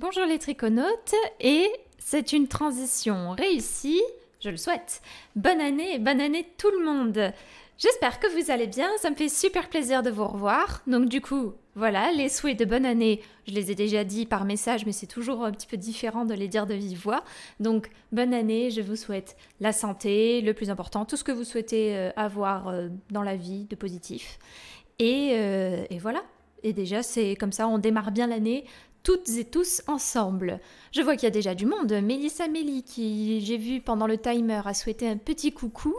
Bonjour les triconautes et c'est une transition réussie, je le souhaite. Bonne année bonne année tout le monde. J'espère que vous allez bien, ça me fait super plaisir de vous revoir. Donc du coup, voilà, les souhaits de bonne année, je les ai déjà dit par message, mais c'est toujours un petit peu différent de les dire de vive voix. Donc bonne année, je vous souhaite la santé, le plus important, tout ce que vous souhaitez euh, avoir euh, dans la vie de positif. et, euh, et voilà, et déjà, c'est comme ça, on démarre bien l'année toutes et tous ensemble. Je vois qu'il y a déjà du monde. Mélissa Méli, qui j'ai vu pendant le timer, a souhaité un petit coucou.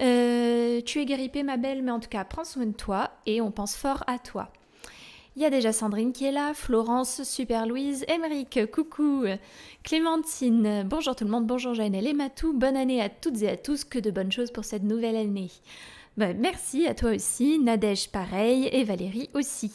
Euh, tu es guéripée, ma belle, mais en tout cas, prends soin de toi et on pense fort à toi. Il y a déjà Sandrine qui est là, Florence, Super Louise, Émeric, coucou, Clémentine, bonjour tout le monde, bonjour Janelle et Matou, bonne année à toutes et à tous, que de bonnes choses pour cette nouvelle année. Ben, merci à toi aussi, Nadège pareil et Valérie aussi.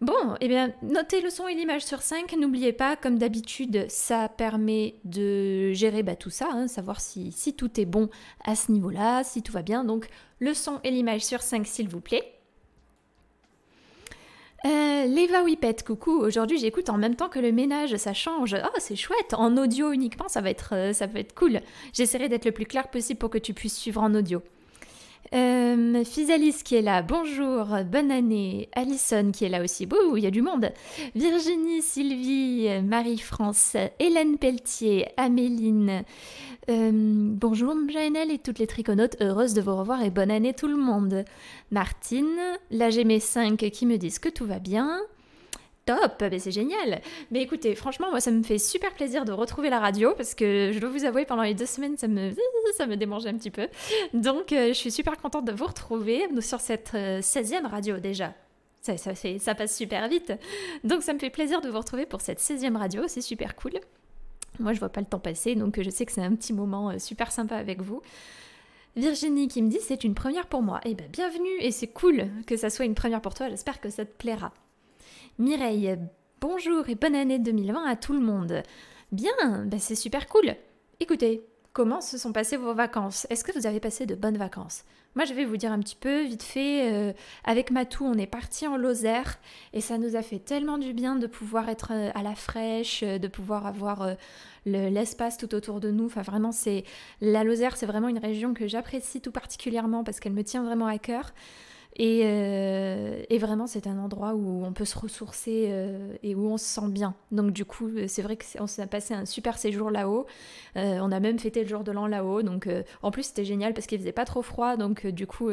Bon, eh bien, notez le son et l'image sur 5. N'oubliez pas, comme d'habitude, ça permet de gérer bah, tout ça, hein, savoir si, tout est bon à ce niveau-là, si tout va bien. Donc, le son et l'image sur 5, s'il vous plaît. Léva euh, Leva coucou. Aujourd'hui, j'écoute en même temps que le ménage, ça change. Oh, c'est chouette. En audio uniquement, ça va être, euh, ça va être cool. J'essaierai d'être le plus clair possible pour que tu puisses suivre en audio. Euh, Fisalis qui est là, bonjour, bonne année. Alison qui est là aussi, bouh, il y a du monde. Virginie, Sylvie, Marie-France, Hélène Pelletier, Améline. Euh, bonjour Janel et toutes les triconautes, heureuse de vous revoir et bonne année tout le monde. Martine, la GM5 qui me disent que tout va bien top, c'est génial. Mais écoutez, franchement, moi, ça me fait super plaisir de retrouver la radio parce que je dois vous avouer, pendant les deux semaines, ça me, ça me démangeait un petit peu. Donc, euh, je suis super contente de vous retrouver sur cette 16e euh, radio déjà. Ça, ça, ça passe super vite. Donc, ça me fait plaisir de vous retrouver pour cette 16e radio, c'est super cool. Moi, je vois pas le temps passer, donc euh, je sais que c'est un petit moment super sympa avec vous. Virginie qui me dit c'est une première pour moi. Eh bien bienvenue et c'est cool que ça soit une première pour toi, j'espère que ça te plaira. Mireille, bonjour et bonne année 2020 à tout le monde. Bien, bah, c'est super cool. Écoutez, comment se sont passées vos vacances Est-ce que vous avez passé de bonnes vacances Moi, je vais vous dire un petit peu, vite fait, euh, avec Matou, on est parti en Lozère et ça nous a fait tellement du bien de pouvoir être euh, à la fraîche, euh, de pouvoir avoir l'espace tout autour de nous. Enfin, vraiment, c'est la Lozère, c'est vraiment une région que j'apprécie tout particulièrement parce qu'elle me tient vraiment à cœur. Euh, et, vraiment, c'est un endroit où on peut se ressourcer euh, et où on se sent bien. Donc du coup, euh, c'est vrai qu'on s'est passé un super séjour là-haut. on a même fêté le jour de l'an là-haut. Donc en plus, c'était génial parce qu'il faisait pas trop froid. Donc du coup,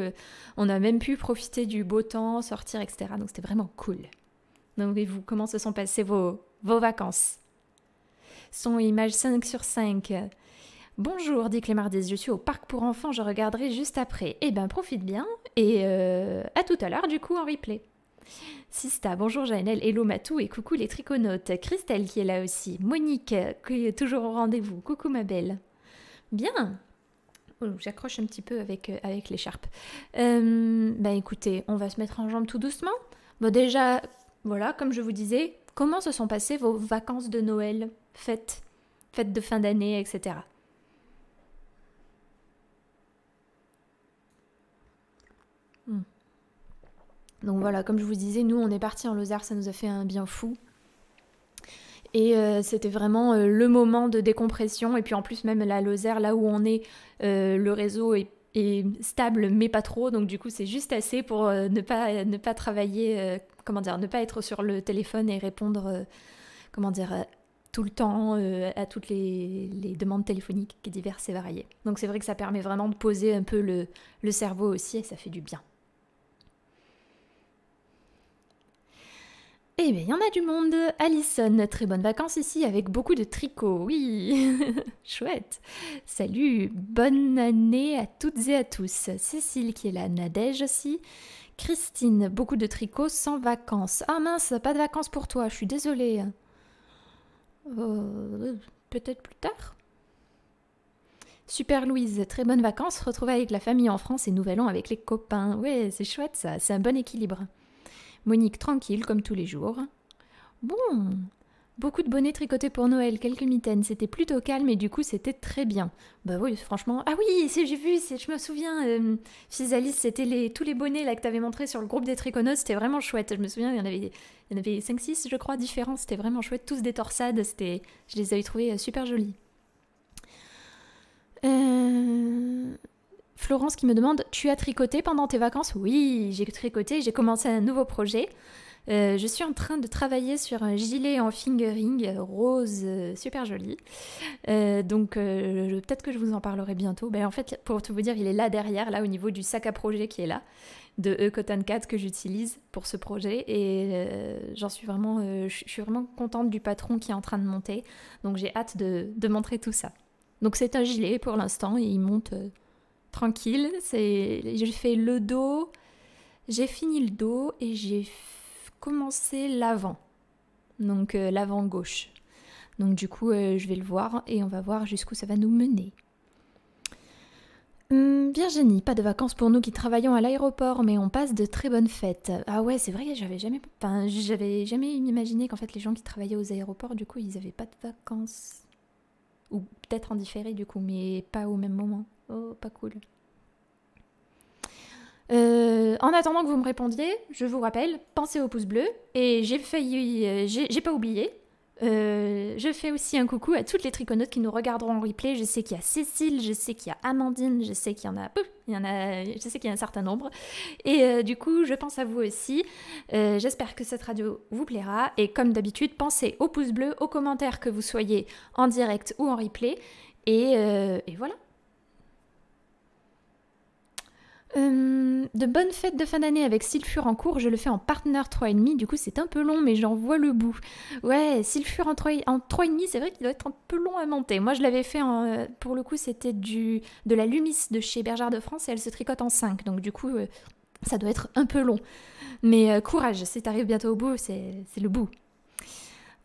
on a même pu profiter du beau temps, sortir, etc. Donc c'était vraiment cool. Donc comment se sont passées vos, vos vacances Son image 5 sur 5. Bonjour, dit Clémardise, je suis au parc pour enfants, je regarderai juste après. Eh ben, profite bien et euh, à tout à l'heure, du coup, en replay. Sista, bonjour Janelle, hello Matou et coucou les triconautes. Christelle qui est là aussi. Monique qui est toujours au rendez-vous. Coucou ma belle. Bien, oh, j'accroche un petit peu avec, euh, avec l'écharpe. Euh, ben écoutez, on va se mettre en jambe tout doucement. Bon déjà, voilà, comme je vous disais, comment se sont passées vos vacances de Noël, fêtes, fêtes de fin d'année, etc. Donc voilà, comme je vous disais, nous on est parti en Lozère, ça nous a fait un bien fou. Et euh, c'était vraiment euh, le moment de décompression. Et puis en plus, même la Lozère, là où on est, euh, le réseau est, stable, mais pas trop. Donc du coup, c'est juste assez pour ne, pas, ne pas travailler, comment dire, ne pas être sur le téléphone et répondre, comment dire, tout le temps à toutes les, demandes téléphoniques diverses et variées. Donc c'est vrai que ça permet vraiment de poser un peu le cerveau aussi et ça fait du bien. Eh bien, il y en a du monde Alison, très bonnes vacances ici avec beaucoup de tricots, oui Chouette Salut Bonne année à toutes et à tous Cécile qui est là, Nadège aussi, Christine, beaucoup de tricots sans vacances. Ah mince, pas de vacances pour toi, je suis désolée. Euh, peut-être plus tard Super Louise, très bonnes vacances, retrouver avec la famille en France et nouvel an avec les copains. Oui, c'est chouette ça, c'est un bon équilibre. Monique tranquille comme tous les jours. Bon, beaucoup de bonnets tricotés pour Noël, quelques mitaines, c'était plutôt calme et du coup c'était très bien. Bah oui, franchement. Ah oui, j'ai vu, je me souviens, euh, Alice, c'était les, tous les bonnets là que t'avais montré sur le groupe des triconos, c'était vraiment chouette. Je me souviens, il y en avait, avait 5-6 je crois différents, c'était vraiment chouette, tous des torsades, c'était, je les avais trouvés euh, super jolis. Euh... Florence qui me demande Tu as tricoté pendant tes vacances Oui, j'ai tricoté, j'ai commencé un nouveau projet. Euh, je suis en train de travailler sur un gilet en fingering rose, euh, super joli. Euh, donc peut-être que je vous en parlerai bientôt. Mais ben, en fait, pour tout vous dire, il est là derrière, là au niveau du sac à projet qui est là, de E-Cotton 4 que j'utilise pour ce projet. Et j'en suis vraiment, je suis vraiment contente du patron qui est en train de monter. Donc j'ai hâte de, de, montrer tout ça. Donc c'est un gilet pour l'instant et il monte tranquille. J'ai fait le dos, j'ai fini le dos et j'ai commencé l'avant. Donc euh, l'avant gauche. Donc du coup, euh, je vais le voir et on va voir jusqu'où ça va nous mener. Hum, Virginie, pas de vacances pour nous qui travaillons à l'aéroport, mais on passe de très bonnes fêtes. Ah ouais, c'est vrai, j'avais jamais, enfin, j'avais jamais imaginé qu'en fait les gens qui travaillaient aux aéroports, du coup, ils n'avaient pas de vacances, ou peut-être en différé du coup, mais pas au même moment. Oh, pas cool. Euh, en attendant que vous me répondiez, je vous rappelle, pensez au pouce bleu. Et j'ai failli, euh, j'ai pas oublié. Euh, je fais aussi un coucou à toutes les triconautes qui nous regarderont en replay. Je sais qu'il y a Cécile, je sais qu'il y a Amandine, je sais qu'il y en a, il y en a, je sais qu'il y a un certain nombre. Et du coup, je pense à vous aussi. J'espère que cette radio vous plaira. Et comme d'habitude, pensez au pouce bleu, aux commentaires que vous soyez en direct ou en replay. et voilà. Euh, de bonnes fêtes de fin d'année avec Sylfur en cours, je le fais en partner 3,5, du coup c'est un peu long mais j'en vois le bout. Ouais, Sylfur en 3,5, en c'est vrai qu'il doit être un peu long à monter. Moi je l'avais fait en, euh, pour le coup c'était du de la Lumis de chez Bergère de France et elle se tricote en 5, donc du coup euh, ça doit être un peu long. Mais courage, si t'arrives bientôt au bout, c'est le bout.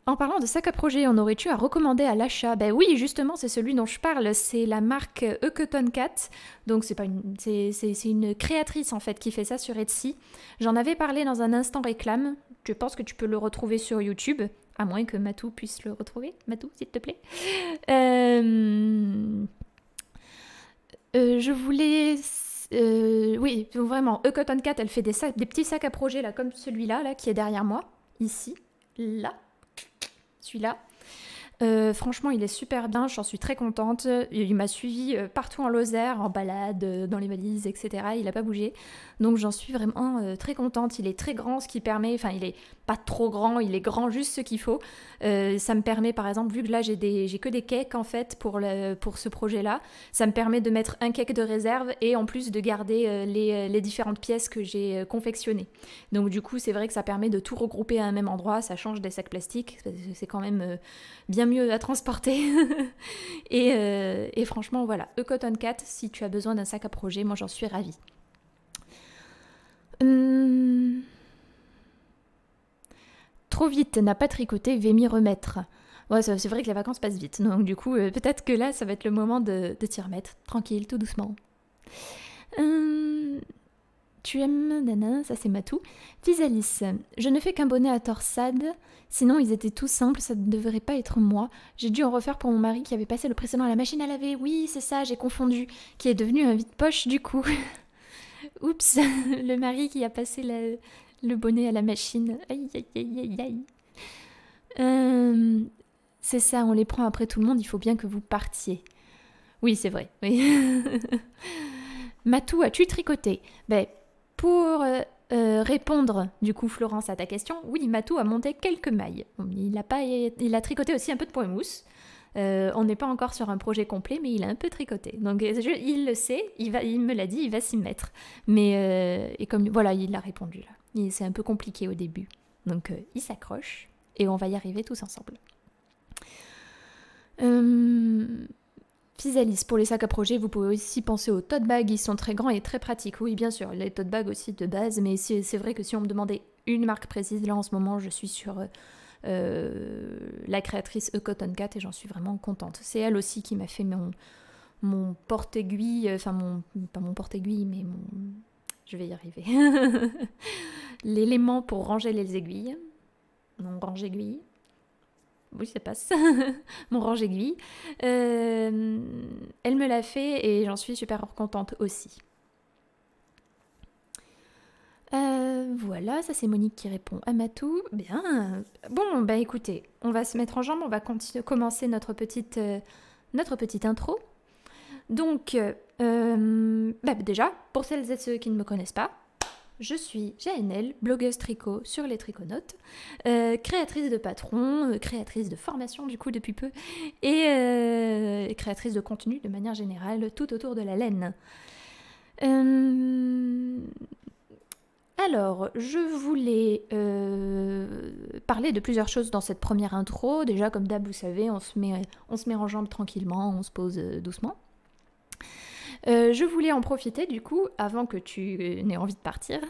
En parlant de sac à projet, en aurais-tu à recommander à l'achat Ben oui, justement, c'est celui dont je parle. C'est la marque Euketon Cat. Donc, c'est une, une créatrice en fait qui fait ça sur Etsy. J'en avais parlé dans un instant réclame. Je pense que tu peux le retrouver sur YouTube, à moins que Matou puisse le retrouver. Matou, s'il te plaît. Euh, euh, je voulais euh, oui, vraiment, Ecoton Cat, elle fait des, des petits sacs à projet, là, comme celui-là, là, qui est derrière moi, ici, là, celui-là. Euh, franchement, il est super bien, j'en suis très contente. Il m'a suivi euh, partout en Lozère, en balade, euh, dans les valises, etc. Il n'a pas bougé. Donc j'en suis vraiment euh, très contente. Il est très grand, ce qui permet, enfin il est pas trop grand, il est grand juste ce qu'il faut. Euh, ça me permet par exemple, vu que là j'ai que des cakes en fait pour pour ce projet-là, ça me permet de mettre un cake de réserve et en plus de garder euh, les, différentes pièces que j'ai confectionnées. Donc du coup c'est vrai que ça permet de tout regrouper à un même endroit, ça change des sacs plastiques, c'est quand même bien mieux à transporter. et, franchement voilà, E 4 Cat, si tu as besoin d'un sac à projet, moi j'en suis ravie. Hmm. Trop vite, n'a pas tricoté, vais m'y remettre. Ouais, c'est vrai que les vacances passent vite, donc du coup, euh, peut-être que là, ça va être le moment de, de t'y remettre, tranquille, tout doucement. Hum, tu aimes, nana, ça c'est Matou. Alice, je ne fais qu'un bonnet à torsade, sinon ils étaient tout simples, ça ne devrait pas être moi. J'ai dû en refaire pour mon mari qui avait passé le précédent à la machine à laver. Oui, c'est ça, j'ai confondu, qui est devenu un vide-poche du coup. Oups, le mari qui a passé le bonnet à la machine. Aïe, aïe, aïe, aïe, aïe. Euh, c'est ça, on les prend après tout le monde, il faut bien que vous partiez. Oui, c'est vrai. Oui. Matou, as-tu tricoté ben, Pour euh, euh, répondre, du coup, Florence, à ta question, oui, Matou a monté quelques mailles. Il a, pas, il a tricoté aussi un peu de point mousse. Euh, on n'est pas encore sur un projet complet, mais il a un peu tricoté. Donc il le sait, il, va, me l'a dit, il va s'y mettre. Mais euh, et comme voilà, il a répondu là. C'est un peu compliqué au début. Donc euh, il s'accroche et on va y arriver tous ensemble. Euh... Fisalis, pour les sacs à projet, vous pouvez aussi penser aux tote bags, ils sont très grands et très pratiques. Oui, bien sûr, les tote bags aussi de base, mais c'est vrai que si on me demandait une marque précise, là en ce moment, je suis sur euh, la créatrice E Cat, et j'en suis vraiment contente. C'est elle aussi qui m'a fait mon, porte-aiguille, euh, enfin mon, pas mon porte-aiguille, mais mon, je vais y arriver, l'élément pour ranger les aiguilles, mon range-aiguille, oui ça passe, mon range-aiguille, euh, elle me l'a fait et j'en suis super contente aussi. là, ça c'est Monique qui répond. Amatou, bien. Bon, ben écoutez, on va se mettre en jambe, on va commencer notre petite, euh, notre petite intro. Donc, euh, euh, bah, déjà, pour celles et ceux qui ne me connaissent pas, je suis JNL, blogueuse tricot sur les triconautes, créatrice de patrons, créatrice de formation du coup depuis peu, et créatrice de contenu de manière générale tout autour de la laine. Euh, alors, je voulais euh, parler de plusieurs choses dans cette première intro. Déjà, comme d'hab, vous savez, on se, met, on se met en jambes tranquillement, on se pose euh, doucement. Euh, je voulais en profiter du coup avant que tu n'aies envie de partir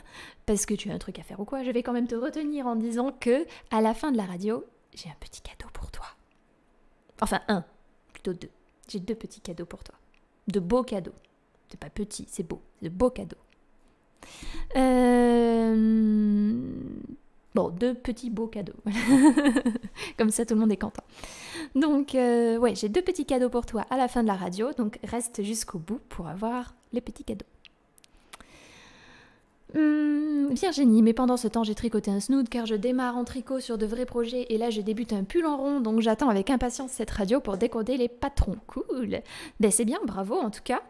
parce que tu as un truc à faire ou quoi. Je vais quand même te retenir en disant que à la fin de la radio, j'ai un petit cadeau pour toi. Enfin un, plutôt deux. J'ai deux petits cadeaux pour toi. De beaux cadeaux. C'est pas petit, c'est beau. De beaux cadeaux. Euh, bon, deux petits beaux cadeaux. Comme ça, tout le monde est content. Donc, euh, ouais, j'ai deux petits cadeaux pour toi à la fin de la radio. Donc, reste jusqu'au bout pour avoir les petits cadeaux. Hum, bien Virginie, mais pendant ce temps, j'ai tricoté un snood car je démarre en tricot sur de vrais projets et là, je débute un pull en rond, donc j'attends avec impatience cette radio pour décoder les patrons. Cool Ben c'est bien, bravo en tout cas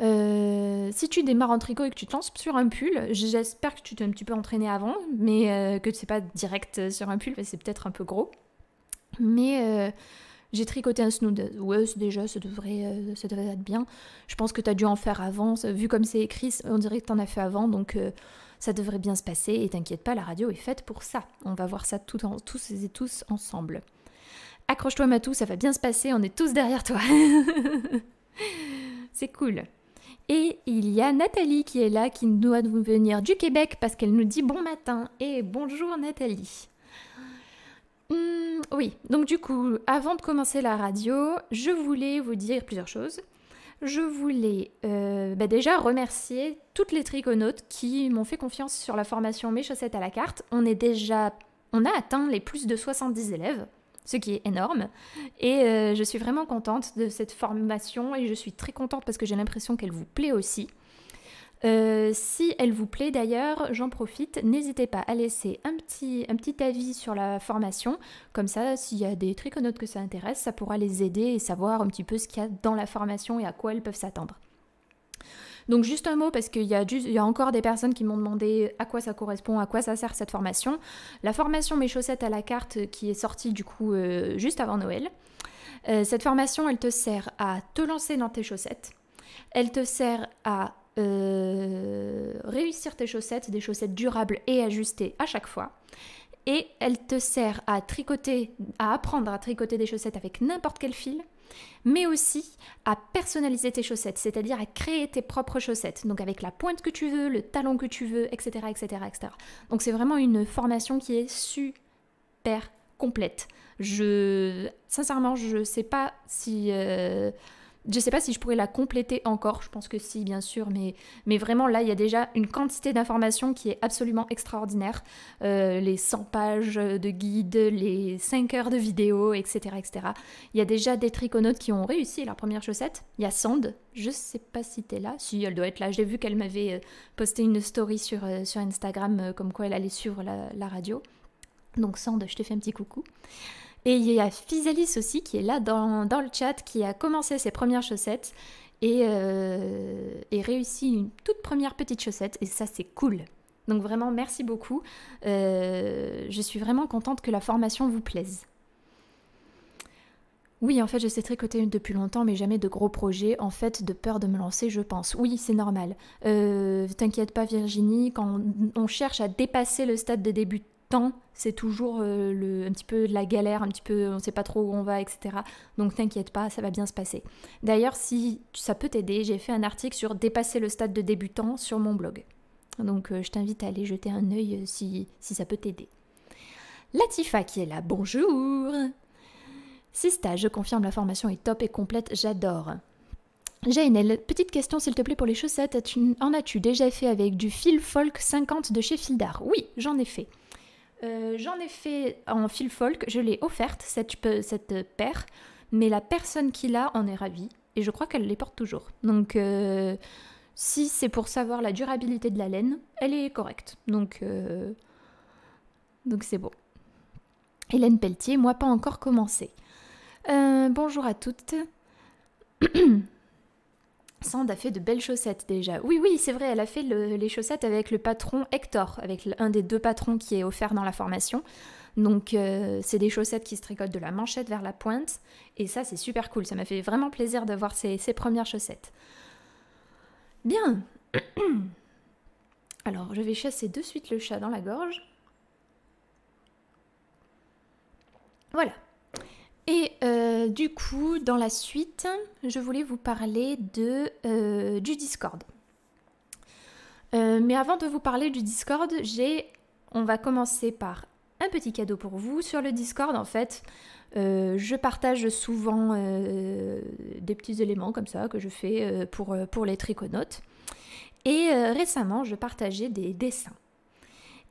euh, si tu démarres en tricot et que tu te sur un pull, j'espère que tu t'es un petit peu entraîné avant, mais euh, que que sais pas direct euh, sur un pull, c'est peut-être un peu gros. Mais j'ai tricoté un snood. Ouais, déjà, ça devrait, ça devrait être bien. Je pense que tu as dû en faire avant. Vu comme c'est écrit, on dirait que tu en as fait avant, donc ça devrait bien se passer. Et t'inquiète pas, la radio est faite pour ça. On va voir ça tous et tous ensemble. Accroche-toi, Matou, ça va bien se passer. On est tous derrière toi. c'est cool. Et il y a Nathalie qui est là, qui doit nous venir du Québec parce qu'elle nous dit bon matin et bonjour Nathalie. Hmm, oui, donc du coup, avant de commencer la radio, je voulais vous dire plusieurs choses. Je voulais euh, bah déjà remercier toutes les trigonautes qui m'ont fait confiance sur la formation Mes chaussettes à la carte. On est déjà, on a atteint les plus de 70 élèves ce qui est énorme. Et euh, je suis vraiment contente de cette formation et je suis très contente parce que j'ai l'impression qu'elle vous plaît aussi. Euh, si elle vous plaît d'ailleurs, j'en profite, n'hésitez pas à laisser un petit, un petit avis sur la formation, comme ça s'il y a des triconautes que ça intéresse, ça pourra les aider et savoir un petit peu ce qu'il y a dans la formation et à quoi elles peuvent s'attendre. Donc juste un mot, parce qu'il y, a encore des personnes qui m'ont demandé à quoi ça correspond, à quoi ça sert cette formation. La formation Mes chaussettes à la carte euh, qui est sortie du coup euh, juste avant Noël. Euh, cette formation, elle te sert à te lancer dans tes chaussettes. Elle te sert à réussir tes chaussettes, des chaussettes durables et ajustées à chaque fois. Et elle te sert à tricoter, à apprendre à tricoter des chaussettes avec n'importe quel fil, mais aussi à personnaliser tes chaussettes, c'est-à-dire à créer tes propres chaussettes, donc avec la pointe que tu veux, le talon que tu veux, etc. etc., etc. Donc c'est vraiment une formation qui est super complète. Je, sincèrement, je ne sais pas si... Euh, je sais pas si je pourrais la compléter encore, je pense que si, bien sûr, mais, mais vraiment là, il y a déjà une quantité d'informations qui est absolument extraordinaire. Euh, les 100 pages de guide, les 5 heures de vidéos, etc., etc. Il y a déjà des triconautes qui ont réussi leur première chaussette. Il y a Sand, je sais pas si tu es là, si elle doit être là. J'ai vu qu'elle m'avait euh, posté une story sur, euh, sur Instagram comme quoi elle allait suivre la, la radio. Donc Sand, je te fais un petit coucou. Et il y a Fizelis aussi qui est là dans, le chat, qui a commencé ses premières chaussettes euh, et, réussi une toute première petite chaussette. Et ça, c'est cool. Donc vraiment, merci beaucoup. Euh, je suis vraiment contente que la formation vous plaise. Oui, en fait, je sais tricoter depuis longtemps, mais jamais de gros projets, en fait, de peur de me lancer, je pense. Oui, c'est normal. Euh, t'inquiète pas, Virginie, quand on, on cherche à dépasser le stade de début, c'est toujours euh, un petit peu de la galère, un petit peu on sait pas trop où on va, etc. Donc t'inquiète pas, ça va bien se passer. D'ailleurs, si ça peut t'aider, j'ai fait un article sur dépasser le stade de débutant sur mon blog. Donc euh, je t'invite à aller jeter un œil euh, si, si ça peut t'aider. Latifa qui est là, bonjour Sista, je confirme, la formation est top et complète, j'adore. Jainel, petite question s'il te plaît pour les chaussettes. En as-tu déjà fait avec du fil folk 50 de chez Fildar Oui, j'en ai fait. Euh, j'en ai fait en fil folk, je l'ai offerte, cette, cette paire, mais la personne qui l'a en est ravie, et je crois qu'elle les porte toujours. Donc, euh, si c'est pour savoir la durabilité de la laine, elle est correcte. Donc, euh, donc c'est bon. Hélène Pelletier, moi pas encore commencé. bonjour à toutes. Sand a fait de belles chaussettes déjà. Oui, oui, c'est vrai, elle a fait les chaussettes avec le patron Hector, avec un des deux patrons qui est offert dans la formation. Donc, euh, c'est des chaussettes qui se tricotent de la manchette vers la pointe. Et ça, c'est super cool. Ça m'a fait vraiment plaisir d'avoir ces, ces premières chaussettes. Bien. Alors, je vais chasser de suite le chat dans la gorge. Voilà, et euh, du coup, dans la suite, je voulais vous parler de, euh, du Discord. Euh, mais avant de vous parler du Discord, j'ai, on va commencer par un petit cadeau pour vous. Sur le Discord, en fait, je partage souvent des petits éléments comme ça que je fais pour, pour les triconautes. Et récemment, je partageais des dessins.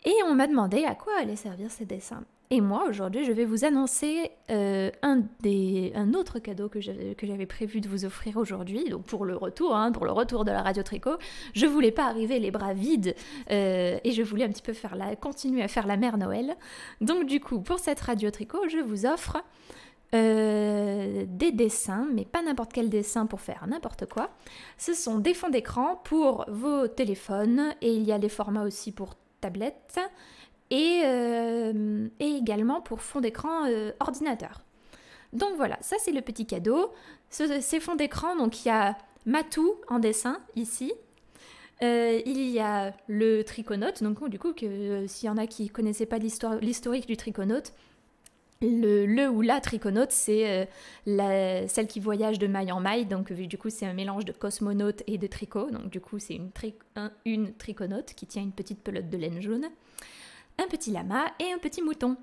Et on m'a demandé à quoi allaient servir ces dessins. Et moi, aujourd'hui, je vais vous annoncer euh, un, des, un autre cadeau que j'avais prévu de vous offrir aujourd'hui, donc pour le retour, hein, pour le retour de la radio tricot. Je voulais pas arriver les bras vides euh, et je voulais un petit peu faire la, continuer à faire la mère Noël. Donc du coup, pour cette radio tricot, je vous offre euh, des dessins, mais pas n'importe quel dessin pour faire n'importe quoi. Ce sont des fonds d'écran pour vos téléphones et il y a les formats aussi pour tablettes euh, et, également pour fond d'écran euh, ordinateur. Donc voilà, ça c'est le petit cadeau. ces fonds d'écran, donc il y a Matou en dessin ici. Euh, il y a le triconaute, donc du coup, s'il y en a qui connaissaient pas l'historique du triconaute, le, ou la triconaute, c'est celle qui voyage de maille en maille. Donc, du coup, c'est un mélange de cosmonaute et de tricot. Donc, du coup, c'est une, une, triconaute qui tient une petite pelote de laine jaune un petit lama et un petit mouton.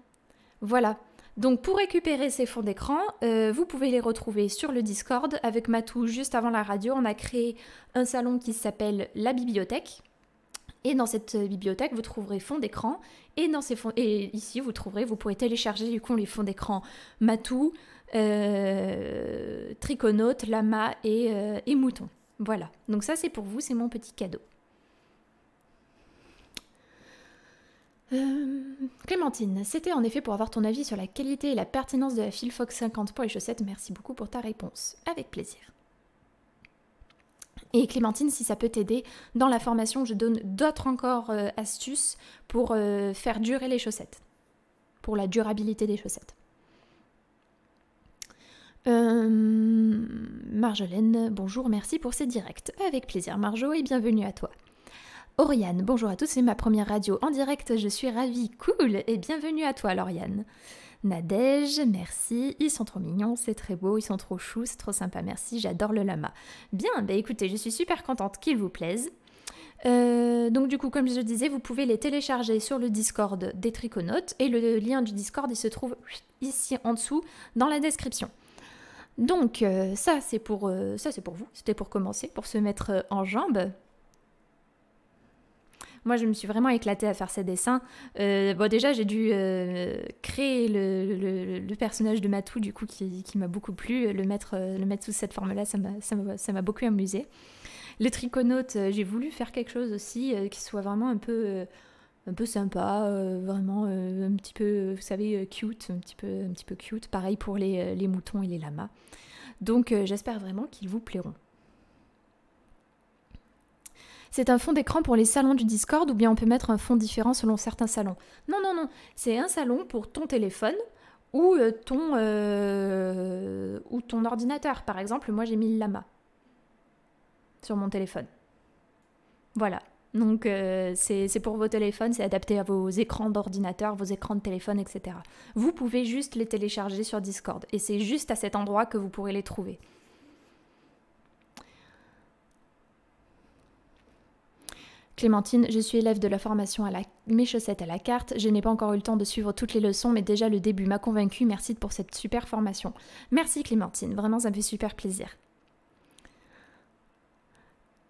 Voilà. Donc pour récupérer ces fonds d'écran, euh, vous pouvez les retrouver sur le Discord. Avec Matou, juste avant la radio, on a créé un salon qui s'appelle la bibliothèque. Et dans cette bibliothèque, vous trouverez fonds d'écran. Et, dans ces fonds... et ici, vous trouverez, vous pourrez télécharger du coup les fonds d'écran Matou, euh, Lama et, euh, et Mouton. Voilà. Donc ça, c'est pour vous, c'est mon petit cadeau. Euh, Clémentine, c'était en effet pour avoir ton avis sur la qualité et la pertinence de la Filfox 50 pour les chaussettes. Merci beaucoup pour ta réponse. Avec plaisir. Et Clémentine, si ça peut t'aider, dans la formation, je donne d'autres encore euh, astuces pour euh, faire durer les chaussettes, pour la durabilité des chaussettes. Marjolaine, bonjour, merci pour ces directs. Avec plaisir Marjo et bienvenue à toi. Oriane, bonjour à tous, c'est ma première radio en direct, je suis ravie, cool et bienvenue à toi Lauriane. Nadège, merci, ils sont trop mignons, c'est très beau, ils sont trop choux, c'est trop sympa, merci, j'adore le lama. Bien, bah écoutez, je suis super contente qu'il vous plaise. Euh, donc du coup, comme je disais, vous pouvez les télécharger sur le Discord des Triconautes et le lien du Discord, il se trouve ici en dessous dans la description. Donc euh, ça, c'est pour, euh, ça, c'est pour vous, c'était pour commencer, pour se mettre en jambes. Moi, je me suis vraiment éclatée à faire ces dessins. Euh, déjà, j'ai dû euh, créer le, personnage de Matou, du coup, qui, m'a beaucoup plu. Euh, le mettre, sous cette forme-là, ça m'a beaucoup amusé. Les triconautes, j'ai voulu faire quelque chose aussi qui soit vraiment un peu un peu sympa, vraiment un petit peu, vous savez, cute, un petit peu, cute. Pareil pour les, moutons et les lamas. Donc j'espère vraiment qu'ils vous plairont. C'est un fond d'écran pour les salons du Discord ou bien on peut mettre un fond différent selon certains salons. Non, non, non, c'est un salon pour ton téléphone ou euh, ton, euh, ou ton ordinateur. Par exemple, moi j'ai mis le lama sur mon téléphone. Voilà. Donc euh, c'est pour vos téléphones, c'est adapté à vos écrans d'ordinateur, vos écrans de téléphone, etc. Vous pouvez juste les télécharger sur Discord et c'est juste à cet endroit que vous pourrez les trouver. Clémentine, je suis élève de la formation à la... mes chaussettes à la carte. Je n'ai pas encore eu le temps de suivre toutes les leçons, mais déjà le début m'a convaincue. Merci pour cette super formation. Merci Clémentine, vraiment ça me fait super plaisir.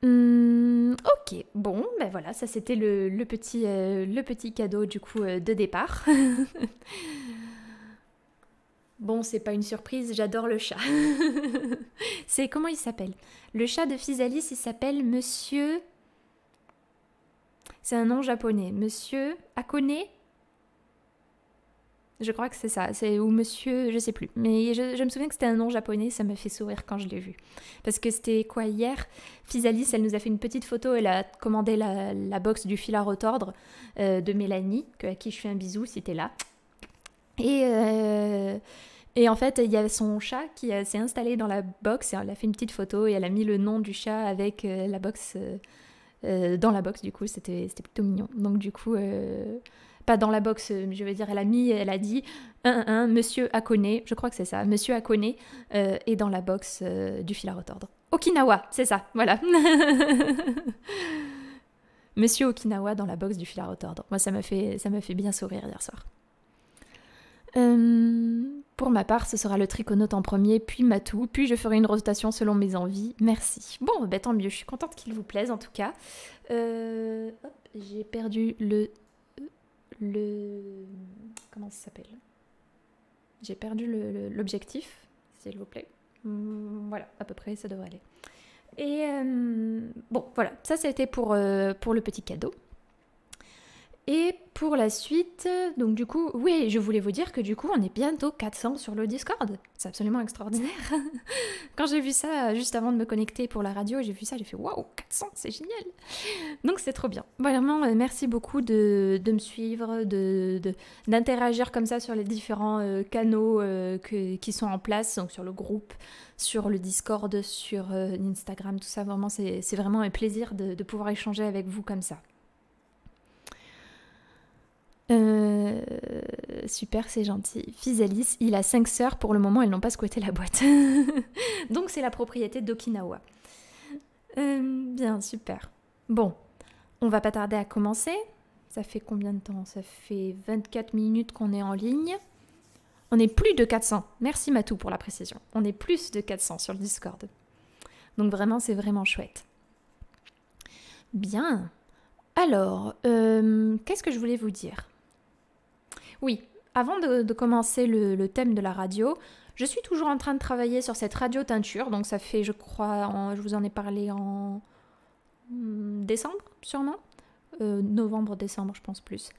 Hmm, ok, bon, ben voilà, ça c'était le, petit, euh, le petit cadeau du coup euh, de départ. bon, c'est pas une surprise, j'adore le chat. c'est comment il s'appelle Le chat de Fisalis, il s'appelle Monsieur c'est un nom japonais. Monsieur Akone Je crois que c'est ça. C'est ou monsieur, je sais plus. Mais je, me souviens que c'était un nom japonais. Ça m'a fait sourire quand je l'ai vu. Parce que c'était quoi hier Fizalis, elle nous a fait une petite photo. Elle a commandé la, la box du fil à retordre euh, de Mélanie, à qui je fais un bisou si t'es là. Et. Euh, et en fait, il y a son chat qui euh, s'est installé dans la box. elle a fait une petite photo et elle a mis le nom du chat avec la box euh, dans la box du coup, c'était plutôt mignon. Donc du coup, euh, pas dans la box, euh, je veux dire, elle a mis, elle a dit, un, un, monsieur Akone, je crois que c'est ça, monsieur Akone euh, est dans la box du fil à retordre. Okinawa, c'est ça, voilà. monsieur Okinawa dans la box du fil à retordre. Moi, ça m'a fait, ça fait bien sourire hier soir. Euh... Pour ma part, ce sera le triconote en premier, puis Matou, puis je ferai une rotation selon mes envies. Merci. Bon, bah, tant mieux, je suis contente qu'il vous plaise en tout cas. Euh, j'ai perdu le... le... comment ça s'appelle J'ai perdu l'objectif, s'il vous plaît. Mm, voilà, à peu près, ça devrait aller. Et euh, bon, voilà, ça c'était pour, euh, pour le petit cadeau. Et pour la suite, donc du coup, oui, je voulais vous dire que du coup, on est bientôt 400 sur le Discord. C'est absolument extraordinaire. Quand j'ai vu ça juste avant de me connecter pour la radio, j'ai vu ça, j'ai fait waouh, 400, c'est génial. Donc c'est trop bien. Vraiment, euh, merci beaucoup de, me suivre, d'interagir de, d'interagir comme ça sur les différents euh, canaux euh, qui sont en place, donc sur le groupe, sur le Discord, sur Instagram, tout ça. Vraiment, c'est vraiment un plaisir de pouvoir échanger avec vous comme ça. Euh, super, c'est gentil. Fizalis, il a cinq sœurs. Pour le moment, elles n'ont pas squatté la boîte. Donc, c'est la propriété d'Okinawa. Euh, bien, super. Bon, on va pas tarder à commencer. Ça fait combien de temps Ça fait 24 minutes qu'on est en ligne. On est plus de 400. Merci Matou pour la précision. On est plus de 400 sur le Discord. Donc vraiment, c'est vraiment chouette. Bien. Alors, euh, qu'est-ce que je voulais vous dire oui, avant de, commencer le, thème de la radio, je suis toujours en train de travailler sur cette radio teinture. Donc ça fait, je crois, je vous en ai parlé en hmm, décembre, sûrement. Euh, novembre, décembre, je pense plus.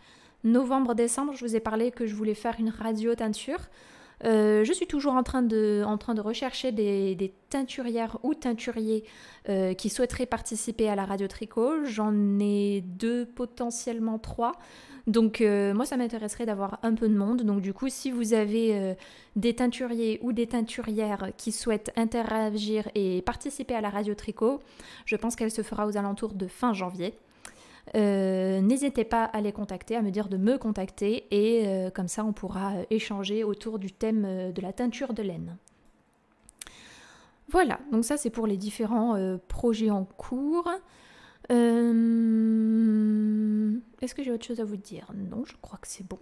Novembre, décembre, je vous ai parlé que je voulais faire une radio teinture. Euh, je suis toujours en train de, rechercher des, teinturières ou teinturiers euh, qui souhaiteraient participer à la radio tricot. J'en ai deux, potentiellement trois. Donc euh, moi, ça m'intéresserait d'avoir un peu de monde. Donc du coup, si vous avez euh, des teinturiers ou des teinturières qui souhaitent interagir et participer à la radio tricot, je pense qu'elle se fera aux alentours de fin janvier. Euh, n'hésitez pas à les contacter, à me dire de me contacter et comme ça on pourra échanger autour du thème de la teinture de laine. Voilà, donc ça c'est pour les différents projets en cours. Euh, est-ce que j'ai autre chose à vous dire Non, je crois que c'est bon.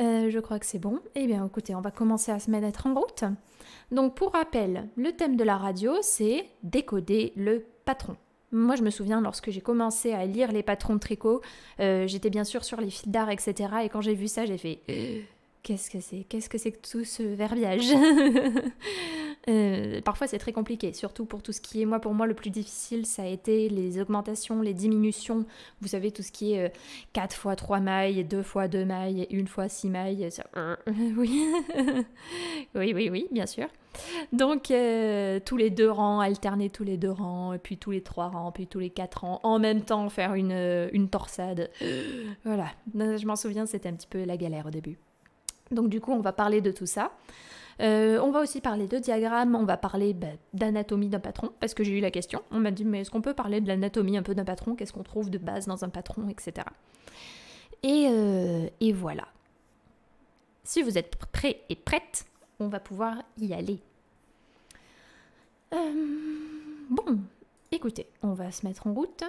Euh, je crois que c'est bon. Eh bien, écoutez, on va commencer à se mettre en route. Donc, pour rappel, le thème de la radio, c'est décoder le patron. Moi, je me souviens, lorsque j'ai commencé à lire les patrons de tricot, euh, j'étais bien sûr sur les fils d'art, etc. Et quand j'ai vu ça, j'ai fait qu'est-ce que c'est Qu'est-ce que c'est que tout ce verbiage euh, Parfois c'est très compliqué, surtout pour tout ce qui est, moi pour moi le plus difficile ça a été les augmentations, les diminutions, vous savez tout ce qui est 4 euh, fois 3 mailles, 2 fois 2 mailles, 1 fois 6 mailles, oui. oui, oui, oui, bien sûr. Donc euh, tous les deux rangs, alterner tous les deux rangs, et puis tous les trois rangs, puis tous les quatre rangs, en même temps faire une torsade. Voilà, je m'en souviens, c'était un petit peu la galère au début. Donc du coup, on va parler de tout ça. Euh, on va aussi parler de diagrammes, on va parler bah, d'anatomie d'un patron, parce que j'ai eu la question. On m'a dit, mais est-ce qu'on peut parler de l'anatomie un peu d'un patron Qu'est-ce qu'on trouve de base dans un patron, etc. Et, euh, et voilà. Si vous êtes prêts et prêtes, on va pouvoir y aller. Euh, bon, écoutez, on va se mettre en route.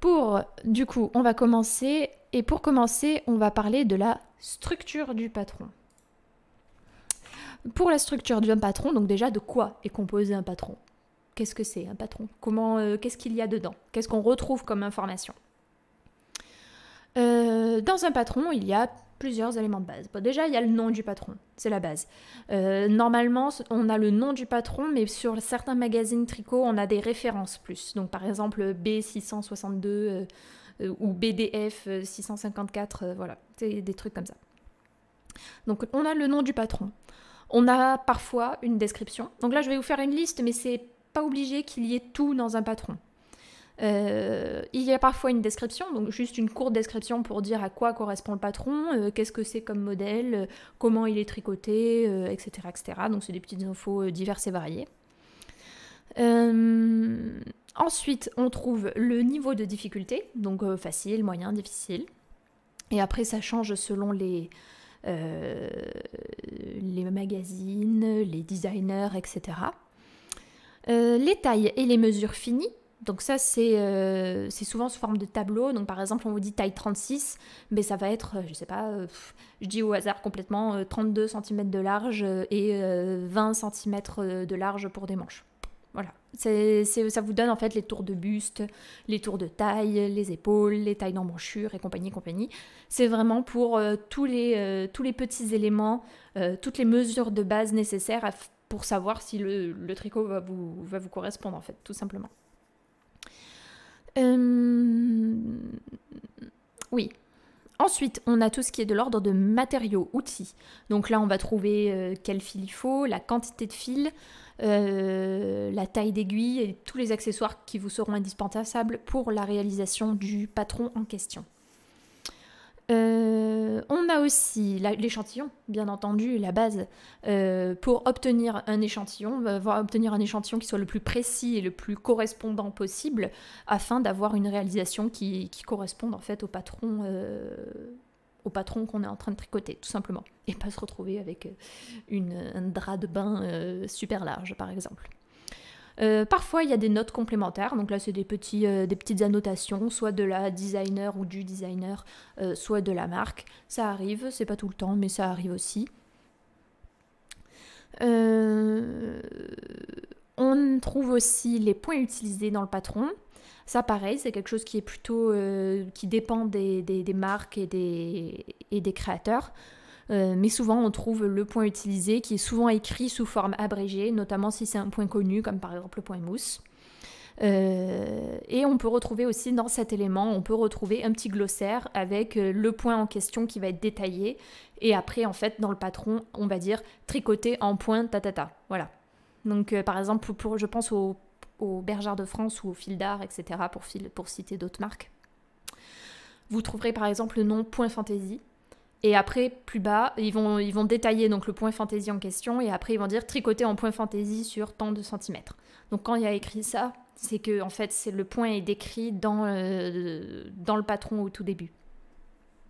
Pour, du coup, on va commencer et pour commencer, on va parler de la structure du patron. Pour la structure d'un patron, donc déjà de quoi est composé un patron Qu'est-ce que c'est un patron Comment euh, Qu'est-ce qu'il y a dedans Qu'est-ce qu'on retrouve comme information euh, Dans un patron, il y a plusieurs éléments de base. déjà, il y a le nom du patron, c'est la base. Euh, normalement, on a le nom du patron, mais sur certains magazines tricot, on a des références plus. Donc par exemple, B662 euh, ou BDF 654, euh, euh, voilà, des trucs comme ça. Donc on a le nom du patron. On a parfois une description. Donc là, je vais vous faire une liste, mais c'est pas obligé qu'il y ait tout dans un patron. il y a parfois une description, donc juste une courte description pour dire à quoi correspond le patron, qu'est-ce que c'est comme modèle, comment il est tricoté, etc., etc. Donc c'est des petites infos diverses et variées. Ensuite, on trouve le niveau de difficulté, donc euh, facile, moyen, difficile. Et après, ça change selon les, euh, magazines, les designers, etc. Euh, les tailles et les mesures finies. Donc ça, c'est souvent sous forme de tableau. Donc par exemple, on vous dit taille 36, mais ça va être, je ne sais pas, je dis au hasard complètement, 32 cm de large et 20 cm de large pour des manches. Voilà. ça vous donne en fait les tours de buste, les tours de taille, les épaules, les tailles d'embranchure et compagnie, compagnie. C'est vraiment pour euh, tous, les, euh, tous les petits éléments, euh, toutes les mesures de base nécessaires pour savoir si le, tricot va vous, va vous correspondre en fait, tout simplement. Oui, Ensuite, on a tout ce qui est de l'ordre de matériaux, outils. Donc là, on va trouver quel fil il faut, la quantité de fil, euh, la taille d'aiguille et tous les accessoires qui vous seront indispensables pour la réalisation du patron en question. Euh, on a aussi l'échantillon, bien entendu, la base euh, pour obtenir un échantillon, obtenir un échantillon qui soit le plus précis et le plus correspondant possible, afin d'avoir une réalisation qui, qui, corresponde en fait au patron au patron qu'on est en train de tricoter, tout simplement. Et pas se retrouver avec euh, une, un drap de bain euh, super large, par exemple. Euh, parfois, il y a des notes complémentaires. Donc là, c'est des, des petites annotations, soit de la designer ou du designer, soit de la marque. Ça arrive, c'est pas tout le temps, mais ça arrive aussi. on trouve aussi les points utilisés dans le patron. Ça, pareil, c'est quelque chose qui est plutôt euh, qui dépend des, des, marques et des, et des créateurs. Euh, mais souvent, on trouve le point utilisé qui est souvent écrit sous forme abrégée, notamment si c'est un point connu, comme par exemple le point mousse. Euh, et on peut retrouver aussi dans cet élément, on peut retrouver un petit glossaire avec le point en question qui va être détaillé. Et après, en fait, dans le patron, on va dire tricoter en point, tatata. Voilà. Donc, par exemple, pour, je pense au au Bergère de France ou au Fil d'Art, etc., pour, citer d'autres marques. Vous trouverez par exemple le nom Point fantaisie. Et après, plus bas, ils vont, ils vont détailler donc le point fantaisie en question et après ils vont dire tricoter en point fantaisie sur tant de centimètres. Donc quand il y a écrit ça, c'est que en fait c'est le point est décrit dans, euh, dans le patron au tout début.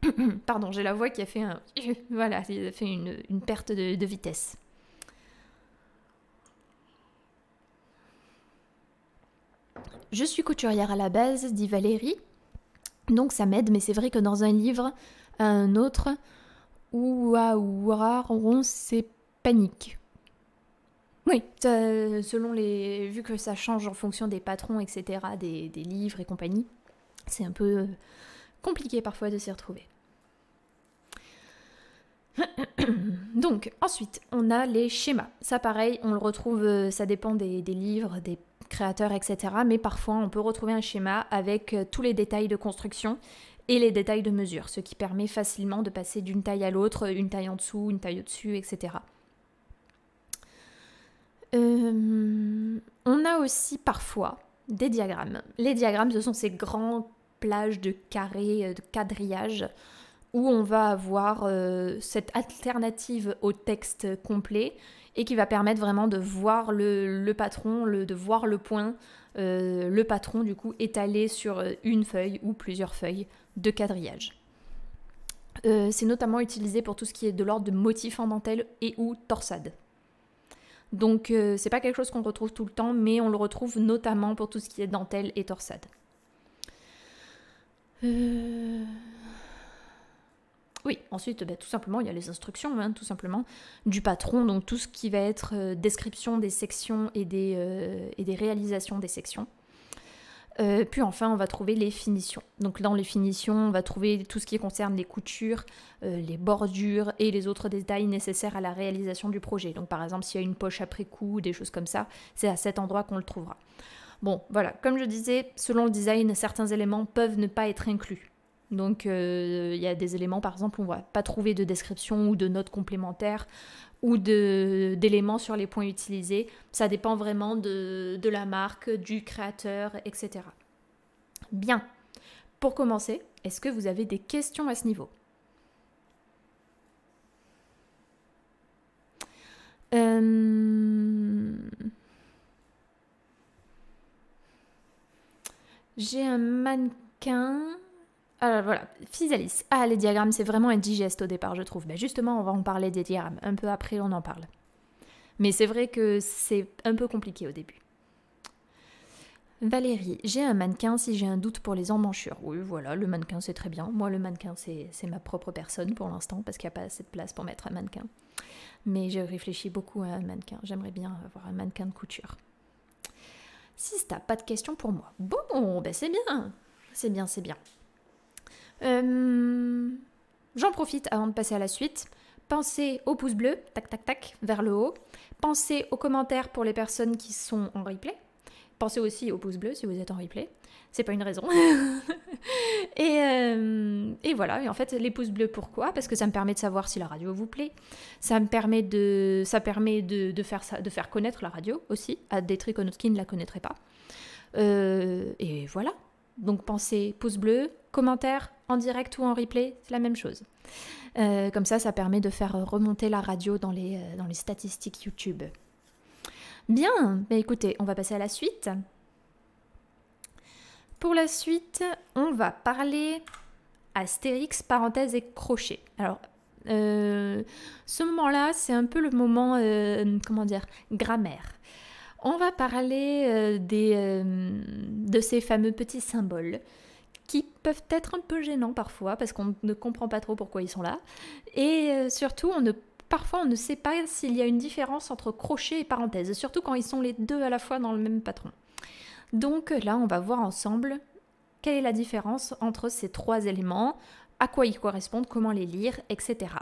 Pardon, j'ai la voix qui a fait un... voilà, a fait une, perte de vitesse. Je suis couturière à la base, dit Valérie, donc ça m'aide, mais c'est vrai que dans un livre, un autre, ou c'est panique. Oui, selon les. Vu que ça change en fonction des patrons, etc., des, livres et compagnie, c'est un peu euh, compliqué parfois de s'y retrouver. Donc, ensuite, on a les schémas. Ça, pareil, on le retrouve, euh, ça dépend des, des livres, des créateur, etc. Mais parfois, on peut retrouver un schéma avec euh, tous les détails de construction et les détails de mesure, ce qui permet facilement de passer d'une taille à l'autre, une taille en dessous, une taille au-dessus, etc. Euh, on a aussi parfois des diagrammes. Les diagrammes, ce sont ces grands plages de carrés, euh, de quadrillage, où on va avoir cette alternative au texte complet et qui va permettre vraiment de voir le, patron, le, de voir le point, euh, le patron du coup étalé sur euh, une feuille ou plusieurs feuilles de quadrillage. Euh, c'est notamment utilisé pour tout ce qui est de l'ordre de motifs en dentelle et ou torsade. Donc c'est pas quelque chose qu'on retrouve tout le temps, mais on le retrouve notamment pour tout ce qui est dentelle et torsade. Euh... Oui, ensuite, bah, tout simplement, il y a les instructions, hein, tout simplement, du patron, donc tout ce qui va être euh, description des sections et des, euh, réalisations des sections. Euh, puis enfin, on va trouver les finitions. Donc dans les finitions, on va trouver tout ce qui concerne les coutures, les bordures et les autres détails nécessaires à la réalisation du projet. Donc par exemple, s'il y a une poche après coup, des choses comme ça, c'est à cet endroit qu'on le trouvera. Bon, voilà, comme je disais, selon le design, certains éléments peuvent ne pas être inclus. Donc euh, il y a des éléments, par exemple, on ne va pas trouver de description ou de notes complémentaires ou d'éléments sur les points utilisés. Ça dépend vraiment de, la marque, du créateur, etc. Bien. Pour commencer, est-ce que vous avez des questions à ce niveau euh, J'ai un mannequin alors ah, voilà, physalis. Ah, les diagrammes, c'est vraiment indigeste au départ, je trouve. Ben justement, on va en parler des diagrammes. Un peu après, on en parle. Mais c'est vrai que c'est un peu compliqué au début. Valérie, j'ai un mannequin si j'ai un doute pour les emmanchures. Oui, voilà, le mannequin c'est très bien. Moi, le mannequin c'est ma propre personne pour l'instant parce qu'il n'y a pas assez de place pour mettre un mannequin. Mais je réfléchis beaucoup à un mannequin. J'aimerais bien avoir un mannequin de couture. Si t'as pas de questions pour moi. Bon, ben c'est bien. C'est bien, c'est bien. Euh, j'en profite avant de passer à la suite. Pensez au pouce bleu, tac tac tac, vers le haut. Pensez aux commentaires pour les personnes qui sont en replay. Pensez aussi aux pouce bleu si vous êtes en replay. C'est pas une raison. Euh, et, voilà. Et en fait, les pouces bleus, pourquoi Parce que ça me permet de savoir si la radio vous plaît. Ça me permet de, ça permet de, faire, de faire connaître la radio aussi. À des triconautes qui ne la connaîtraient pas. Euh, et voilà. Donc pensez pouce bleu, commentaire, en direct ou en replay, c'est la même chose. Euh, comme ça, ça permet de faire remonter la radio dans les, euh, dans les statistiques YouTube. Bien, mais bah écoutez, on va passer à la suite. Pour la suite, on va parler astérix, parenthèse et crochet. Alors, euh, ce moment-là, c'est un peu le moment, comment dire, grammaire on va parler euh, des, euh, de ces fameux petits symboles qui peuvent être un peu gênants parfois parce qu'on ne comprend pas trop pourquoi ils sont là. Et euh, surtout, on ne, parfois, on ne sait pas s'il y a une différence entre crochet et parenthèse, surtout quand ils sont les deux à la fois dans le même patron. Donc là, on va voir ensemble quelle est la différence entre ces trois éléments, à quoi ils correspondent, comment les lire, etc.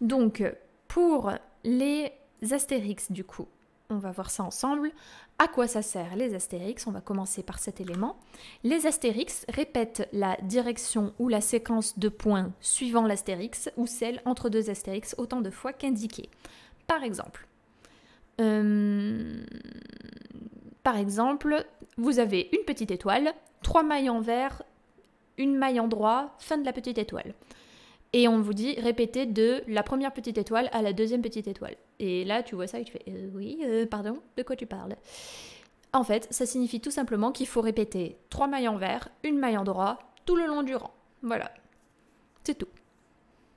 Donc, pour les astérix, du coup, on va voir ça ensemble. À quoi ça sert les astérix On va commencer par cet élément. Les astérix répètent la direction ou la séquence de points suivant l'astérix ou celle entre deux astérix autant de fois qu'indiqué. Par exemple, euh, par exemple, vous avez une petite étoile, trois mailles en vert, une maille en droit, fin de la petite étoile. Et on vous dit répéter de la première petite étoile à la deuxième petite étoile. Et là, tu vois ça et tu fais euh, oui, euh, pardon, de quoi tu parles En fait, ça signifie tout simplement qu'il faut répéter trois mailles en vert, une maille en droit, tout le long du rang. Voilà. C'est tout.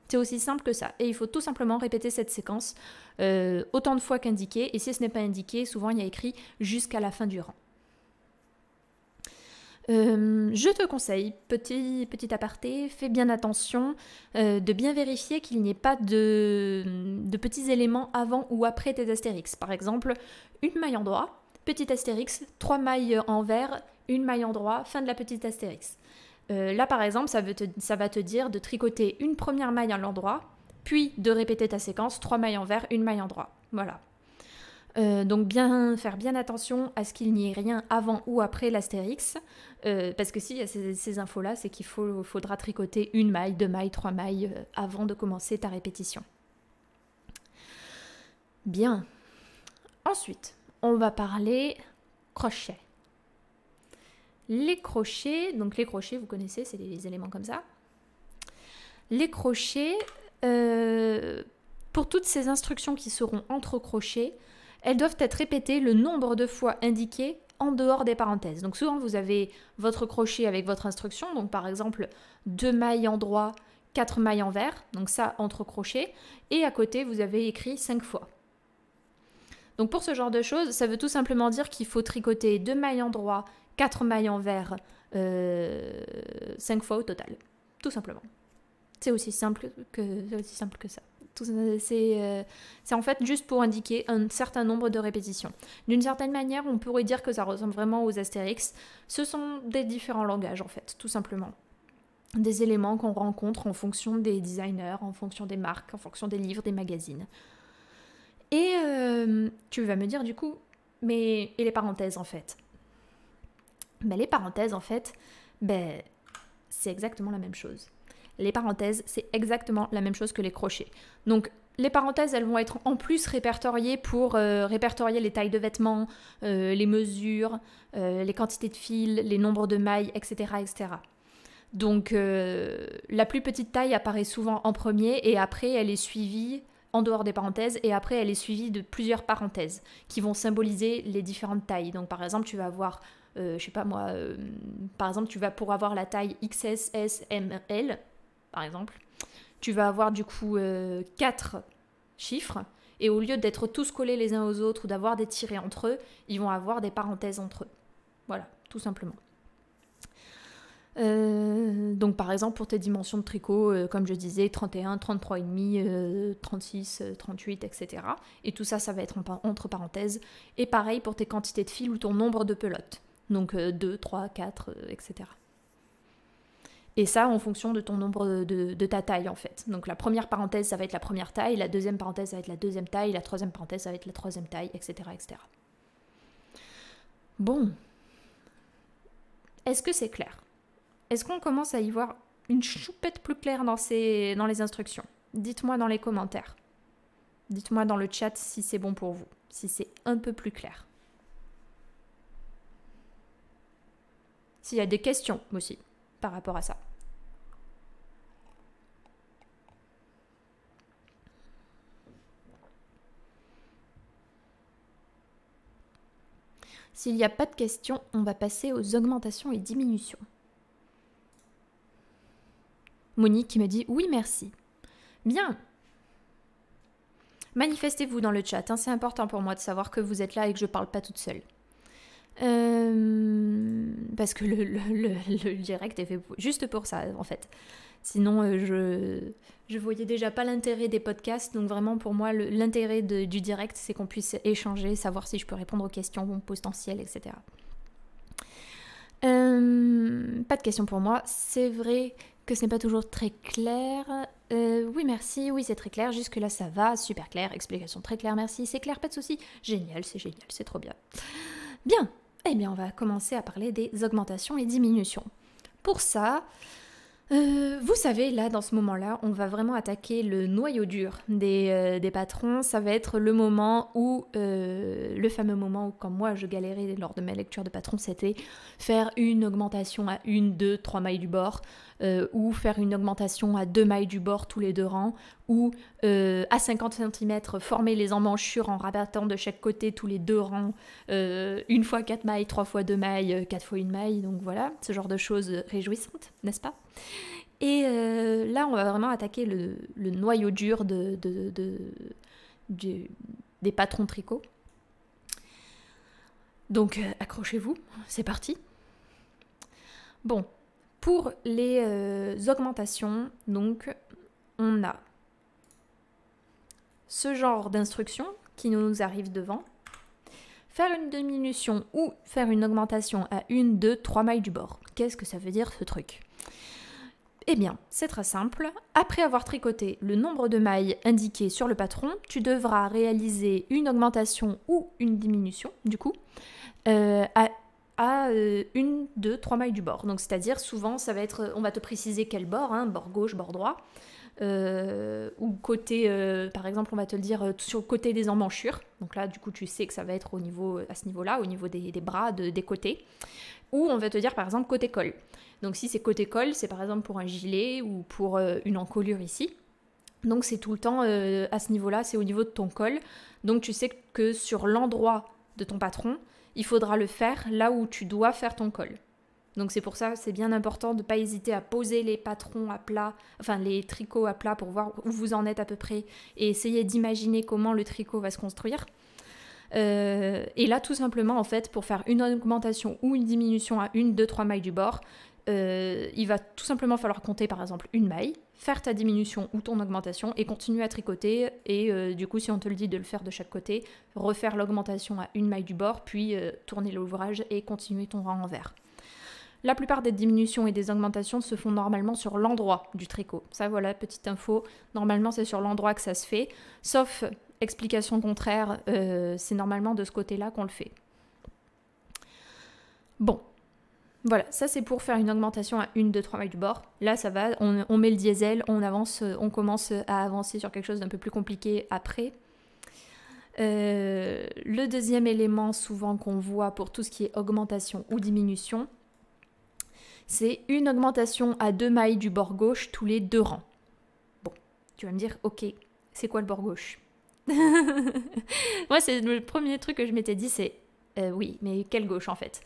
C'est aussi simple que ça. Et il faut tout simplement répéter cette séquence euh, autant de fois qu'indiqué. Et si ce n'est pas indiqué, souvent il y a écrit jusqu'à la fin du rang. Euh, je te conseille, petit, petit aparté, fais bien attention euh, de bien vérifier qu'il n'y ait pas de, petits éléments avant ou après tes astérix. Par exemple, une maille en droit, petit astérix, trois mailles envers, une maille en droit, fin de la petite astérix. Euh, là, par exemple, ça, va te dire de tricoter une première maille à l'endroit, puis de répéter ta séquence, trois mailles envers, une maille en droit. Voilà. Euh, donc bien faire bien attention à ce qu'il n'y ait rien avant ou après l'astérix, euh, parce que s'il y a ces, infos-là, c'est qu'il faudra tricoter une maille, deux mailles, trois mailles euh, avant de commencer ta répétition. Bien. Ensuite, on va parler crochet. Les crochets, donc les crochets, vous connaissez, c'est des éléments comme ça. Les crochets, pour toutes ces instructions qui seront entre crochets, elles doivent être répétées le nombre de fois indiqué en dehors des parenthèses. Donc souvent, vous avez votre crochet avec votre instruction, donc par exemple deux mailles en droit, quatre mailles en donc ça entre crochets, et à côté, vous avez écrit cinq fois. Donc pour ce genre de choses, ça veut tout simplement dire qu'il faut tricoter deux mailles en droit, quatre mailles en vert, euh, cinq fois au total, tout simplement. C'est aussi simple que, aussi simple que ça. Euh, c'est en fait juste pour indiquer un certain nombre de répétitions. D'une certaine manière, on pourrait dire que ça ressemble vraiment aux Astérix. Ce sont des différents langages en fait, tout simplement des éléments qu'on rencontre en fonction des designers, en fonction des marques, en fonction des livres, des magazines. Et euh, tu vas me dire du coup, mais et les parenthèses en fait ben, Les parenthèses en fait, ben, c'est exactement la même chose les parenthèses, c'est exactement la même chose que les crochets. Donc les parenthèses, elles vont être en plus répertoriées pour euh, répertorier les tailles de vêtements, euh, les mesures, euh, les quantités de fils, les nombres de mailles, etc. etc. Donc la plus petite taille apparaît souvent en premier et après elle est suivie en dehors des parenthèses et après elle est suivie de plusieurs parenthèses qui vont symboliser les différentes tailles. Donc par exemple tu vas avoir, je sais pas moi, par exemple tu vas pour avoir la taille XS, S, M, L, par exemple, tu vas avoir du coup euh, quatre chiffres. Et au lieu d'être tous collés les uns aux autres ou d'avoir des tirés entre eux, ils vont avoir des parenthèses entre eux. Voilà, tout simplement. Euh, donc par exemple pour tes dimensions de tricot, euh, comme je disais, 31, 33,5, 36, 38, etc. Et tout ça, ça va être entre parenthèses. Et pareil pour tes quantités de fils ou ton nombre de pelotes. Donc 2, 3, 4, etc. Et ça en fonction de ton nombre de, ta taille en fait. Donc la première parenthèse ça va être la première taille, la deuxième parenthèse ça va être la deuxième taille, la troisième parenthèse ça va être la troisième taille, etc. Bon. Est-ce que c'est clair Est-ce qu'on commence à y voir une choupette plus claire dans, ces, dans les instructions Dites-moi dans les commentaires. Dites-moi dans le chat si c'est bon pour vous, si c'est un peu plus clair. S'il y a des questions aussi, par rapport à ça. S'il n'y a pas de questions, on va passer aux augmentations et diminutions. Monique qui me dit oui merci. Bien. Manifestez-vous dans le chat, hein, c'est important pour moi de savoir que vous êtes là et que je ne parle pas toute seule. Euh, parce que le, direct est fait juste pour ça, en fait. Sinon, euh, je, je voyais déjà pas l'intérêt des podcasts. Donc, vraiment, pour moi, l'intérêt du direct, c'est qu'on puisse échanger, savoir si je peux répondre aux questions potentielles, etc. Euh, pas de questions pour moi. C'est vrai que ce n'est pas toujours très clair. oui, merci. Oui, c'est très clair. Jusque-là, ça va. Super clair. Explication très claire. Merci. C'est clair, pas de souci. Génial, c'est génial. C'est trop bien. Bien. Eh bien, on va commencer à parler des augmentations et diminutions. Pour ça, euh, vous savez, là, dans ce moment-là, on va vraiment attaquer le noyau dur des, euh, des patrons. Ça va être le moment où, euh, le fameux moment où, quand moi je galérais lors de mes lectures de patrons, c'était faire une augmentation à une, deux, trois mailles du bord. Euh, ou faire une augmentation à deux mailles du bord tous les deux rangs, ou euh, à 50 cm former les emmanchures en rabattant de chaque côté tous les deux rangs, euh, une fois quatre mailles, trois fois deux mailles, quatre fois une maille, donc voilà, ce genre de choses réjouissantes, n'est-ce pas Et là, on va vraiment attaquer le, noyau dur de, des patrons tricots. Donc accrochez-vous, c'est parti. Bon, pour les euh, augmentations, donc, on a ce genre d'instruction qui nous arrive devant. Faire une diminution ou faire une augmentation à une, deux, trois mailles du bord. Qu'est-ce que ça veut dire ce truc eh bien, c'est très simple. Après avoir tricoté le nombre de mailles indiquées sur le patron, tu devras réaliser une augmentation ou une diminution, du coup, euh, à à euh, une, deux, trois mailles du bord. Donc c'est-à-dire souvent ça va être, on va te préciser quel bord, hein, bord gauche, bord droit, euh, ou côté, euh, par exemple on va te le dire sur le côté des emmanchures. Donc là du coup tu sais que ça va être au niveau, à ce niveau-là, au niveau des, bras, des côtés. Ou on va te dire par exemple côté col. Donc si c'est côté col, c'est par exemple pour un gilet ou pour une encolure ici. Donc c'est tout le temps à ce niveau-là, c'est au niveau de ton col. Donc tu sais que sur l'endroit de ton patron, il faudra le faire là où tu dois faire ton col. Donc c'est pour ça, c'est bien important de ne pas hésiter à poser les patrons à plat, enfin les tricots à plat pour voir où vous en êtes à peu près et essayer d'imaginer comment le tricot va se construire. Euh, et là, tout simplement, en fait, pour faire une augmentation ou une diminution à une, deux, trois mailles du bord, euh, il va tout simplement falloir compter par exemple une maille, faire ta diminution ou ton augmentation et continuer à tricoter. Et euh, du coup, si on te le dit de le faire de chaque côté, refaire l'augmentation à une maille du bord, puis euh, tourner l'ouvrage et continuer ton rang envers. La plupart des diminutions et des augmentations se font normalement sur l'endroit du tricot. Ça, voilà, petite info. Normalement, c'est sur l'endroit que ça se fait. Sauf explication contraire, euh, c'est normalement de ce côté-là qu'on le fait. Bon, voilà, ça c'est pour faire une augmentation à une, deux, trois mailles du bord. Là ça va, on, met le diesel, on avance, euh, on commence à avancer sur quelque chose d'un peu plus compliqué après. Euh, le deuxième élément souvent qu'on voit pour tout ce qui est augmentation ou diminution, c'est une augmentation à deux mailles du bord gauche tous les deux rangs. Bon, tu vas me dire, ok, c'est quoi le bord gauche Moi, c'est le premier truc que je m'étais dit, c'est euh, oui, mais quelle gauche en fait.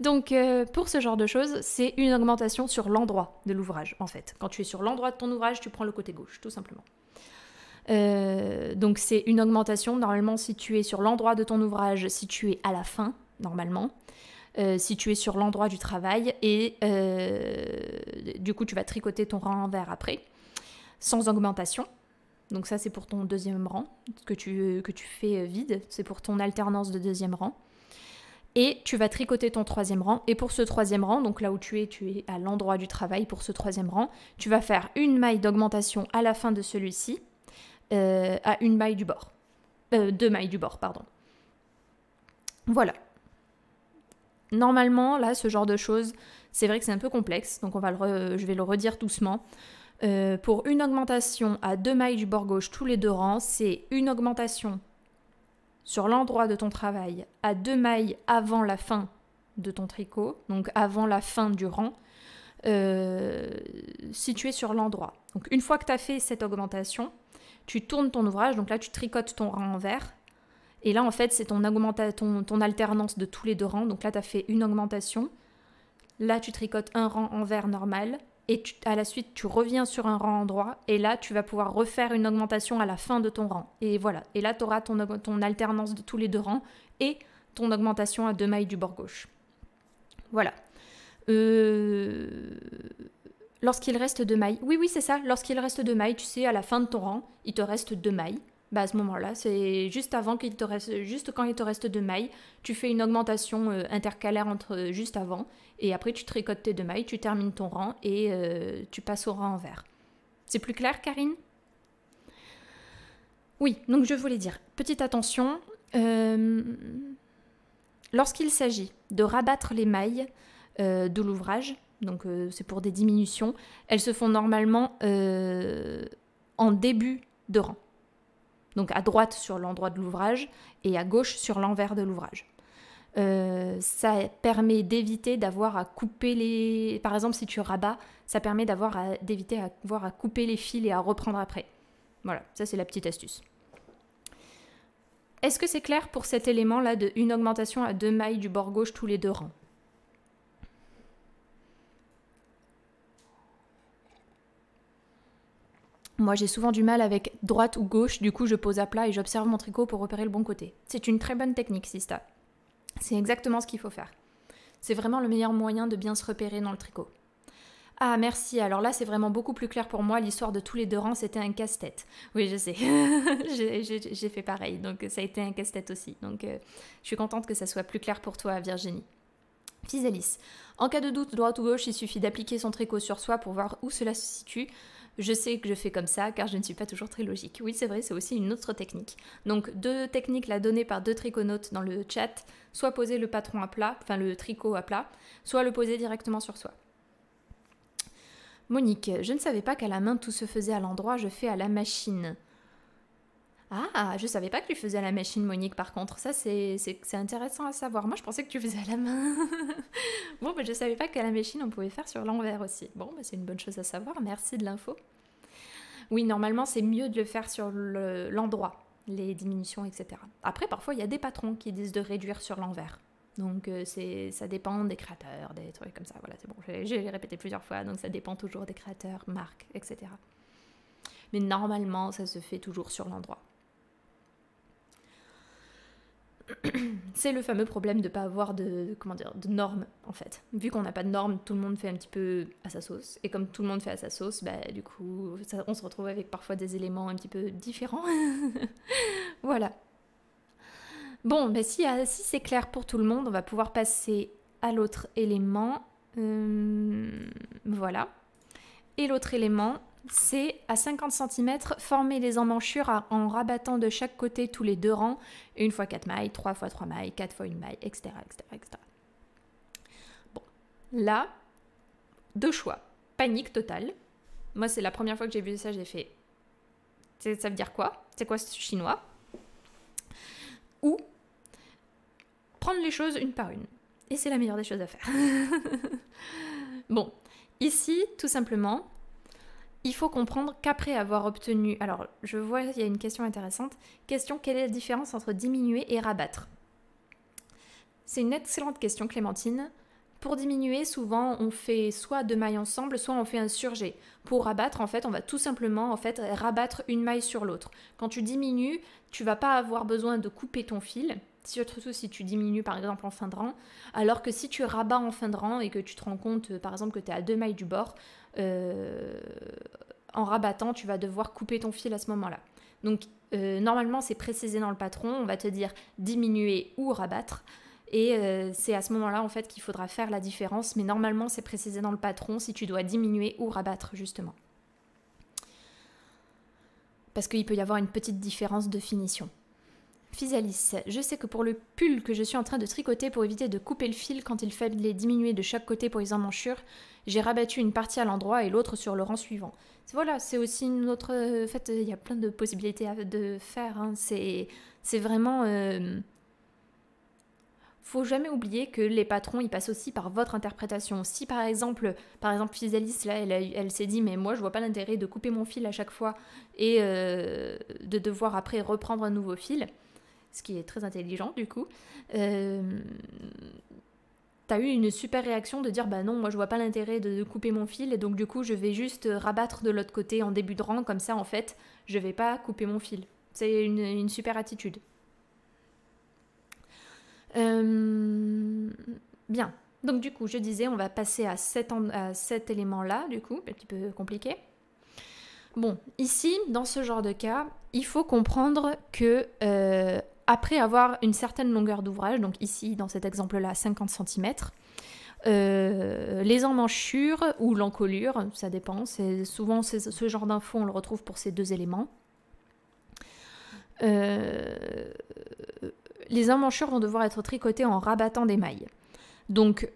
Donc euh, pour ce genre de choses, c'est une augmentation sur l'endroit de l'ouvrage en fait. Quand tu es sur l'endroit de ton ouvrage, tu prends le côté gauche, tout simplement. Euh, donc c'est une augmentation normalement si tu es sur l'endroit de ton ouvrage, si à la fin normalement, si tu es sur l'endroit du travail et du coup tu vas tricoter ton rang en après sans augmentation. Donc ça c'est pour ton deuxième rang que tu, que tu fais vide, c'est pour ton alternance de deuxième rang et tu vas tricoter ton troisième rang. Et pour ce troisième rang, donc là où tu es, tu es à l'endroit du travail pour ce troisième rang, tu vas faire une maille d'augmentation à la fin de celui-ci euh, à une maille du bord. Euh, deux mailles du bord, pardon. Voilà. Normalement, là, ce genre de choses, c'est vrai que c'est un peu complexe, donc on va le je vais le redire doucement. Euh, pour une augmentation à deux mailles du bord gauche tous les deux rangs, c'est une augmentation sur l'endroit de ton travail à deux mailles avant la fin de ton tricot, donc avant la fin du rang, euh, situé sur l'endroit. Donc une fois que tu as fait cette augmentation, tu tournes ton ouvrage, donc là tu tricotes ton rang en et là en fait c'est ton, ton alternance de tous les deux rangs, donc là tu as fait une augmentation, là tu tricotes un rang en normal, et à la suite tu reviens sur un rang en droit et là tu vas pouvoir refaire une augmentation à la fin de ton rang. Et voilà, et là tu auras ton, alternance de tous les deux rangs et ton augmentation à deux mailles du bord gauche. Voilà. Euh, lorsqu'il reste deux mailles, oui oui c'est ça, lorsqu'il reste deux mailles, tu sais à la fin de ton rang, il te reste deux mailles bah à ce moment-là, c'est juste avant qu'il te reste, juste quand il te reste deux mailles, tu fais une augmentation euh, intercalaire entre euh, juste avant, et après tu tricotes tes deux mailles, tu termines ton rang et euh, tu passes au rang envers. C'est plus clair, Karine Oui, donc je voulais dire, petite attention, lorsqu'il s'agit de rabattre les mailles de l'ouvrage, donc c'est pour des diminutions, elles se font normalement en début de rang donc à droite sur l'endroit de l'ouvrage et à gauche sur l'envers de l'ouvrage. Euh, ça permet d'éviter d'avoir à couper les... Par exemple, si tu rabats, ça permet d'avoir à... d'éviter d'avoir à couper les fils et à reprendre après. Voilà, ça c'est la petite astuce. Est-ce que c'est clair pour cet élément-là d'une augmentation à deux mailles du bord gauche tous les deux rangs Moi, j'ai souvent du mal avec droite ou gauche, du coup, je pose à plat et j'observe mon tricot pour repérer le bon côté. C'est une très bonne technique, Sista. C'est exactement ce qu'il faut faire. C'est vraiment le meilleur moyen de bien se repérer dans le tricot. Ah, merci, alors là, c'est vraiment beaucoup plus clair pour moi. L'histoire de tous les deux rangs, c'était un casse-tête. Oui, je sais. j'ai fait pareil, donc ça a été un casse-tête aussi. Donc, euh, je suis contente que ça soit plus clair pour toi, Virginie. Alice. En cas de doute droite ou gauche, il suffit d'appliquer son tricot sur soi pour voir où cela se situe. Je sais que je fais comme ça car je ne suis pas toujours très logique. Oui, c'est vrai, c'est aussi une autre technique. Donc, deux techniques la données par deux triconautes dans le chat soit poser le patron à plat, enfin le tricot à plat, soit le poser directement sur soi. Monique, je ne savais pas qu'à la main tout se faisait à l'endroit, je fais à la machine. Ah, je savais pas que tu faisais la machine, Monique, par contre. Ça, c'est intéressant à savoir. Moi, je pensais que tu faisais à la main. bon, mais bah, je savais pas qu'à la machine, on pouvait faire sur l'envers aussi. Bon, bah, c'est une bonne chose à savoir. Merci de l'info. Oui, normalement, c'est mieux de le faire sur l'endroit, les diminutions, etc. Après, parfois, il y a des patrons qui disent de réduire sur l'envers. Donc, euh, c'est ça dépend des créateurs, des trucs comme ça. Voilà, c'est bon, j'ai répété plusieurs fois. Donc, ça dépend toujours des créateurs, marques, etc. Mais normalement, ça se fait toujours sur l'endroit. c'est le fameux problème de ne pas avoir de, comment dire, de normes, en fait. Vu qu'on n'a pas de normes, tout le monde fait un petit peu à sa sauce. Et comme tout le monde fait à sa sauce, bah, du coup, on se retrouve avec parfois des éléments un petit peu différents. voilà. Bon, bah, si, ah, si c'est clair pour tout le monde, on va pouvoir passer à l'autre élément. Hum, voilà. Et l'autre élément, c'est à 50 cm, former les emmanchures en rabattant de chaque côté tous les deux rangs, une fois 4 mailles, 3 fois 3 mailles, 4 fois une maille, etc. etc., etc. Bon, là, deux choix. Panique totale. Moi, c'est la première fois que j'ai vu ça, j'ai fait. Ça veut dire quoi C'est quoi ce chinois Ou prendre les choses une par une. Et c'est la meilleure des choses à faire. bon, ici, tout simplement, il faut comprendre qu'après avoir obtenu... Alors, je vois, qu'il y a une question intéressante. Question, quelle est la différence entre diminuer et rabattre C'est une excellente question, Clémentine. Pour diminuer, souvent, on fait soit deux mailles ensemble, soit on fait un surjet. Pour rabattre, en fait, on va tout simplement en fait rabattre une maille sur l'autre. Quand tu diminues, tu vas pas avoir besoin de couper ton fil, surtout si tu diminues par exemple en fin de rang, alors que si tu rabats en fin de rang et que tu te rends compte par exemple que tu es à deux mailles du bord, euh, en rabattant, tu vas devoir couper ton fil à ce moment-là. Donc euh, normalement, c'est précisé dans le patron, on va te dire diminuer ou rabattre. Et euh, c'est à ce moment-là, en fait, qu'il faudra faire la différence. Mais normalement, c'est précisé dans le patron si tu dois diminuer ou rabattre, justement. Parce qu'il peut y avoir une petite différence de finition. Physalis, je sais que pour le pull que je suis en train de tricoter pour éviter de couper le fil quand il fallait diminuer de chaque côté pour les emmanchures, j'ai rabattu une partie à l'endroit et l'autre sur le rang suivant. Voilà, c'est aussi une autre... Euh, en fait, il y a plein de possibilités de faire. Hein. C'est vraiment... Euh, faut jamais oublier que les patrons, ils passent aussi par votre interprétation. Si par exemple, par exemple là, elle, s'est dit, mais moi, je vois pas l'intérêt de couper mon fil à chaque fois et euh, de devoir après reprendre un nouveau fil ce qui est très intelligent du coup, euh, t'as eu une super réaction de dire bah non, moi je vois pas l'intérêt de, couper mon fil et donc du coup je vais juste euh, rabattre de l'autre côté en début de rang, comme ça en fait je vais pas couper mon fil. C'est une, super attitude. Euh, bien. Donc du coup, je disais, on va passer à cet, à élément-là, du coup, un petit peu compliqué. Bon, ici, dans ce genre de cas, il faut comprendre que euh, après avoir une certaine longueur d'ouvrage, donc ici dans cet exemple-là 50 cm, euh, les emmanchures ou l'encolure, ça dépend, souvent ce genre d'infos on le retrouve pour ces deux éléments. Euh, les emmanchures vont devoir être tricotées en rabattant des mailles. Donc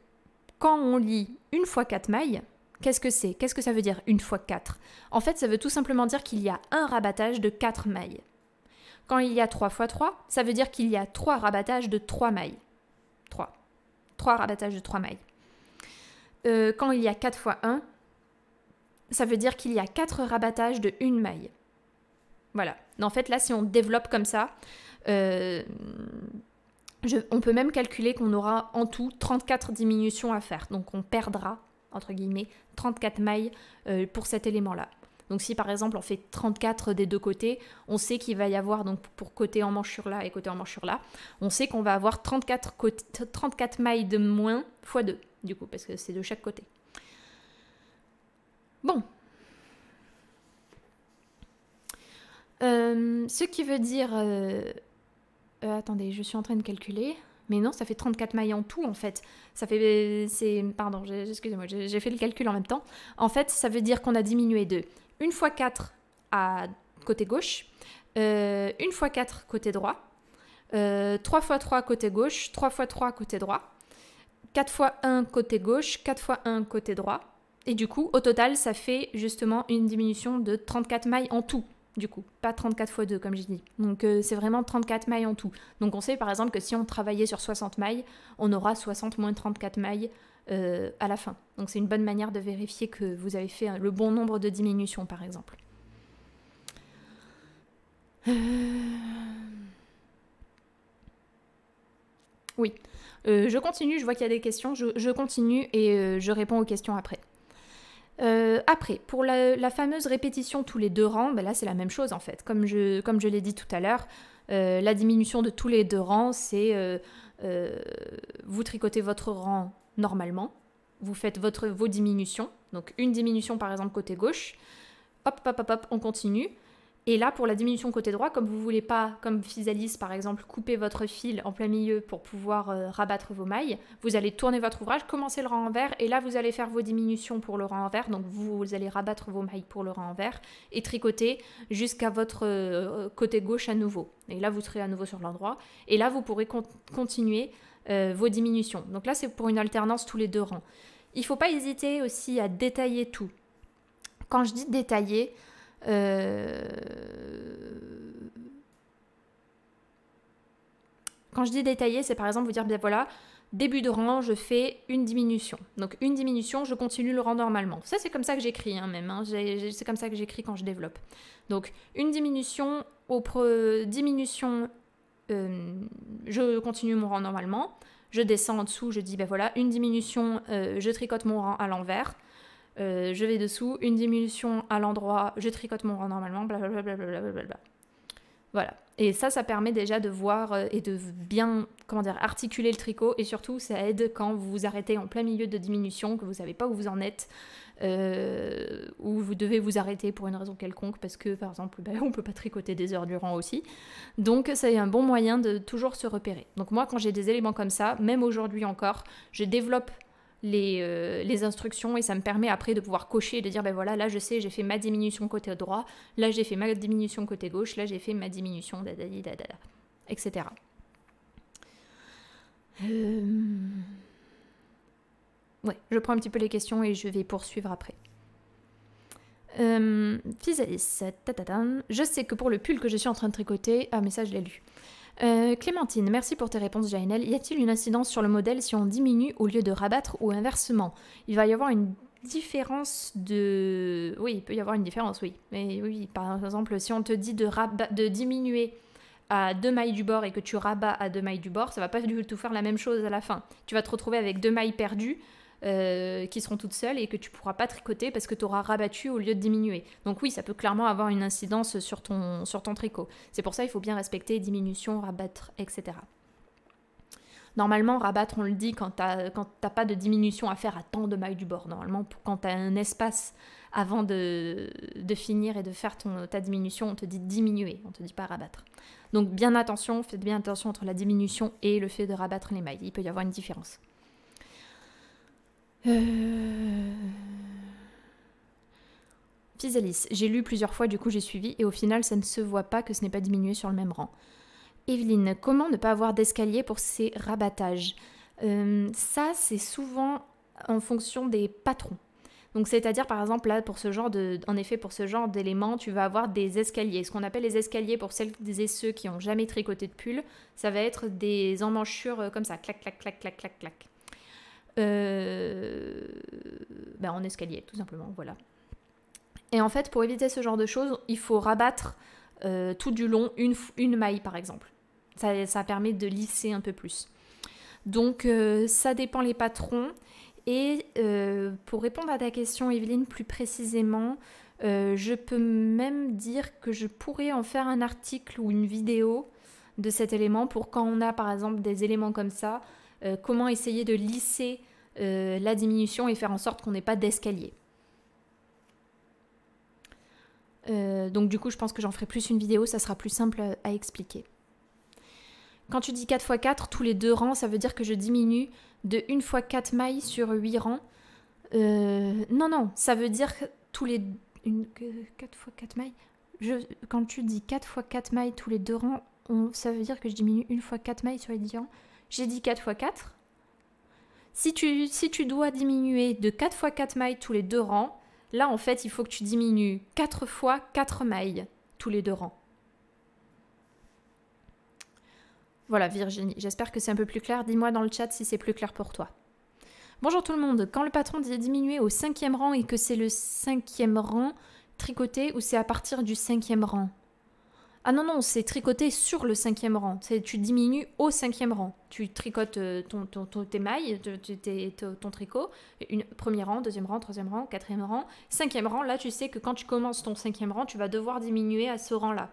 quand on lit une fois quatre mailles, Qu'est-ce que c'est Qu'est-ce que ça veut dire une fois quatre En fait, ça veut tout simplement dire qu'il y a un rabattage de 4 mailles. Quand il y a 3 x 3, ça veut dire qu'il y a 3 rabattages de 3 mailles. 3. 3 rabattages de 3 mailles. Euh, quand il y a 4 x 1, ça veut dire qu'il y a 4 rabattages de 1 maille. Voilà. En fait, là, si on développe comme ça, euh, on peut même calculer qu'on aura en tout 34 diminutions à faire. Donc on perdra, entre guillemets, 34 mailles euh, pour cet élément-là. Donc si par exemple on fait 34 des deux côtés, on sait qu'il va y avoir, donc pour côté en manche sur là et côté en sur là, on sait qu'on va avoir 34, 34 mailles de moins fois 2, du coup, parce que c'est de chaque côté. Bon. Euh, ce qui veut dire... Euh, euh, attendez, je suis en train de calculer. Mais non, ça fait 34 mailles en tout en fait. Ça fait pardon, excusez-moi, j'ai fait le calcul en même temps. En fait, ça veut dire qu'on a diminué 2. 1 fois 4 à côté gauche, euh, 1 fois 4 côté droit, 3 euh, fois 3 côté gauche, 3 fois 3 côté droit, 4 fois 1 côté gauche, 4 fois 1 côté droit. Et du coup, au total, ça fait justement une diminution de 34 mailles en tout. Du coup, pas 34 fois 2 comme j'ai dit. Donc euh, c'est vraiment 34 mailles en tout. Donc on sait par exemple que si on travaillait sur 60 mailles, on aura 60 moins 34 mailles euh, à la fin. Donc c'est une bonne manière de vérifier que vous avez fait hein, le bon nombre de diminutions, par exemple. Euh. Oui, euh, je continue, je vois qu'il y a des questions, je, continue et je réponds aux questions après. après, pour la, fameuse répétition tous les deux rangs, ben là c'est la même chose en fait. Comme je, comme je l'ai dit tout à l'heure, la diminution de tous les deux rangs, c'est vous tricotez votre rang normalement. Vous faites votre, vos diminutions. Donc une diminution par exemple côté gauche. Hop, hop, hop, hop, on continue. Et là, pour la diminution côté droit, comme vous voulez pas, comme Fisalis par exemple, couper votre fil en plein milieu pour pouvoir euh, rabattre vos mailles, vous allez tourner votre ouvrage, commencer le rang envers, et là vous allez faire vos diminutions pour le rang envers, donc vous, allez rabattre vos mailles pour le rang envers, et tricoter jusqu'à votre euh, côté gauche à nouveau. Et là vous serez à nouveau sur l'endroit, et là vous pourrez continuer euh, vos diminutions. Donc là, c'est pour une alternance tous les deux rangs. Il ne faut pas hésiter aussi à détailler tout. Quand je dis détailler, euh, quand je dis détailler, c'est par exemple vous dire, bien voilà, début de rang, je fais une diminution. Donc une diminution, je continue le rang normalement. Ça, c'est comme ça que j'écris hein, même. Hein. C'est comme ça que j'écris quand je développe. Donc une diminution, au diminution je continue mon rang normalement, je descends en dessous, je dis ben voilà, une diminution, euh, je tricote mon rang à l'envers, euh, je vais dessous, une diminution à l'endroit, je tricote mon rang normalement, blablabla. Voilà. Et ça, ça permet déjà de voir euh, et de bien, comment dire, articuler le tricot. Et surtout, ça aide quand vous vous arrêtez en plein milieu de diminution, que vous savez pas où vous en êtes, euh, où vous devez vous arrêter pour une raison quelconque parce que par exemple ben, on peut pas tricoter des heures durant aussi. Donc ça est un bon moyen de toujours se repérer. Donc moi quand j'ai des éléments comme ça, même aujourd'hui encore, je développe les, euh, les, instructions et ça me permet après de pouvoir cocher et de dire ben voilà là je sais j'ai fait ma diminution côté droit, là j'ai fait ma diminution côté gauche, là j'ai fait ma diminution etc. Euh... Oui, je prends un petit peu les questions et je vais poursuivre après. Euh, je sais que pour le pull que je suis en train de tricoter, ah mais ça je l'ai lu. Euh, Clémentine, merci pour tes réponses JNL. Y a-t-il une incidence sur le modèle si on diminue au lieu de rabattre ou inversement Il va y avoir une différence de... Oui, il peut y avoir une différence, oui. Mais oui, par exemple, si on te dit de, de diminuer à deux mailles du bord et que tu rabats à deux mailles du bord, ça va pas du tout faire la même chose à la fin. Tu vas te retrouver avec deux mailles perdues euh, qui seront toutes seules et que tu pourras pas tricoter parce que tu auras rabattu au lieu de diminuer. Donc oui, ça peut clairement avoir une incidence sur ton, sur ton tricot. C'est pour ça il faut bien respecter diminution, rabattre, etc. Normalement, rabattre, on le dit quand tu n'as pas de diminution à faire à tant de mailles du bord. Normalement, quand tu as un espace avant de, de, finir et de faire ton, ta diminution, on te dit diminuer, on te dit pas rabattre. Donc bien attention, faites bien attention entre la diminution et le fait de rabattre les mailles. Il peut y avoir une différence. Euh... j'ai lu plusieurs fois, du coup j'ai suivi, et au final ça ne se voit pas que ce n'est pas diminué sur le même rang. Evelyne, comment ne pas avoir d'escalier pour ces rabattages euh, Ça, c'est souvent en fonction des patrons. Donc c'est-à-dire par exemple là pour ce genre de effet pour ce genre d'éléments, tu vas avoir des escaliers. Ce qu'on appelle les escaliers pour celles et ceux qui ont jamais tricoté de pull, ça va être des emmanchures euh, comme ça, clac clac clac clac clac clac. Euh, bah, en escalier, tout simplement, voilà. Et en fait, pour éviter ce genre de choses, il faut rabattre euh, tout du long une, maille, par exemple. Ça, permet de lisser un peu plus. Donc, euh, ça dépend les patrons. Et pour répondre à ta question, Evelyne, plus précisément, je peux même dire que je pourrais en faire un article ou une vidéo de cet élément pour quand on a par exemple des éléments comme ça, euh, comment essayer de lisser euh, la diminution et faire en sorte qu'on n'ait pas d'escalier. Euh, donc du coup, je pense que j'en ferai plus une vidéo, ça sera plus simple à expliquer. Quand tu dis 4 x 4, tous les deux rangs, ça veut dire que je diminue de 1 x 4 mailles sur 8 rangs. non, non, ça veut dire que tous les... 4 x 4 mailles Quand tu dis 4 x 4 mailles tous les deux rangs, ça veut dire que je diminue 1 x 4 mailles sur les 10 rangs j'ai dit 4 x 4. Si tu, si tu dois diminuer de 4 x 4 mailles tous les deux rangs, là en fait il faut que tu diminues 4 fois 4 mailles tous les deux rangs. Voilà Virginie, j'espère que c'est un peu plus clair. Dis-moi dans le chat si c'est plus clair pour toi. Bonjour tout le monde, quand le patron dit diminuer au cinquième rang et que c'est le cinquième rang tricoté ou c'est à partir du cinquième rang ah non, non, c'est tricoté sur le cinquième rang. Tu diminues au cinquième rang. Tu tricotes euh, ton, tes mailles, ton tricot. Une, premier rang, deuxième rang, troisième rang, quatrième rang. Cinquième rang, là, tu sais que quand tu commences ton cinquième rang, tu vas devoir diminuer à ce rang-là.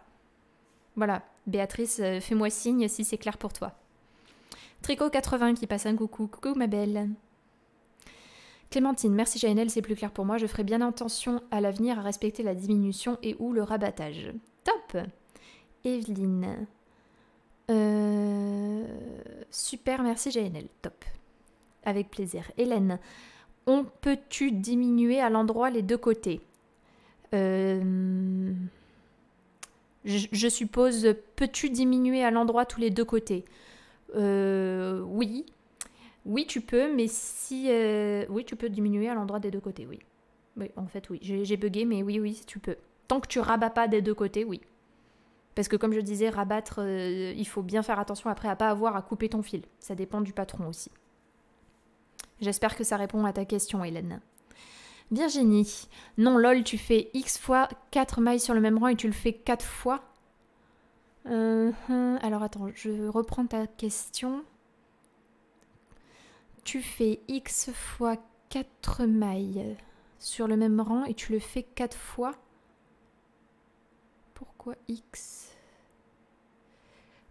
Voilà. Béatrice, euh, fais-moi signe si c'est clair pour toi. Tricot 80 qui passe un coucou. Coucou, ma belle. Clémentine, merci Janelle, c'est plus clair pour moi. Je ferai bien attention à l'avenir à respecter la diminution et ou le rabattage. Top Evelyne. Euh, super, merci JNL, top. Avec plaisir. Hélène, on peut-tu diminuer à l'endroit les deux côtés euh, je, suppose, peux-tu diminuer à l'endroit tous les deux côtés euh, Oui. Oui, tu peux, mais si... oui, tu peux diminuer à l'endroit des deux côtés, oui. Oui, en fait, oui. J'ai bugué, mais oui, oui, tu peux. Tant que tu rabats pas des deux côtés, oui. Parce que comme je disais, rabattre, euh, il faut bien faire attention après à pas avoir à couper ton fil. Ça dépend du patron aussi. J'espère que ça répond à ta question, Hélène. Virginie, non, lol, tu fais X fois 4 mailles sur le même rang et tu le fais 4 fois. Euh, alors attends, je reprends ta question. Tu fais X fois 4 mailles sur le même rang et tu le fais 4 fois. Pourquoi X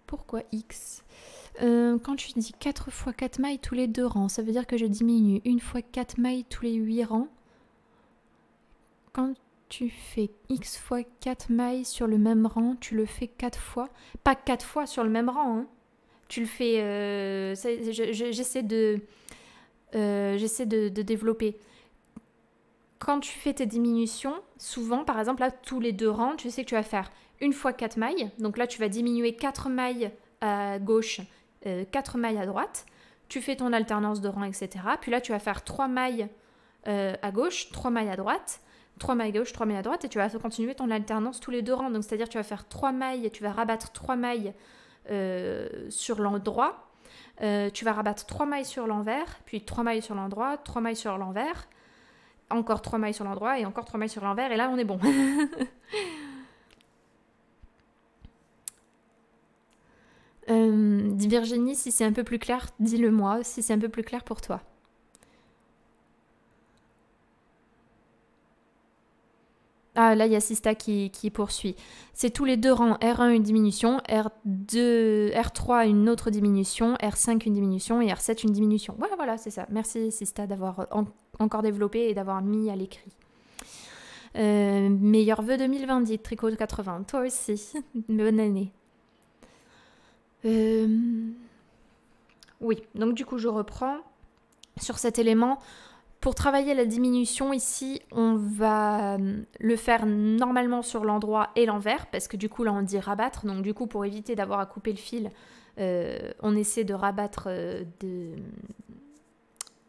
Pourquoi X euh, Quand tu dis 4 fois 4 mailles tous les 2 rangs, ça veut dire que je diminue 1 fois 4 mailles tous les 8 rangs. Quand tu fais X fois 4 mailles sur le même rang, tu le fais 4 fois. Pas 4 fois sur le même rang, hein. Tu le fais... Euh, J'essaie de... Euh, J'essaie de, de développer quand tu fais tes diminutions, souvent, par exemple, là, tous les deux rangs, tu sais que tu vas faire une fois 4 mailles. Donc là, tu vas diminuer 4 mailles à gauche, 4 euh, mailles à droite. Tu fais ton alternance de rang, etc. Puis là, tu vas faire 3 euh, mailles à gauche, 3 mailles à droite. 3 mailles à gauche, 3 mailles à droite, et tu vas continuer ton alternance tous les deux rangs. Donc, c'est-à-dire, tu vas faire 3 mailles, et tu vas rabattre 3 mailles euh, sur l'endroit, tu vas rabattre 3 mailles sur l'envers, puis 3 mailles sur l'endroit, 3 mailles sur l'envers, encore 3 mailles sur l'endroit et encore 3 mailles sur l'envers, et là on est bon. Euh, Virginie, si c'est un peu plus clair, dis-le moi, si c'est un peu plus clair pour toi. Ah, là, il y a Sista qui, qui poursuit. C'est tous les deux rangs. R1, une diminution. R2, R3, une autre diminution. R5, une diminution. Et R7, une diminution. Voilà, voilà, c'est ça. Merci, Sista, d'avoir encore développé et d'avoir mis à l'écrit. Euh, meilleur vœu 2020, Tricot 80. Toi aussi, bonne année. Euh, oui, donc du coup, je reprends sur cet élément. Pour travailler la diminution ici, on va euh, le faire normalement sur l'endroit et l'envers, parce que du coup là on dit rabattre, donc du coup pour éviter d'avoir à couper le fil, on essaie de rabattre de,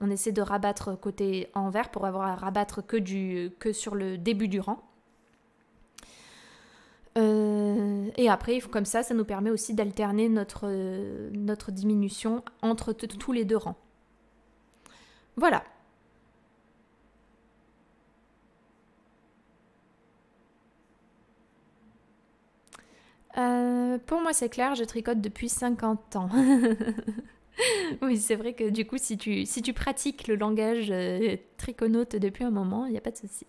on essaie de rabattre côté envers pour avoir à rabattre que, du, que sur le début du rang. Euh, et après, comme ça, ça nous permet aussi d'alterner notre, notre diminution entre tous les deux rangs. Voilà. Euh, pour moi, c'est clair, je tricote depuis 50 ans. oui, c'est vrai que du coup, si tu, si tu pratiques le langage euh, triconote depuis un moment, il n'y a pas de souci.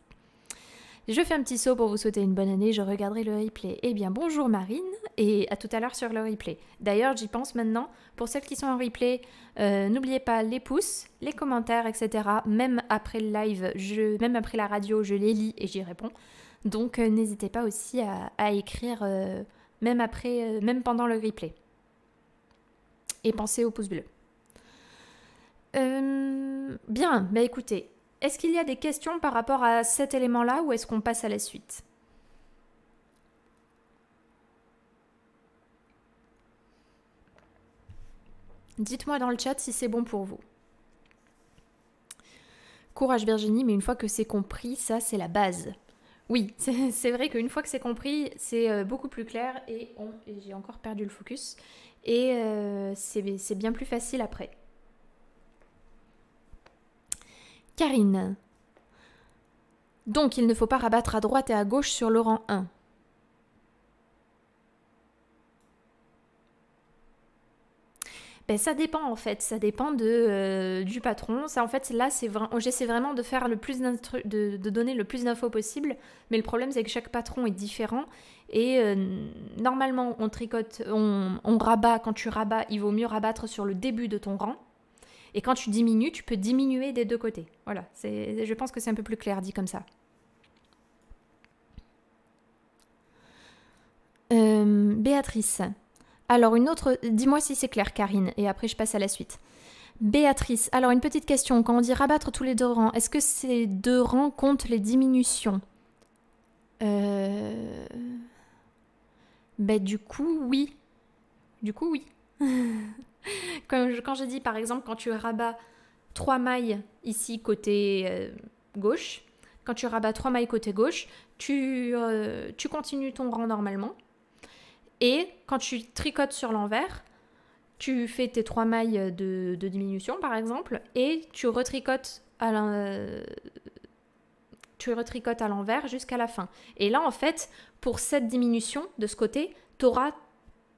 Je fais un petit saut pour vous souhaiter une bonne année, je regarderai le replay. Eh bien, bonjour Marine, et à tout à l'heure sur le replay. D'ailleurs, j'y pense maintenant, pour celles qui sont en replay, euh, n'oubliez pas les pouces, les commentaires, etc. Même après le live, je, même après la radio, je les lis et j'y réponds. Donc, euh, n'hésitez pas aussi à, à écrire, même après, même pendant le replay et pensez au pouce bleu. Euh, bien, bah écoutez, est-ce qu'il y a des questions par rapport à cet élément-là ou est-ce qu'on passe à la suite Dites-moi dans le chat si c'est bon pour vous. Courage Virginie, mais une fois que c'est compris, ça c'est la base. Oui, c'est vrai qu'une fois que c'est compris, c'est euh, beaucoup plus clair et, et j'ai encore perdu le focus et euh, c'est bien plus facile après. Karine. Donc il ne faut pas rabattre à droite et à gauche sur le rang 1. Ben, ça dépend en fait, ça dépend de, euh, du patron. Ça en fait, là, c'est j'essaie vraiment de faire le plus de, de donner le plus d'infos possible. Mais le problème, c'est que chaque patron est différent et euh, normalement, on tricote, on, rabat, quand tu rabats, il vaut mieux rabattre sur le début de ton rang. Et quand tu diminues, tu peux diminuer des deux côtés. Voilà, je pense que c'est un peu plus clair dit comme ça. Euh, Béatrice. Alors une autre, dis-moi si c'est clair Karine, et après je passe à la suite. Béatrice, alors une petite question, quand on dit rabattre tous les deux rangs, est-ce que ces deux rangs comptent les diminutions euh... Ben du coup, oui. Du coup, oui. quand, je, dis par exemple, quand tu rabats trois mailles ici côté euh, gauche, quand tu rabats trois mailles côté gauche, euh, tu, continues ton rang normalement. Et quand tu tricotes sur l'envers, tu fais tes trois mailles de, diminution par exemple, et tu retricotes à tu retricotes à l'envers jusqu'à la fin. Et là, en fait, pour cette diminution de ce côté, tu auras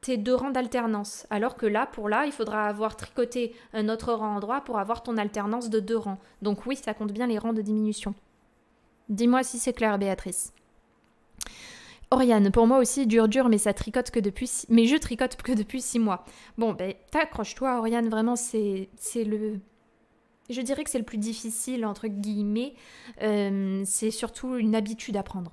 tes deux rangs d'alternance. Alors que là, pour là, il faudra avoir tricoté un autre rang en droit pour avoir ton alternance de deux rangs. Donc oui, ça compte bien les rangs de diminution. Dis-moi si c'est clair, Béatrice. Oriane, pour moi aussi, dur dur, mais ça tricote que depuis... Mais je tricote que depuis six mois. Bon, ben, t'accroche-toi, Oriane, vraiment, c'est le je dirais que c'est le plus difficile, entre guillemets. Euh, c'est surtout une habitude à prendre.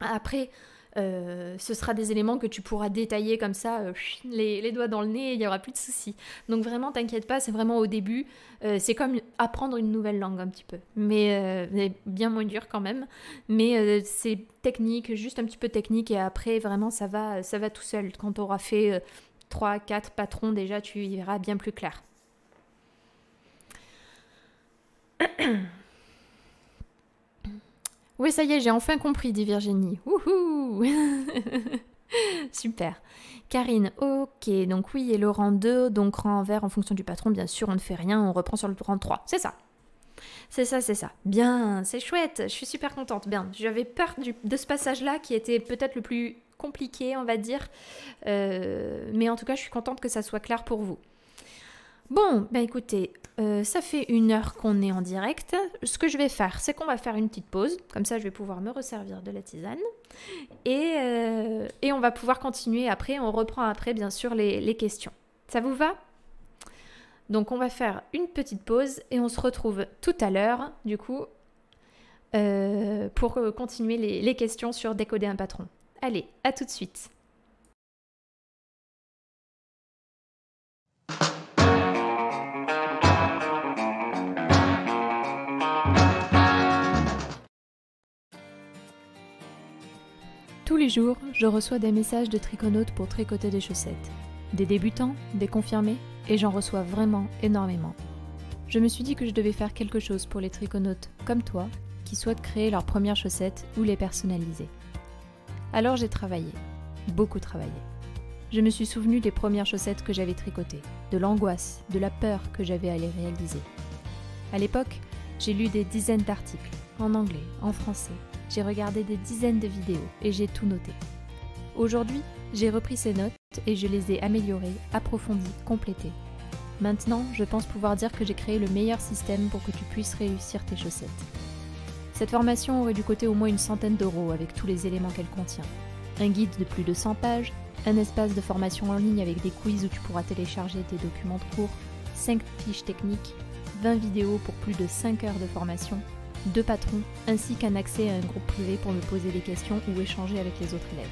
Après, euh, ce sera des éléments que tu pourras détailler comme ça, euh, les, doigts dans le nez, il n'y aura plus de soucis. Donc vraiment, t'inquiète pas, c'est vraiment au début. c'est comme apprendre une nouvelle langue un petit peu, mais, bien moins dur quand même. Mais c'est technique, juste un petit peu technique, et après, vraiment, ça va, ça va tout seul. Quand tu auras fait 3, 4 patrons déjà, tu y verras bien plus clair oui, ça y est, j'ai enfin compris, dit Virginie. Wouhou Super. Karine, ok, donc oui, et le rang 2, donc rang vert en fonction du patron, bien sûr, on ne fait rien, on reprend sur le rang 3. C'est ça. C'est ça, c'est ça. Bien, c'est chouette, je suis super contente. Bien, j'avais peur de ce passage-là qui était peut-être le plus compliqué, on va dire. Euh, mais en tout cas, je suis contente que ça soit clair pour vous. Bon, ben écoutez, euh, ça fait une heure qu'on est en direct. Ce que je vais faire, c'est qu'on va faire une petite pause. Comme ça, je vais pouvoir me resservir de la tisane. Et, euh, et on va pouvoir continuer après. On reprend après, bien sûr, les, les questions. Ça vous va Donc, on va faire une petite pause et on se retrouve tout à l'heure, du coup, euh, pour continuer les questions sur décoder un patron. Allez, à tout de suite. Tous les jours, je reçois des messages de triconautes pour tricoter des chaussettes. Des débutants, des confirmés, et j'en reçois vraiment énormément. Je me suis dit que je devais faire quelque chose pour les triconautes comme toi, qui souhaitent créer leurs premières chaussettes ou les personnaliser. Alors j'ai travaillé, beaucoup travaillé. Je me suis souvenu des premières chaussettes que j'avais tricotées, de l'angoisse, de la peur que j'avais à les réaliser. À l'époque, j'ai lu des dizaines d'articles, en anglais, en français, j'ai regardé des dizaines de vidéos et j'ai tout noté. Aujourd'hui, j'ai repris ces notes et je les ai améliorées, approfondies, complétées. Maintenant, je pense pouvoir dire que j'ai créé le meilleur système pour que tu puisses réussir tes chaussettes. Cette formation aurait dû coûter au moins une centaine d'euros avec tous les éléments qu'elle contient. Un guide de plus de 100 pages, un espace de formation en ligne avec des quiz où tu pourras télécharger tes documents de cours, 5 fiches techniques, 20 vidéos pour plus de 5 heures de formation, deux patrons, ainsi qu'un accès à un groupe privé pour me poser des questions ou échanger avec les autres élèves.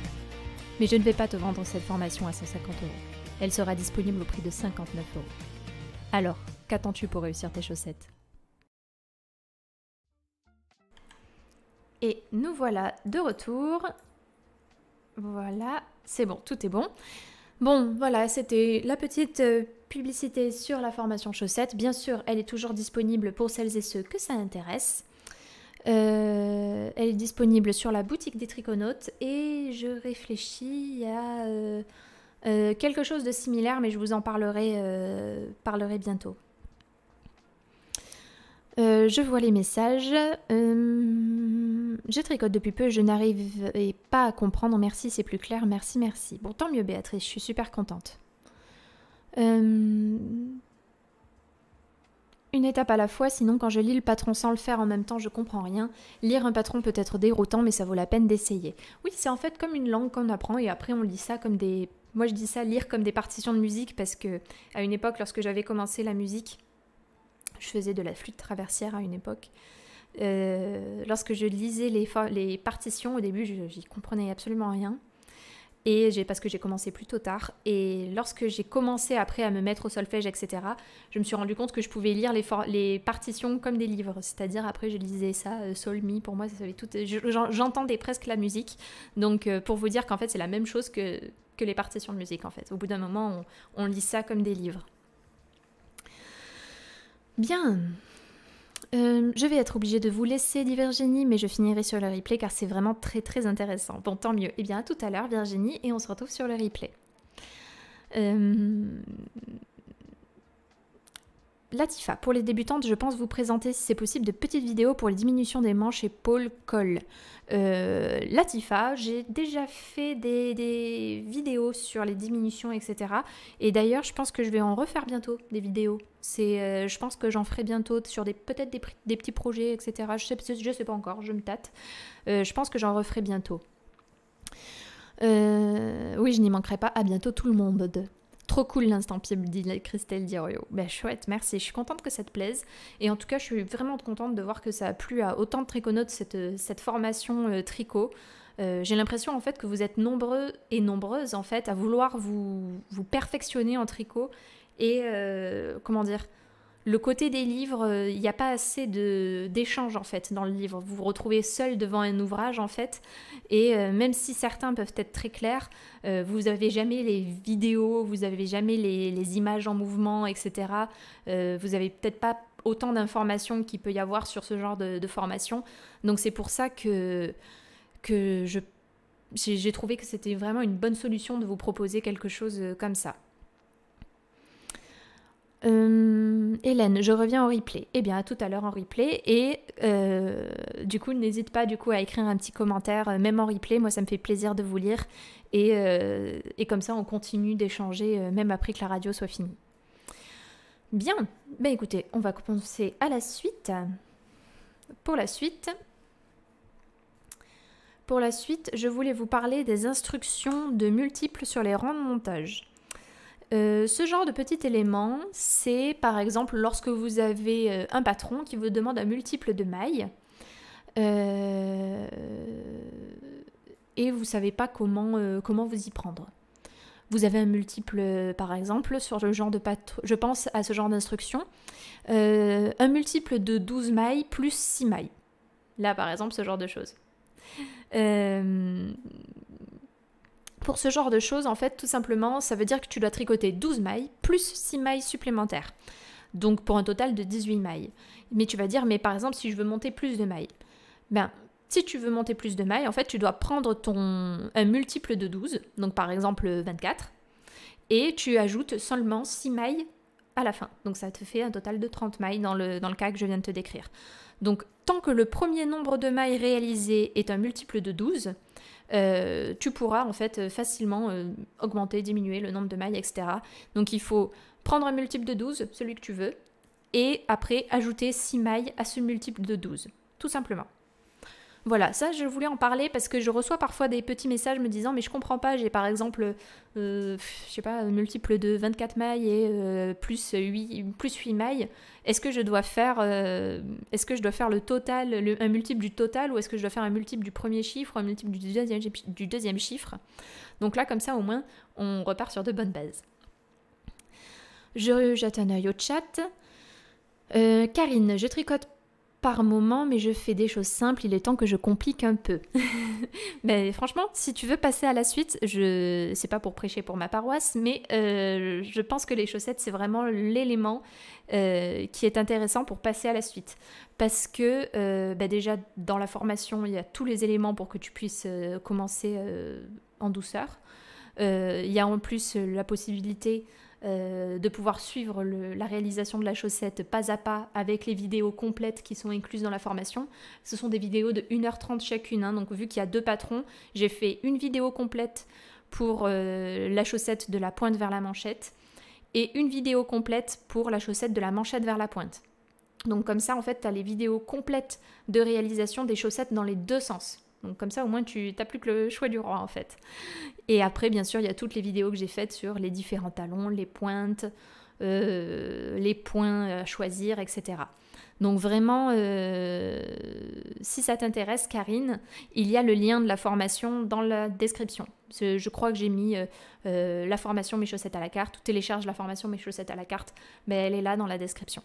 Mais je ne vais pas te vendre cette formation à 150 euros. Elle sera disponible au prix de 59 euros. Alors, qu'attends-tu pour réussir tes chaussettes Et nous voilà de retour. Voilà, c'est bon, tout est bon. Bon, voilà, c'était la petite euh, publicité sur la formation chaussettes. Bien sûr, elle est toujours disponible pour celles et ceux que ça intéresse. Euh, elle est disponible sur la boutique des Triconautes et je réfléchis à euh, euh, quelque chose de similaire, mais je vous en parlerai, parlerai bientôt. je vois les messages. je tricote depuis peu, je n'arrive pas à comprendre. Merci, c'est plus clair. Merci, merci. Bon, tant mieux, Béatrice, je suis super contente une étape à la fois, sinon quand je lis le patron sans le faire en même temps, je comprends rien. Lire un patron peut être déroutant, mais ça vaut la peine d'essayer. Oui, c'est en fait comme une langue qu'on apprend et après on lit ça comme des... Moi je dis ça, lire comme des partitions de musique, parce que à une époque, lorsque j'avais commencé la musique, je faisais de la flûte traversière à une époque. Euh, lorsque je lisais les, les partitions, au début, j'y comprenais absolument rien et j'ai parce que j'ai commencé plutôt tard. Et lorsque j'ai commencé après à me mettre au solfège, etc., je me suis rendu compte que je pouvais lire les, les partitions comme des livres. C'est-à-dire après je lisais ça, euh, sol mi pour moi, ça tout. J'entendais presque la musique. Donc euh, pour vous dire qu'en fait c'est la même chose que, les partitions de musique en fait. Au bout d'un moment, on lit ça comme des livres. Bien. Euh, je vais être obligée de vous laisser, dit Virginie, mais je finirai sur le replay car c'est vraiment très très intéressant. Bon, tant mieux. Eh bien, à tout à l'heure, Virginie, et on se retrouve sur le replay. Euh, Latifa, pour les débutantes, je pense vous présenter, si c'est possible, de petites vidéos pour les diminutions des manches, et pôles, col. Euh, Latifa, j'ai déjà fait des, vidéos sur les diminutions, etc. Et d'ailleurs, je pense que je vais en refaire bientôt des vidéos. C'est, euh, je pense que j'en ferai bientôt sur des, peut-être des, petits projets, etc. Je sais, sais pas encore, je me tâte. Euh, je pense que j'en referai bientôt. Euh, oui, je n'y manquerai pas. À bientôt tout le monde. Trop cool l'instant pible, dit Christelle Diorio. Ben chouette, merci, je suis contente que ça te plaise. Et en tout cas, je suis vraiment contente de voir que ça a plu à autant de triconautes cette, cette formation euh, tricot. Euh, j'ai l'impression en fait que vous êtes nombreux et nombreuses en fait à vouloir vous, vous perfectionner en tricot et euh, comment dire le côté des livres, euh, il n'y a pas assez d'échanges en fait dans le livre. Vous vous retrouvez seul devant un ouvrage en fait, et euh, même si certains peuvent être très clairs, euh, vous n'avez jamais les vidéos, vous n'avez jamais les, images en mouvement, etc. vous n'avez peut-être pas autant d'informations qu'il peut y avoir sur ce genre de, formation. Donc c'est pour ça que, que je j'ai trouvé que c'était vraiment une bonne solution de vous proposer quelque chose comme ça. Euh, Hélène, je reviens en replay. Eh bien, à tout à l'heure en replay. Et euh, du coup, n'hésite pas du coup à écrire un petit commentaire, euh, même en replay. Moi, ça me fait plaisir de vous lire. Et, comme ça, on continue d'échanger, même après que la radio soit finie. Bien. Ben écoutez, on va commencer à la suite. Pour la suite, pour la suite, je voulais vous parler des instructions de multiples sur les rangs de montage. Euh, ce genre de petit élément, c'est par exemple lorsque vous avez euh, un patron qui vous demande un multiple de mailles euh, et vous ne savez pas comment, comment vous y prendre. Vous avez un multiple, par exemple, sur le genre de patron, je pense à ce genre d'instruction, un multiple de 12 mailles plus 6 mailles. Là, par exemple, ce genre de choses. Pour ce genre de choses, en fait, tout simplement, ça veut dire que tu dois tricoter 12 mailles plus 6 mailles supplémentaires. Donc pour un total de 18 mailles. Mais tu vas dire, mais par exemple, si je veux monter plus de mailles, ben, si tu veux monter plus de mailles, en fait, tu dois prendre ton, un multiple de 12, donc par exemple 24, et tu ajoutes seulement 6 mailles à la fin. Donc ça te fait un total de 30 mailles dans le, dans le cas que je viens de te décrire. Donc tant que le premier nombre de mailles réalisé est un multiple de 12, euh, tu pourras en fait euh, facilement euh, augmenter, diminuer le nombre de mailles, etc. Donc il faut prendre un multiple de 12, celui que tu veux, et après ajouter 6 mailles à ce multiple de 12, tout simplement. Voilà, ça je voulais en parler parce que je reçois parfois des petits messages me disant mais je comprends pas, j'ai par exemple, euh, je sais pas, un multiple de 24 mailles et euh, plus, 8, plus mailles, est-ce que je dois faire, euh, est-ce que je dois faire le total, un multiple du total ou est-ce que je dois faire un multiple du premier chiffre un multiple du deuxième, chiffre Donc là comme ça au moins on repart sur de bonnes bases. Je jette un œil au chat. Karine, je tricote par moment, mais je fais des choses simples, il est temps que je complique un peu. mais franchement, si tu veux passer à la suite, je c'est pas pour prêcher pour ma paroisse, mais euh, je pense que les chaussettes, c'est vraiment l'élément euh, qui est intéressant pour passer à la suite. Parce que euh, bah, déjà, dans la formation, il y a tous les éléments pour que tu puisses commencer en douceur. Il y a en plus la possibilité euh, de pouvoir suivre la réalisation de la chaussette pas à pas avec les vidéos complètes qui sont incluses dans la formation. Ce sont des vidéos de 1h30 chacune, hein. donc vu qu'il y a deux patrons, j'ai fait une vidéo complète pour euh, la chaussette de la pointe vers la manchette et une vidéo complète pour la chaussette de la manchette vers la pointe. Donc comme ça, en fait, tu as les vidéos complètes de réalisation des chaussettes dans les deux sens. Donc comme ça, au moins, tu n'as plus que le choix du roi, en fait. Et après, bien sûr, il y a toutes les vidéos que j'ai faites sur les différents talons, les pointes, euh, les points à choisir, etc. Donc vraiment, euh, si ça t'intéresse, Karine, il y a le lien de la formation dans la description. Je crois que j'ai mis euh, la formation Mes chaussettes à la carte, ou télécharge la formation Mes chaussettes à la carte, mais elle est là dans la description.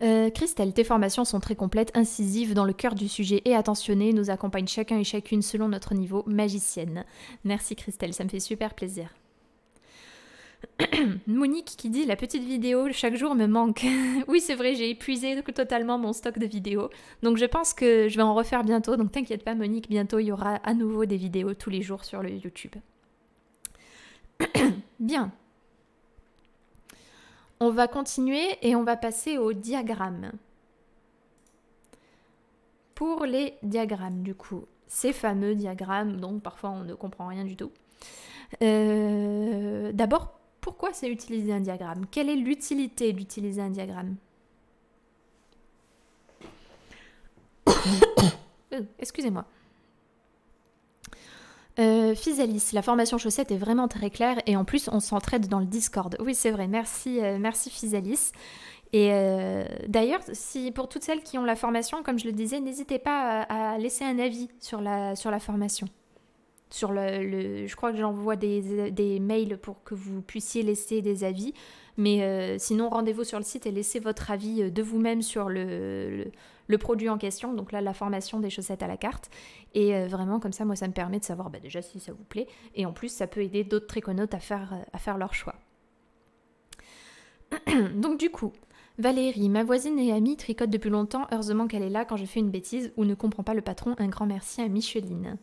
Euh, Christelle, tes formations sont très complètes, incisives, dans le cœur du sujet et attentionnées, nous accompagnent chacun et chacune selon notre niveau magicienne. Merci Christelle, ça me fait super plaisir. Monique qui dit la petite vidéo chaque jour me manque. oui c'est vrai, j'ai épuisé totalement mon stock de vidéos. Donc je pense que je vais en refaire bientôt. Donc t'inquiète pas Monique, bientôt il y aura à nouveau des vidéos tous les jours sur le YouTube. Bien, on va continuer et on va passer au diagramme. Pour les diagrammes, du coup, ces fameux diagrammes donc parfois on ne comprend rien du tout. Euh, d'abord, pourquoi c'est utiliser un diagramme Quelle est l'utilité d'utiliser un diagramme euh, Excusez-moi. Euh, la formation chaussette est vraiment très claire et en plus on s'entraide dans le Discord. Oui c'est vrai, merci, Fizalis. Euh, merci Et euh, d'ailleurs, si pour toutes celles qui ont la formation, comme je le disais, n'hésitez pas euh, à, laisser un avis sur la, sur la formation. Sur le, je crois que j'envoie des, mails pour que vous puissiez laisser des avis. Mais sinon, rendez-vous sur le site et laissez votre avis de vous-même sur le, le produit en question, donc là la formation des chaussettes à la carte. Et euh, vraiment comme ça, moi ça me permet de savoir bah, déjà si ça vous plaît, et en plus ça peut aider d'autres triconautes à faire, euh, à faire leur choix. donc du coup, Valérie, ma voisine et amie tricote depuis longtemps, heureusement qu'elle est là quand je fais une bêtise ou ne comprends pas le patron, un grand merci à Micheline.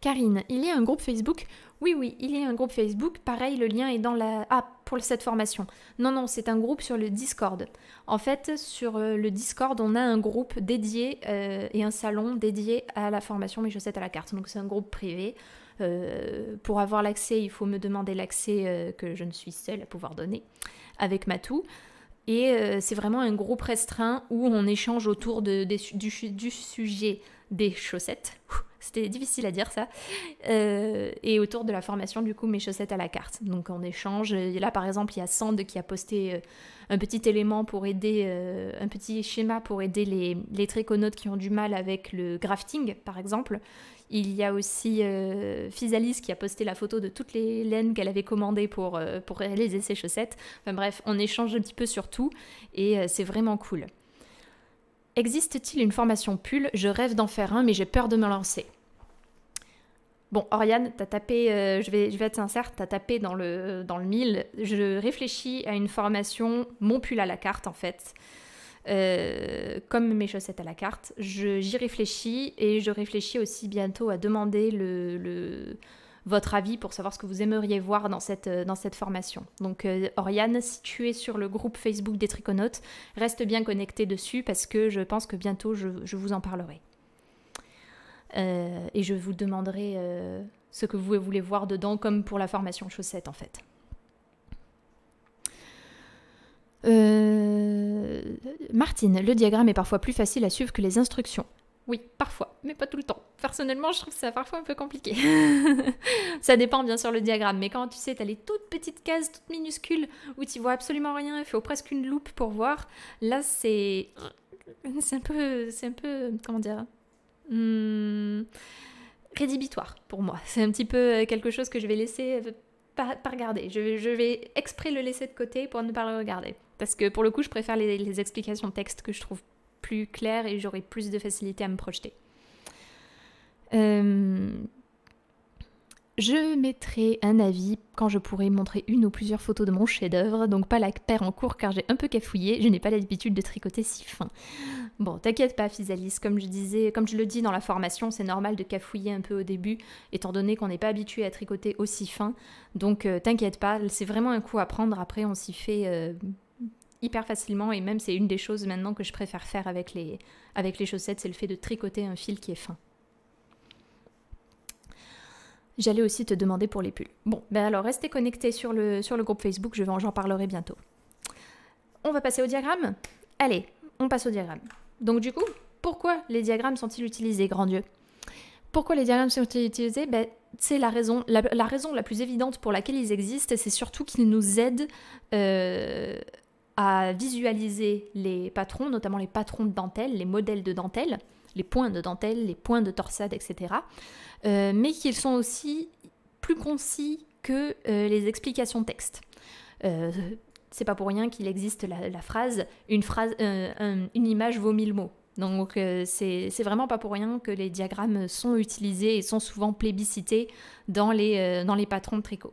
Karine, il y a un groupe Facebook Oui, oui, il y a un groupe Facebook. Pareil, le lien est dans la... Ah, pour cette formation. Non, non, c'est un groupe sur le Discord. En fait, sur euh, le Discord, on a un groupe dédié euh, et un salon dédié à la formation Mes chaussettes à la carte. Donc c'est un groupe privé. Euh, pour avoir l'accès, il faut me demander l'accès que je ne suis seule à pouvoir donner avec Matou. Et c'est vraiment un groupe restreint où on échange autour du sujet des chaussettes. C'était difficile à dire ça. Euh, et autour de la formation, du coup, mes chaussettes à la carte. Donc en échange, euh, là par exemple, il y a Sand qui a posté euh, un petit élément pour aider, un petit schéma pour aider les, les triconautes qui ont du mal avec le grafting, par exemple. Il y a aussi euh, qui a posté la photo de toutes les laines qu'elle avait commandées pour, pour réaliser ses chaussettes. Enfin bref, on échange un petit peu sur tout et c'est vraiment cool. Existe-t-il une formation pull Je rêve d'en faire un, mais j'ai peur de me lancer. Bon, Oriane, t'as tapé, euh, je, vais, je vais être sincère, t'as tapé dans le, dans le mille. Je réfléchis à une formation, mon pull à la carte en fait, euh, comme mes chaussettes à la carte. J'y réfléchis et je réfléchis aussi bientôt à demander le votre avis pour savoir ce que vous aimeriez voir dans cette, euh, dans cette formation. Donc euh, Oriane, si tu es sur le groupe Facebook des Triconautes, reste bien connecté dessus parce que je pense que bientôt je, vous en parlerai. Euh, et je vous demanderai ce que vous voulez voir dedans, comme pour la formation chaussette en fait. Martine, le diagramme est parfois plus facile à suivre que les instructions. Oui, parfois, mais pas tout le temps. Personnellement, je trouve ça parfois un peu compliqué. ça dépend bien sûr le diagramme, mais quand tu sais, t'as les toutes petites cases, toutes minuscules, où tu vois absolument rien, il faut presque une loupe pour voir, là c'est... C'est un peu... C'est un peu... Comment dire hmm, Rédhibitoire pour moi. C'est un petit peu euh, quelque chose que je vais laisser euh, pas, regarder. Je, vais exprès le laisser de côté pour ne pas le regarder. Parce que pour le coup, je préfère les, les explications texte que je trouve plus clair et j'aurai plus de facilité à me projeter. Euh, je mettrai un avis quand je pourrai montrer une ou plusieurs photos de mon chef-d'œuvre, donc pas la paire en cours car j'ai un peu cafouillé, je n'ai pas l'habitude de tricoter si fin. Bon, t'inquiète pas, Fisalis, comme je disais, comme je le dis dans la formation, c'est normal de cafouiller un peu au début, étant donné qu'on n'est pas habitué à tricoter aussi fin. Donc euh, t'inquiète pas, c'est vraiment un coup à prendre, après on s'y fait euh, hyper facilement et même c'est une des choses maintenant que je préfère faire avec les, avec les chaussettes, c'est le fait de tricoter un fil qui est fin. J'allais aussi te demander pour les pulls. Bon, ben alors restez connectés sur le, sur le groupe Facebook, je j'en parlerai bientôt. On va passer au diagramme Allez, on passe au diagramme. Donc du coup, pourquoi les diagrammes sont-ils utilisés, grand Dieu Pourquoi les diagrammes sont-ils utilisés ben, C'est la raison la, raison la plus évidente pour laquelle ils existent, c'est surtout qu'ils nous aident euh, à visualiser les patrons, notamment les patrons de dentelle, les modèles de dentelle, les points de dentelle, les points de torsade, etc. Euh, mais qu'ils sont aussi plus concis que euh, les explications texte. Euh, c'est pas pour rien qu'il existe la, phrase une phrase une image vaut mille mots. Donc c'est vraiment pas pour rien que les diagrammes sont utilisés et sont souvent plébiscités dans les, dans les patrons de tricot.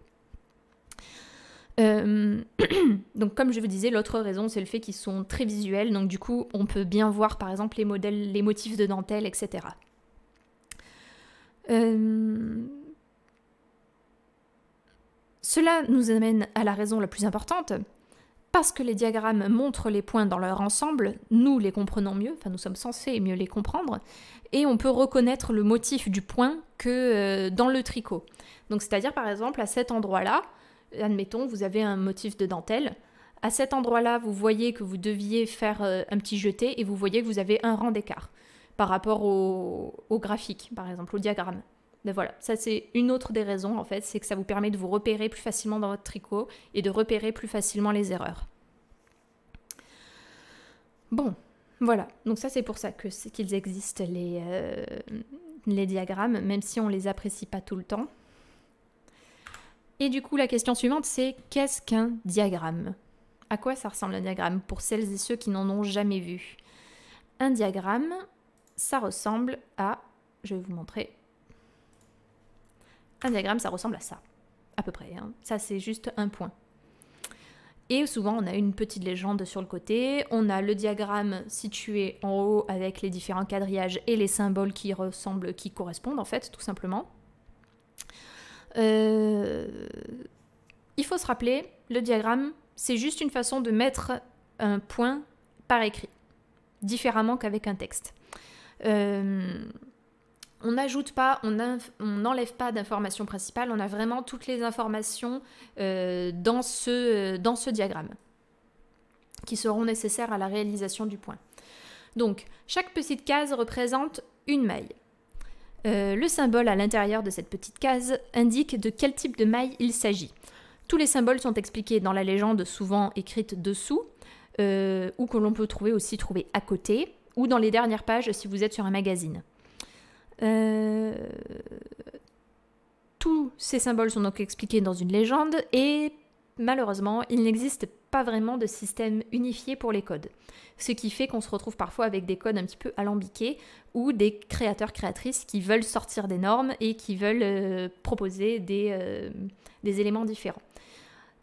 Euh, donc comme je vous disais, l'autre raison, c'est le fait qu'ils sont très visuels, donc du coup, on peut bien voir par exemple les modèles, les motifs de dentelle, etc. Euh, cela nous amène à la raison la plus importante. Parce que les diagrammes montrent les points dans leur ensemble, nous les comprenons mieux, enfin nous sommes censés mieux les comprendre, et on peut reconnaître le motif du point que euh, dans le tricot. Donc c'est-à-dire par exemple à cet endroit-là, admettons, vous avez un motif de dentelle. À cet endroit-là, vous voyez que vous deviez faire euh, un petit jeté et vous voyez que vous avez un rang d'écart par rapport au, graphique, par exemple, au diagramme. voilà, ça c'est une autre des raisons en fait, c'est que ça vous permet de vous repérer plus facilement dans votre tricot et de repérer plus facilement les erreurs. Bon, voilà, donc ça c'est pour ça que qu'ils existent les, euh, les diagrammes, même si on les apprécie pas tout le temps. Et du coup, la question suivante, c'est qu'est-ce qu'un diagramme À quoi ça ressemble un diagramme pour celles et ceux qui n'en ont jamais vu Un diagramme, ça ressemble à... Je vais vous montrer. Un diagramme, ça ressemble à ça, à peu près. Hein. Ça, c'est juste un point. Et souvent, on a une petite légende sur le côté. On a le diagramme situé en haut avec les différents quadrillages et les symboles qui ressemblent, qui correspondent en fait, tout simplement. Euh, il faut se rappeler, le diagramme, c'est juste une façon de mettre un point par écrit, différemment qu'avec un texte. Euh, on n'ajoute pas, on n'enlève pas d'informations principales, on a vraiment toutes les informations euh, dans ce diagramme qui seront nécessaires à la réalisation du point. Donc, chaque petite case représente une maille. Euh, le symbole à l'intérieur de cette petite case indique de quel type de maille il s'agit. Tous les symboles sont expliqués dans la légende souvent écrite dessous, euh, ou que l'on peut trouver aussi trouver à côté, ou dans les dernières pages si vous êtes sur un magazine. Euh, tous ces symboles sont donc expliqués dans une légende et malheureusement, il n'existe pas vraiment de système unifié pour les codes. Ce qui fait qu'on se retrouve parfois avec des codes un petit peu alambiqués ou des créateurs, créatrices qui veulent sortir des normes et qui veulent euh, proposer euh, des, éléments différents.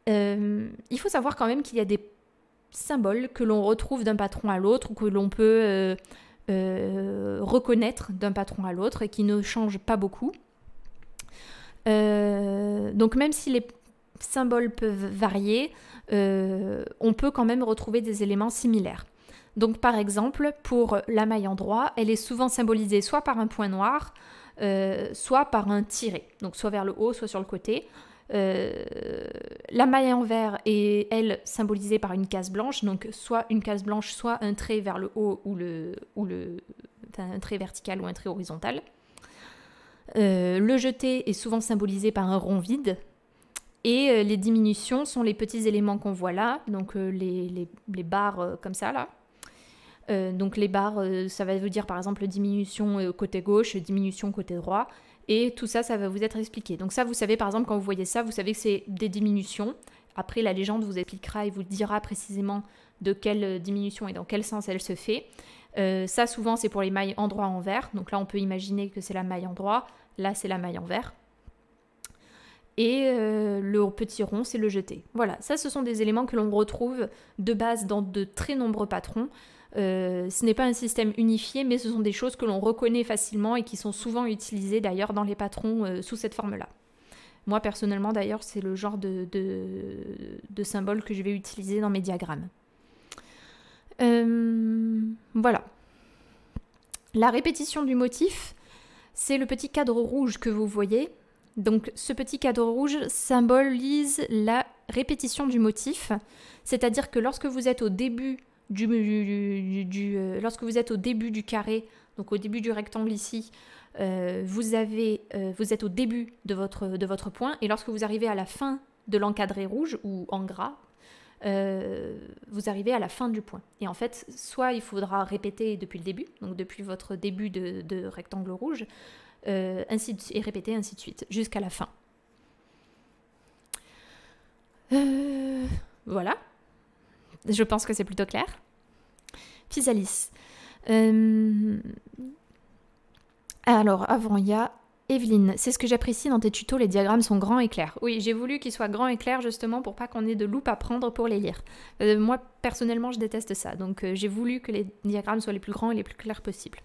Euh, il faut savoir quand même qu'il y a des symboles que l'on retrouve d'un patron à l'autre ou que l'on peut reconnaître d'un patron à l'autre et qui ne changent pas beaucoup. donc même si les symboles peuvent varier, euh, on peut quand même retrouver des éléments similaires. Donc par exemple, pour la maille en droit, elle est souvent symbolisée soit par un point noir, euh, soit par un tiré, donc soit vers le haut, soit sur le côté. Euh, la maille en vert est, elle, symbolisée par une case blanche, donc soit une case blanche, soit un trait vers le haut ou le... Ou le un trait vertical ou un trait horizontal. le jeté est souvent symbolisé par un rond vide, et euh, les diminutions sont les petits éléments qu'on voit là, donc euh, les, les, barres euh, comme ça là. donc les barres, ça va vous dire par exemple diminution côté gauche, diminution côté droit, et tout ça, ça va vous être expliqué. Donc ça, vous savez par exemple quand vous voyez ça, vous savez que c'est des diminutions. Après, la légende vous expliquera et vous dira précisément de quelle diminution et dans quel sens elle se fait. ça, souvent, c'est pour les mailles endroit-envers. Donc là, on peut imaginer que c'est la maille endroit, là, c'est la maille envers et euh, le petit rond, c'est le jeté. Voilà, ça ce sont des éléments que l'on retrouve de base dans de très nombreux patrons. Euh, ce n'est pas un système unifié, mais ce sont des choses que l'on reconnaît facilement et qui sont souvent utilisées d'ailleurs dans les patrons euh, sous cette forme-là. Moi personnellement d'ailleurs, c'est le genre de, de, symbole que je vais utiliser dans mes diagrammes. voilà. La répétition du motif, c'est le petit cadre rouge que vous voyez donc ce petit cadre rouge symbolise la répétition du motif, c'est-à-dire que lorsque vous êtes au début du, euh, lorsque vous êtes au début du carré, donc au début du rectangle ici, euh, euh, vous, êtes au début de votre, de votre point, et lorsque vous arrivez à la fin de l'encadré rouge ou en gras, vous arrivez à la fin du point. Et en fait, soit il faudra répéter depuis le début, donc depuis votre début de rectangle rouge, euh, ainsi et répéter ainsi de suite jusqu'à la fin. Euh, voilà. Je pense que c'est plutôt clair. Fisalis, euh, alors, avant, il y a Evelyne. C'est ce que j'apprécie dans tes tutos, les diagrammes sont grands et clairs. Oui, j'ai voulu qu'ils soient grands et clairs justement pour pas qu'on ait de loupe à prendre pour les lire. moi, personnellement, je déteste ça. Donc, j'ai voulu que les diagrammes soient les plus grands et les plus clairs possibles.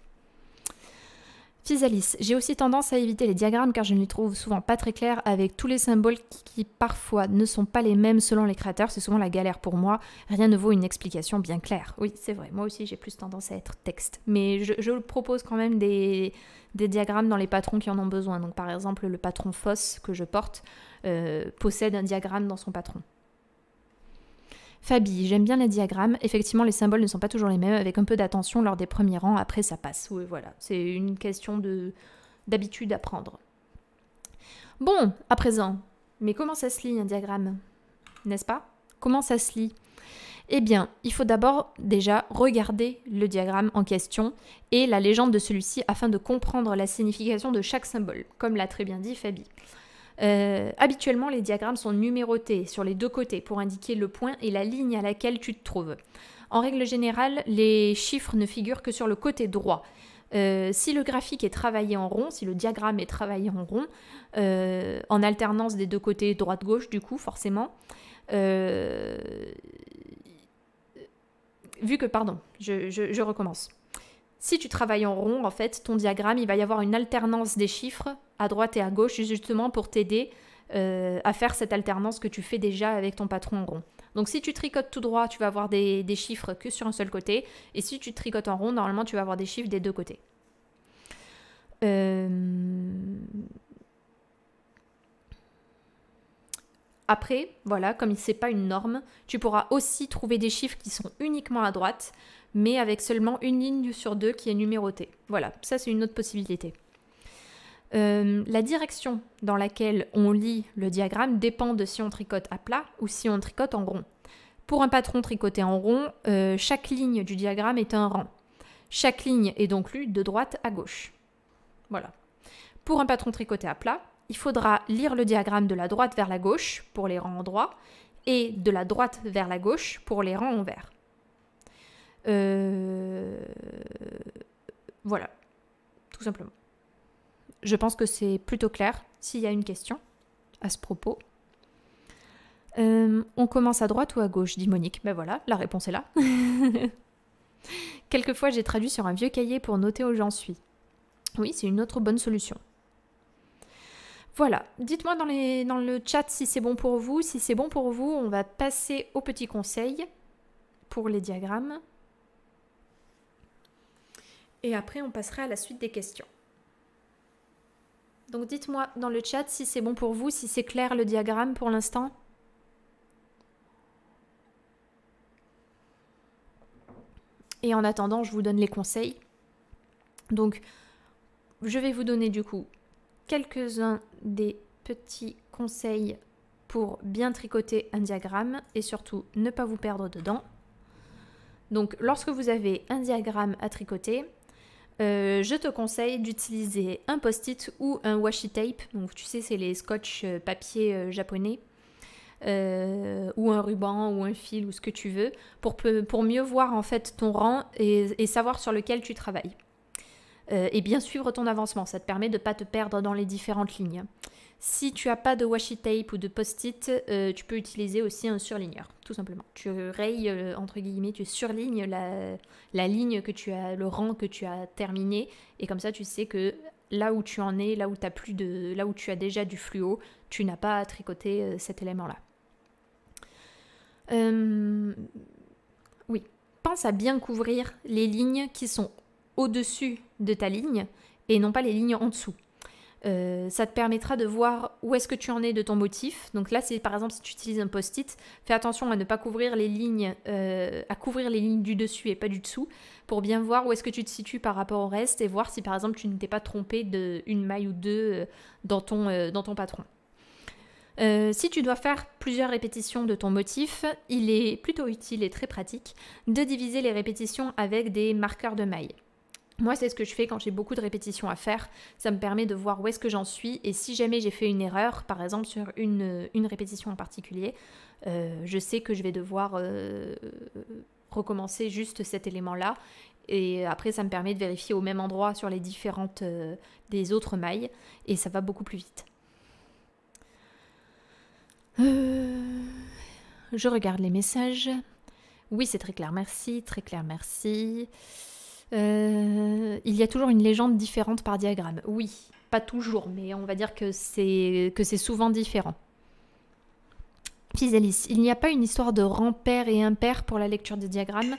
Alice, j'ai aussi tendance à éviter les diagrammes car je ne les trouve souvent pas très clairs avec tous les symboles qui, parfois ne sont pas les mêmes selon les créateurs, c'est souvent la galère pour moi, rien ne vaut une explication bien claire. Oui, c'est vrai, moi aussi j'ai plus tendance à être texte, mais je, propose quand même des, diagrammes dans les patrons qui en ont besoin. Donc par exemple le patron FOSS que je porte euh, possède un diagramme dans son patron. Fabie, j'aime bien les diagrammes. Effectivement, les symboles ne sont pas toujours les mêmes. Avec un peu d'attention lors des premiers rangs, après ça passe. voilà, c'est une question de d'habitude à prendre. Bon, à présent, mais comment ça se lit un diagramme N'est-ce pas Comment ça se lit eh bien, il faut d'abord déjà regarder le diagramme en question et la légende de celui-ci afin de comprendre la signification de chaque symbole, comme l'a très bien dit Fabie. Euh, habituellement, les diagrammes sont numérotés sur les deux côtés pour indiquer le point et la ligne à laquelle tu te trouves. En règle générale, les chiffres ne figurent que sur le côté droit. Euh, si le graphique est travaillé en rond, si le diagramme est travaillé en rond, euh, en alternance des deux côtés droite-gauche, du coup, forcément, vu que, pardon, je recommence. Si tu travailles en rond, en fait, ton diagramme, il va y avoir une alternance des chiffres à droite et à gauche, justement pour t'aider euh, à faire cette alternance que tu fais déjà avec ton patron en rond. Donc si tu tricotes tout droit, tu vas avoir des, chiffres que sur un seul côté, et si tu tricotes en rond, normalement, tu vas avoir des chiffres des deux côtés. Euh, après, voilà, comme ce n'est pas une norme, tu pourras aussi trouver des chiffres qui sont uniquement à droite mais avec seulement une ligne sur deux qui est numérotée. Voilà, ça c'est une autre possibilité. Euh, la direction dans laquelle on lit le diagramme dépend de si on tricote à plat ou si on tricote en rond. Pour un patron tricoté en rond, euh, chaque ligne du diagramme est un rang. Chaque ligne est donc lue de droite à gauche. Voilà. Pour un patron tricoté à plat, il faudra lire le diagramme de la droite vers la gauche pour les rangs en droit et de la droite vers la gauche pour les rangs en vert. Euh, voilà, tout simplement. Je pense que c'est plutôt clair s'il y a une question à ce propos. Euh, on commence à droite ou à gauche, dit Monique. Ben voilà, la réponse est là. Quelquefois, j'ai traduit sur un vieux cahier pour noter où j'en suis. Oui, c'est une autre bonne solution. Voilà, dites-moi dans, dans le chat si c'est bon pour vous. Si c'est bon pour vous, on va passer aux petits conseils pour les diagrammes et après on passera à la suite des questions. Donc dites-moi dans le chat si c'est bon pour vous, si c'est clair le diagramme pour l'instant. Et en attendant, je vous donne les conseils. Donc, je vais vous donner du coup quelques-uns des petits conseils pour bien tricoter un diagramme et surtout ne pas vous perdre dedans. Donc, lorsque vous avez un diagramme à tricoter, euh, je te conseille d'utiliser un post-it ou un washi tape, donc tu sais c'est les scotch euh, papier euh, japonais, ou un ruban ou un fil ou ce que tu veux, pour, mieux voir en fait ton rang et, savoir sur lequel tu travailles. et bien suivre ton avancement, ça te permet de ne pas te perdre dans les différentes lignes. Si tu n'as pas de washi tape ou de post-it, euh, tu peux utiliser aussi un surligneur, tout simplement. Tu rayes, euh, entre guillemets, tu surlignes la, la ligne que tu as, le rang que tu as terminé, et comme ça tu sais que là où tu en es, là où, as plus de, là où tu as déjà du fluo, tu n'as pas à tricoter euh, cet élément-là. oui, pense à bien couvrir les lignes qui sont au-dessus de ta ligne et non pas les lignes en dessous. Euh, ça te permettra de voir où est-ce que tu en es de ton motif. Donc là, c'est par exemple si tu utilises un post-it, fais attention à ne pas couvrir les lignes, euh, à couvrir les lignes du dessus et pas du dessous, pour bien voir où est-ce que tu te situes par rapport au reste et voir si par exemple tu ne t'es pas trompé d'une maille ou deux euh, dans ton, dans ton patron. si tu dois faire plusieurs répétitions de ton motif, il est plutôt utile et très pratique de diviser les répétitions avec des marqueurs de mailles. Moi, c'est ce que je fais quand j'ai beaucoup de répétitions à faire. Ça me permet de voir où est-ce que j'en suis et si jamais j'ai fait une erreur, par exemple sur une, répétition en particulier, euh, je sais que je vais devoir euh, recommencer juste cet élément-là. Et après, ça me permet de vérifier au même endroit sur les différentes euh, des autres mailles et ça va beaucoup plus vite. je regarde les messages. Oui, c'est très clair, merci, très clair, merci. Euh, il y a toujours une légende différente par diagramme. Oui, pas toujours, mais on va dire que c'est que c'est souvent différent. Alice, il n'y a pas une histoire de rang père et impair pour la lecture des diagrammes.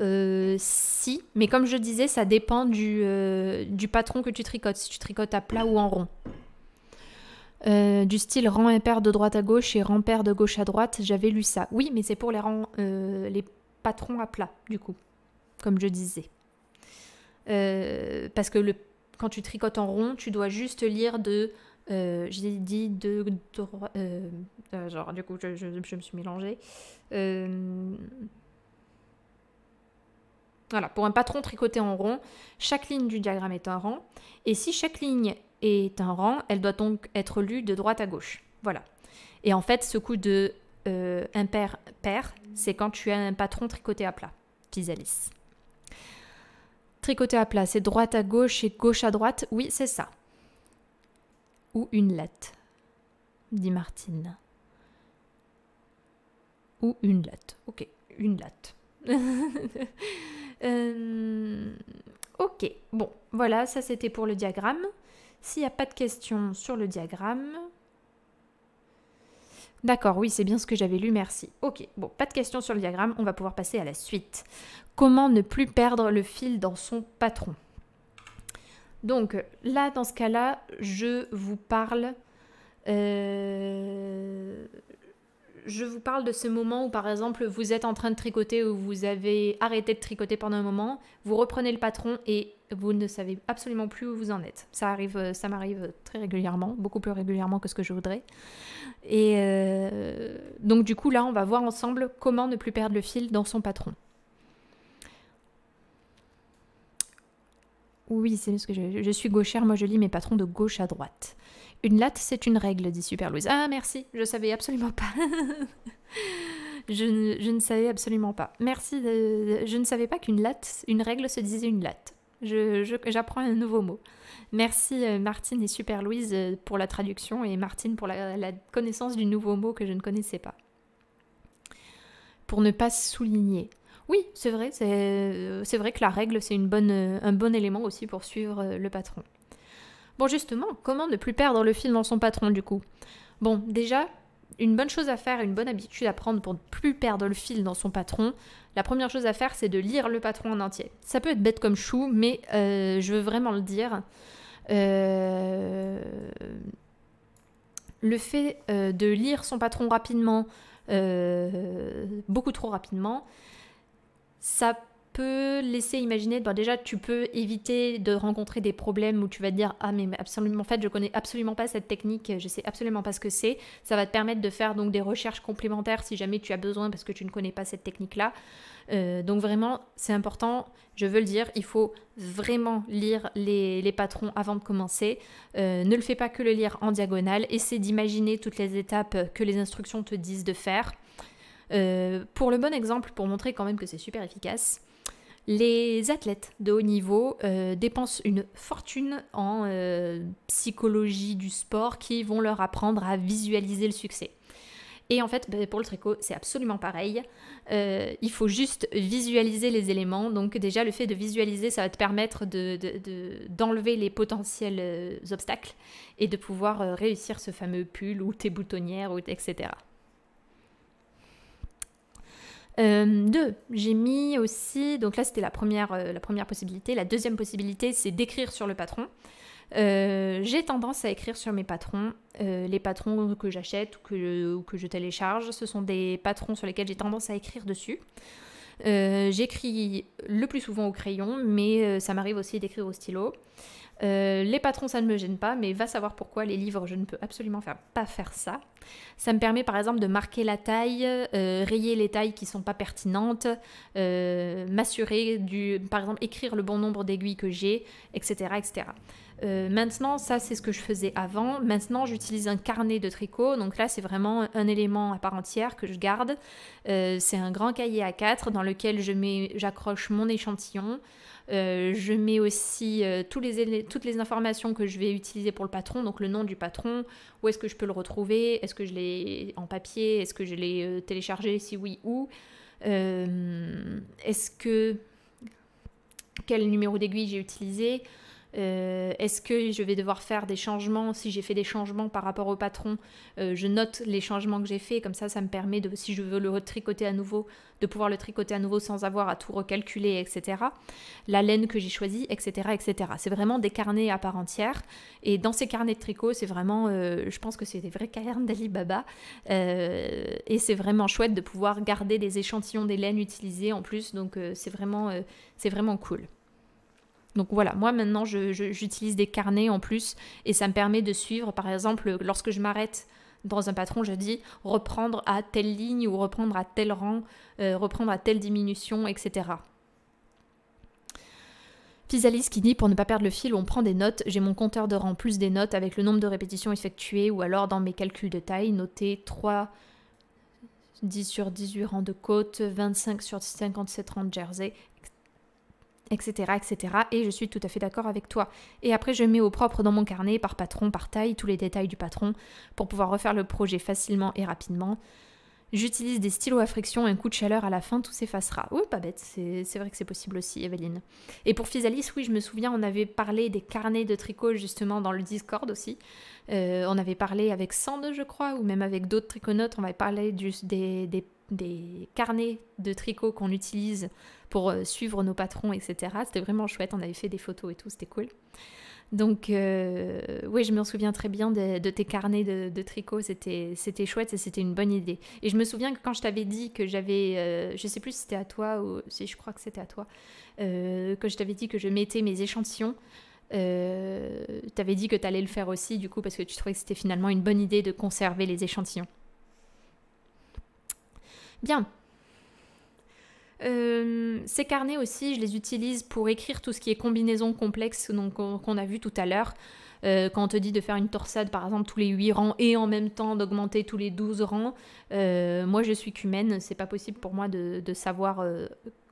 Euh, si, mais comme je disais, ça dépend du, euh, du patron que tu tricotes, si tu tricotes à plat ou en rond. du style rang impair de droite à gauche et rang pair de gauche à droite, j'avais lu ça. Oui, mais c'est pour les rangs, les patrons à plat, du coup, comme je disais. Euh, parce que le, quand tu tricotes en rond, tu dois juste lire de. Euh, j'ai dit de. Euh, genre, du coup, je, me suis mélangée. voilà, pour un patron tricoté en rond, chaque ligne du diagramme est un rang. Et si chaque ligne est un rang, elle doit donc être lue de droite à gauche. Voilà. Et en fait, ce coup de impair-pair, c'est quand tu as un patron tricoté à plat. Pis Alice. Tricoter à plat, c'est droite à gauche et gauche à droite. Oui, c'est ça. Ou une latte, dit Martine. Ou une latte. Ok, une latte. Euh, ok, bon, voilà, ça c'était pour le diagramme. S'il n'y a pas de questions sur le diagramme, D'accord, oui, c'est bien ce que j'avais lu, merci. Ok, bon, pas de questions sur le diagramme, on va pouvoir passer à la suite. Comment ne plus perdre le fil dans son patron Donc là, dans ce cas-là, je vous parle... Euh, je vous parle de ce moment où, par exemple, vous êtes en train de tricoter ou vous avez arrêté de tricoter pendant un moment, vous reprenez le patron et vous ne savez absolument plus où vous en êtes. Ça arrive, euh, ça m'arrive très régulièrement, beaucoup plus régulièrement que ce que je voudrais. Et euh, donc du coup là, on va voir ensemble comment ne plus perdre le fil dans son patron. Oui, c'est ce que je, je suis gauchère, moi je lis mes patrons de gauche à droite. Une latte, c'est une règle, dit Super Louise. Ah, merci, je savais absolument pas. je, ne, savais absolument pas. Merci, je ne savais pas qu'une latte, une règle se disait une latte. J'apprends je, un nouveau mot. Merci euh, Martine et Super Louise euh, pour la traduction et Martine pour la, la connaissance du nouveau mot que je ne connaissais pas. Pour ne pas souligner. Oui, c'est vrai, c'est euh, vrai que la règle, c'est un bon élément aussi pour suivre le patron. Bon, justement, comment ne plus perdre le fil dans son patron du coup Bon, déjà, une bonne chose à faire, une bonne habitude à prendre pour ne plus perdre le fil dans son patron, la première chose à faire, c'est de lire le patron en entier. Ça peut être bête comme chou, mais euh, je veux vraiment le dire. Euh, le fait euh, de lire son patron rapidement, beaucoup trop rapidement, ça peut laisser imaginer, ben déjà tu peux éviter de rencontrer des problèmes où tu vas te dire ah mais absolument en fait je connais absolument pas cette technique, je sais absolument pas ce que c'est. Ça va te permettre de faire donc des recherches complémentaires si jamais tu as besoin parce que tu ne connais pas cette technique là. Euh, donc vraiment c'est important, je veux le dire, il faut vraiment lire les, patrons avant de commencer. Euh, ne le fais pas que le lire en diagonale, essaie d'imaginer toutes les étapes que les instructions te disent de faire. Euh, pour le bon exemple, pour montrer quand même que c'est super efficace, les athlètes de haut niveau euh, dépensent une fortune en euh, psychologie du sport qui vont leur apprendre à visualiser le succès. Et en fait, bah, pour le tricot, c'est absolument pareil. Euh, il faut juste visualiser les éléments. Donc déjà, le fait de visualiser, ça va te permettre d'enlever les potentiels obstacles et de pouvoir réussir ce fameux pull ou tes boutonnières, ou, etc. Euh, deux, j'ai mis aussi, donc là c'était la première, euh, la première possibilité. La deuxième possibilité, c'est d'écrire sur le patron. Euh, j'ai tendance à écrire sur mes patrons. les patrons que j'achète ou que, ou que je télécharge, ce sont des patrons sur lesquels j'ai tendance à écrire dessus. J'écris le plus souvent au crayon, mais ça m'arrive aussi d'écrire au stylo. Euh, les patrons, ça ne me gêne pas, mais va savoir pourquoi les livres, je ne peux absolument faire, pas faire ça. Ça me permet par exemple de marquer la taille, euh, rayer les tailles qui ne sont pas pertinentes, euh, m'assurer du, par exemple, écrire le bon nombre d'aiguilles que j'ai, etc., etc. maintenant, ça c'est ce que je faisais avant. Maintenant, j'utilise un carnet de tricot. Donc là, c'est vraiment un élément à part entière que je garde. c'est un grand cahier à 4 dans lequel je mets, j'accroche mon échantillon, euh, je mets aussi euh, toutes les informations que je vais utiliser pour le patron, donc le nom du patron, où est-ce que je peux le retrouver, est-ce que je l'ai en papier, est-ce que je l'ai euh, téléchargé, si oui, où. est-ce que quel numéro d'aiguille j'ai utilisé, euh, est-ce que je vais devoir faire des changements Si j'ai fait des changements par rapport au patron, euh, je note les changements que j'ai fait Comme ça, ça me permet, de, si je veux le tricoter à nouveau, de pouvoir le tricoter à nouveau sans avoir à tout recalculer, etc. La laine que j'ai choisie, etc. etc. C'est vraiment des carnets à part entière. Et dans ces carnets de tricot, c'est vraiment, euh, je pense que c'est des vraies cavernes d'Alibaba. et c'est vraiment chouette de pouvoir garder des échantillons des laines utilisées en plus. Donc c'est vraiment, c'est vraiment cool. Donc voilà, moi maintenant j'utilise des carnets en plus et ça me permet de suivre, par exemple, lorsque je m'arrête dans un patron, je dis reprendre à telle ligne ou reprendre à tel rang, euh, reprendre à telle diminution, etc. Pisalis qui dit pour ne pas perdre le fil, on prend des notes, j'ai mon compteur de rang plus des notes avec le nombre de répétitions effectuées ou alors dans mes calculs de taille, noter 3 10 sur 18 rangs de côte, 25 sur 57 rangs de jersey, etc., etc. Et je suis tout à fait d'accord avec toi. Et après, je mets au propre dans mon carnet, par patron, par taille, tous les détails du patron, pour pouvoir refaire le projet facilement et rapidement. J'utilise des stylos à friction, un coup de chaleur à la fin, tout s'effacera. Oui, pas bête, c'est vrai que c'est possible aussi, Evelyne. Et pour Fisalis, oui, je me souviens, on avait parlé des carnets de tricot justement dans le Discord aussi. Euh, on avait parlé avec Sand, je crois, ou même avec d'autres triconautes, on avait parlé du, des des carnets de tricot qu'on utilise pour euh, suivre nos patrons, etc. C'était vraiment chouette, on avait fait des photos et tout, c'était cool. Donc, euh, oui, je m'en souviens très bien de, tes carnets de, tricot, c'était chouette et c'était une bonne idée. Et je me souviens que quand je t'avais dit que j'avais, euh, je sais plus si c'était à toi ou si je crois que c'était à toi, que je t'avais dit que je mettais mes échantillons, t'avais dit que t'allais le faire aussi, du coup, parce que tu trouvais que c'était finalement une bonne idée de conserver les échantillons. Bien. Euh, ces carnets aussi, je les utilise pour écrire tout ce qui est combinaison complexe qu'on a vu tout à l'heure. Euh, quand on te dit de faire une torsade, par exemple, tous les 8 rangs et en même temps d'augmenter tous les 12 rangs, euh, moi je suis cumaine, c'est pas possible pour moi de, de savoir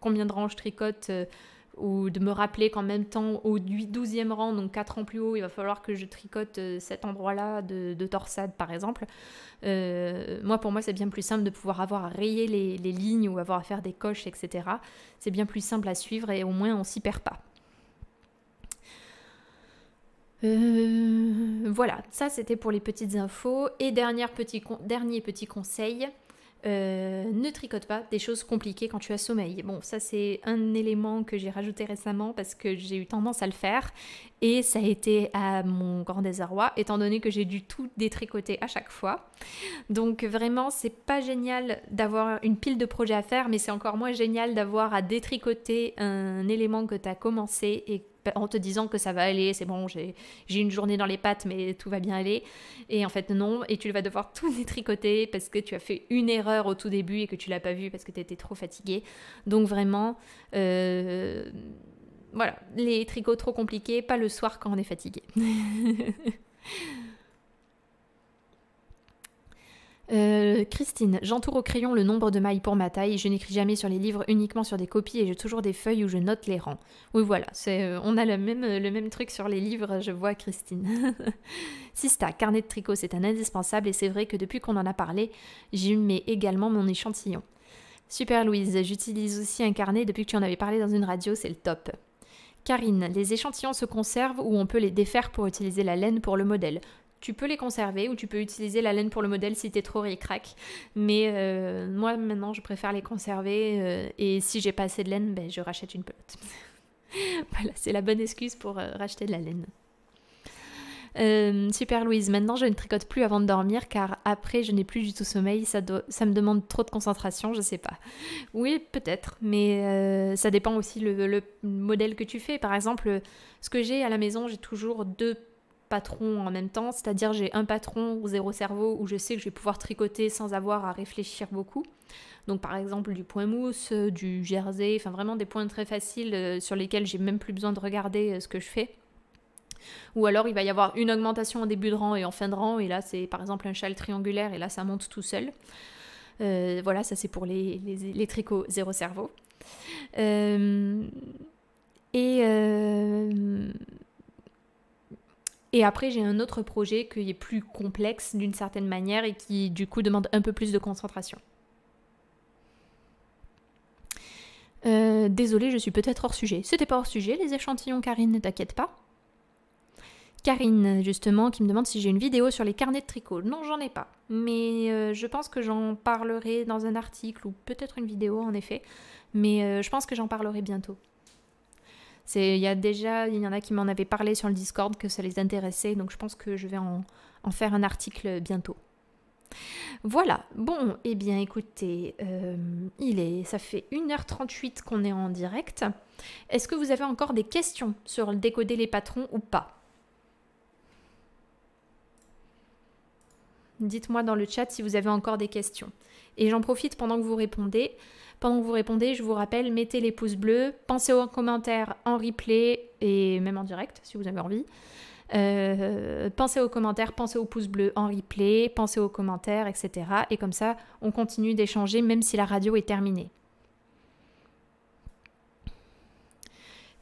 combien de rangs je tricote ou de me rappeler qu'en même temps, au 12e rang, donc 4 ans plus haut, il va falloir que je tricote euh, cet endroit-là de, torsade, par exemple. Euh, moi, pour moi, c'est bien plus simple de pouvoir avoir à rayer les, lignes ou avoir à faire des coches, etc. C'est bien plus simple à suivre et au moins on s'y perd pas. Euh, voilà, ça c'était pour les petites infos. Et dernier petit conseil, euh, ne tricote pas des choses compliquées quand tu as sommeil. Bon, ça c'est un élément que j'ai rajouté récemment parce que j'ai eu tendance à le faire et ça a été à mon grand désarroi étant donné que j'ai dû tout détricoter à chaque fois. Donc vraiment, c'est pas génial d'avoir une pile de projets à faire, mais c'est encore moins génial d'avoir à détricoter un élément que tu as commencé et en te disant que ça va aller, c'est bon, j'ai une journée dans les pattes, mais tout va bien aller. Et en fait, non, et tu vas devoir tout détricoter parce que tu as fait une erreur au tout début et que tu l'as pas vu parce que tu étais trop fatigué. Donc vraiment, euh, voilà, les tricots trop compliqués, pas le soir quand on est fatigué. Euh, Christine. J'entoure au crayon le nombre de mailles pour ma taille. Je n'écris jamais sur les livres, uniquement sur des copies et j'ai toujours des feuilles où je note les rangs. Oui, voilà, c'est, euh, on a le même, euh, le même truc sur les livres, je vois Christine. Sista, carnet de tricot, c'est un indispensable et c'est vrai que depuis qu'on en a parlé, j'y mets également mon échantillon. Super Louise, j'utilise aussi un carnet depuis que tu en avais parlé dans une radio, c'est le top. Karine, les échantillons se conservent ou on peut les défaire pour utiliser la laine pour le modèle tu peux les conserver ou tu peux utiliser la laine pour le modèle si t'es trop ricrac. Mais euh, moi maintenant je préfère les conserver euh, et si j'ai pas assez de laine, ben, je rachète une pelote. voilà, c'est la bonne excuse pour euh, racheter de la laine. super Louise, maintenant je ne tricote plus avant de dormir car après je n'ai plus du tout sommeil, ça, me demande trop de concentration, je sais pas. Oui, peut-être, mais ça dépend aussi le, le, modèle que tu fais. Par exemple, ce que j'ai à la maison, j'ai toujours deux patron en même temps, c'est-à-dire j'ai un patron ou zéro cerveau où je sais que je vais pouvoir tricoter sans avoir à réfléchir beaucoup. Donc par exemple du point mousse, euh, du jersey, enfin vraiment des points très faciles euh, sur lesquels j'ai même plus besoin de regarder euh, ce que je fais. Ou alors il va y avoir une augmentation en début de rang et en fin de rang, et là c'est par exemple un châle triangulaire, et là ça monte tout seul. voilà, ça c'est pour les, tricots zéro cerveau. et, et après, j'ai un autre projet qui est plus complexe d'une certaine manière et qui du coup demande un peu plus de concentration. Euh, désolée, je suis peut-être hors sujet. C'était pas hors sujet, les échantillons, Karine, ne t'inquiète pas. Karine, justement, qui me demande si j'ai une vidéo sur les carnets de tricot. Non, j'en ai pas. Mais euh, je pense que j'en parlerai dans un article ou peut-être une vidéo, en effet. Mais euh, je pense que j'en parlerai bientôt. Il y a déjà, il y en a qui m'en avaient parlé sur le Discord que ça les intéressait, donc je pense que je vais en, faire un article bientôt. Voilà, bon, et eh bien écoutez, euh, il est, ça fait 1h38 qu'on est en direct. Est-ce que vous avez encore des questions sur le décoder les patrons ou pas Dites-moi dans le chat si vous avez encore des questions. Et j'en profite pendant que vous répondez. Pendant que vous répondez, je vous rappelle, mettez les pouces bleus, pensez aux commentaires en replay et même en direct si vous avez envie. Euh, pensez aux commentaires, pensez aux pouces bleus en replay, pensez aux commentaires, etc. Et comme ça, on continue d'échanger même si la radio est terminée.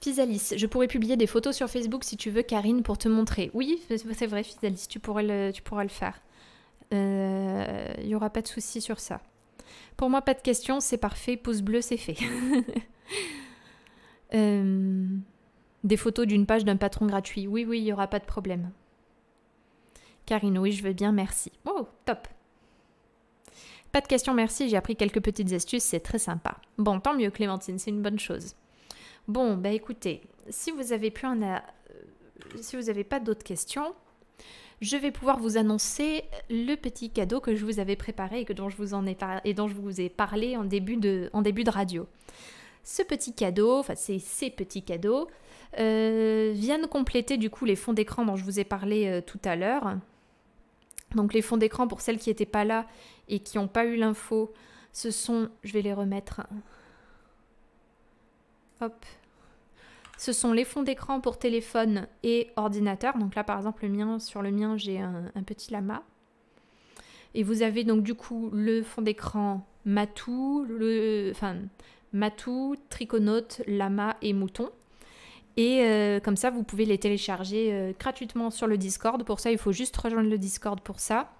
Fisalis, je pourrais publier des photos sur Facebook si tu veux, Karine, pour te montrer. Oui, c'est vrai, Fizalis, tu pourrais le, pourras le faire. Il euh, n'y aura pas de souci sur ça. Pour moi, pas de question, c'est parfait, pouce bleu, c'est fait. Euh, des photos d'une page d'un patron gratuit. Oui, oui, il n'y aura pas de problème. Karine, oui, je veux bien, merci. Oh, top. Pas de question, merci, j'ai appris quelques petites astuces, c'est très sympa. Bon, tant mieux Clémentine, c'est une bonne chose. Bon, bah écoutez, si vous avez pu en A... Euh, si vous n'avez pas d'autres questions, je vais pouvoir vous annoncer le petit cadeau que je vous avais préparé et, que, dont, je vous en ai et dont je vous ai parlé en début de, en début de radio. Ce petit cadeau, enfin c'est ces petits cadeaux, euh, viennent compléter du coup les fonds d'écran dont je vous ai parlé euh, tout à l'heure. Donc les fonds d'écran pour celles qui n'étaient pas là et qui n'ont pas eu l'info, ce sont, je vais les remettre. Hop, ce sont les fonds d'écran pour téléphone et ordinateur. Donc là, par exemple, le mien, sur le mien, j'ai un, petit lama. Et vous avez donc du coup le fond d'écran Matou, le, enfin, Matou, Triconaute, Lama et Mouton. Et euh, comme ça, vous pouvez les télécharger euh, gratuitement sur le Discord. Pour ça, il faut juste rejoindre le Discord pour ça.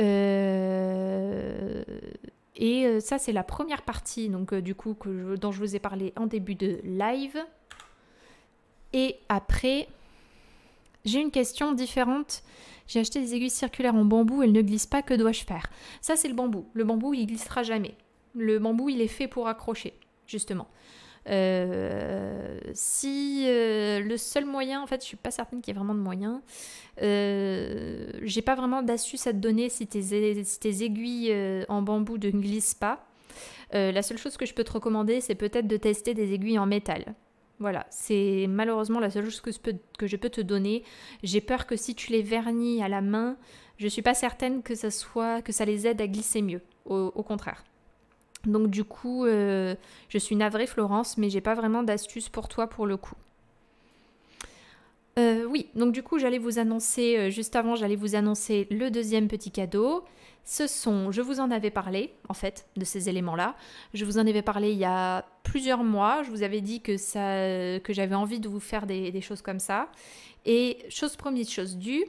Euh... Et euh, ça, c'est la première partie donc, euh, du coup dont je vous ai parlé en début de live. Et après, j'ai une question différente. J'ai acheté des aiguilles circulaires en bambou, elles ne glissent pas, que dois-je faire Ça, c'est le bambou. Le bambou, il glissera jamais. Le bambou, il est fait pour accrocher, justement. Euh, si euh, le seul moyen, en fait, je suis pas certaine qu'il y ait vraiment de moyen. Euh, j'ai pas vraiment d'astuce à te donner si tes, aiguilles en bambou ne glissent pas. la seule chose que je peux te recommander, c'est peut-être de tester des aiguilles en métal. Voilà, c'est malheureusement la seule chose que je peux, te donner. J'ai peur que si tu les vernis à la main, je suis pas certaine que ça soit que ça les aide à glisser mieux. au contraire. Donc du coup, euh, je suis navrée Florence, mais j'ai pas vraiment d'astuces pour toi pour le coup. Euh, oui, donc du coup, j'allais vous annoncer, euh, juste avant, j'allais vous annoncer le deuxième petit cadeau. Ce sont, je vous en avais parlé, en fait, de ces éléments-là. Je vous en avais parlé il y a plusieurs mois. Je vous avais dit que, ça, que j'avais envie de vous faire des, des choses comme ça. Et chose première, chose due,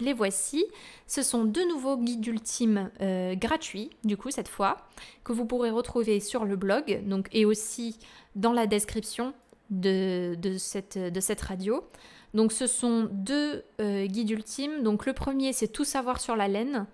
les voici. Ce sont deux nouveaux guides ultimes euh, gratuits, du coup, cette fois, que vous pourrez retrouver sur le blog et aussi dans la description de cette radio. Donc ce sont deux euh, guides ultimes. Donc le premier c'est tout savoir sur la laine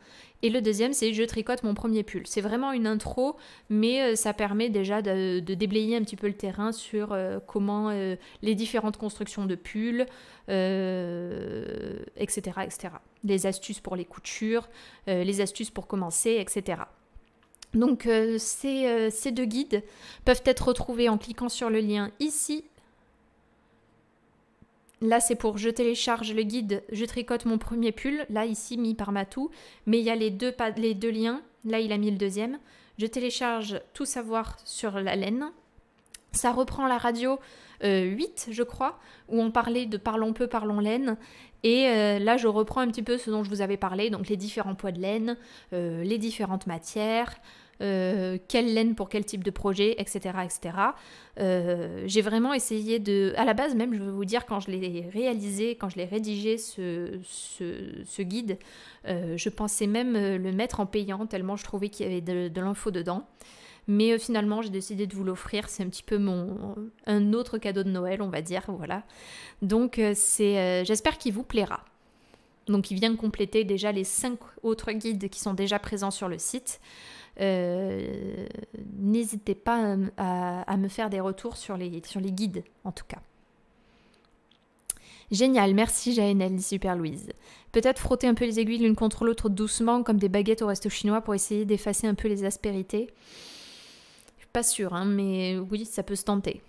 et le deuxième c'est je tricote mon premier pull. C'est vraiment une intro mais euh, ça permet déjà de, déblayer un petit peu le terrain sur euh, comment les différentes constructions de pulls, etc., etc. Les astuces pour les coutures, les astuces pour commencer, etc. Donc ces, deux guides peuvent être retrouvés en cliquant sur le lien ici Là, c'est pour je télécharge le guide, je tricote mon premier pull, là ici mis par Matou, mais il y a les deux, les deux liens, là il a mis le deuxième. Je télécharge tout savoir sur la laine. Ça reprend la radio 8, euh, je crois, où on parlait de parlons peu, parlons laine. Et euh, là, je reprends un petit peu ce dont je vous avais parlé, donc les différents poids de laine, euh, les différentes matières, euh, quelle laine pour quel type de projet, etc. etc. Euh, j'ai vraiment essayé de... À la base même, je vais vous dire, quand je l'ai réalisé, quand je l'ai rédigé, ce, guide, euh, je pensais même le mettre en payant, tellement je trouvais qu'il y avait de, l'info dedans. Mais finalement, j'ai décidé de vous l'offrir. C'est un petit peu mon un autre cadeau de Noël, on va dire. Voilà. Donc, c'est j'espère qu'il vous plaira. Donc il vient compléter déjà les cinq autres guides qui sont déjà présents sur le site. Euh, n'hésitez pas à, me faire des retours sur les, sur les guides, en tout cas. Génial, merci Jaenel, super Louise. Peut-être frotter un peu les aiguilles l'une contre l'autre doucement, comme des baguettes au resto chinois, pour essayer d'effacer un peu les aspérités. Pas sûr, hein, mais oui, ça peut se tenter.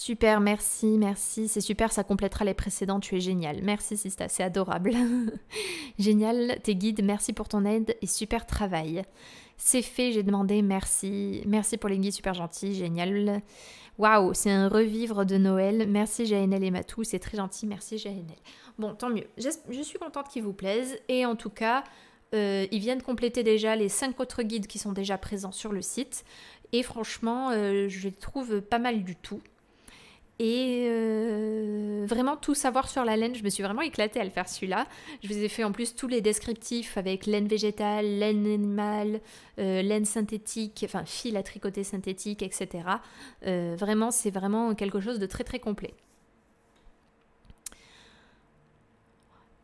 Super, merci, merci, c'est super, ça complétera les précédents, tu es génial. Merci Sista, c'est adorable. génial, tes guides, merci pour ton aide et super travail. C'est fait, j'ai demandé, merci. Merci pour les guides, super gentil, génial. Waouh, c'est un revivre de Noël. Merci JNL et Matou, c'est très gentil, merci JNL. Bon, tant mieux. Je suis contente qu'ils vous plaisent et en tout cas, euh, ils viennent compléter déjà les cinq autres guides qui sont déjà présents sur le site. Et franchement, euh, je les trouve pas mal du tout. Et euh, vraiment tout savoir sur la laine, je me suis vraiment éclatée à le faire celui-là. Je vous ai fait en plus tous les descriptifs avec laine végétale, laine animale, euh, laine synthétique, enfin fil à tricoter synthétique, etc. Euh, vraiment, c'est vraiment quelque chose de très très complet.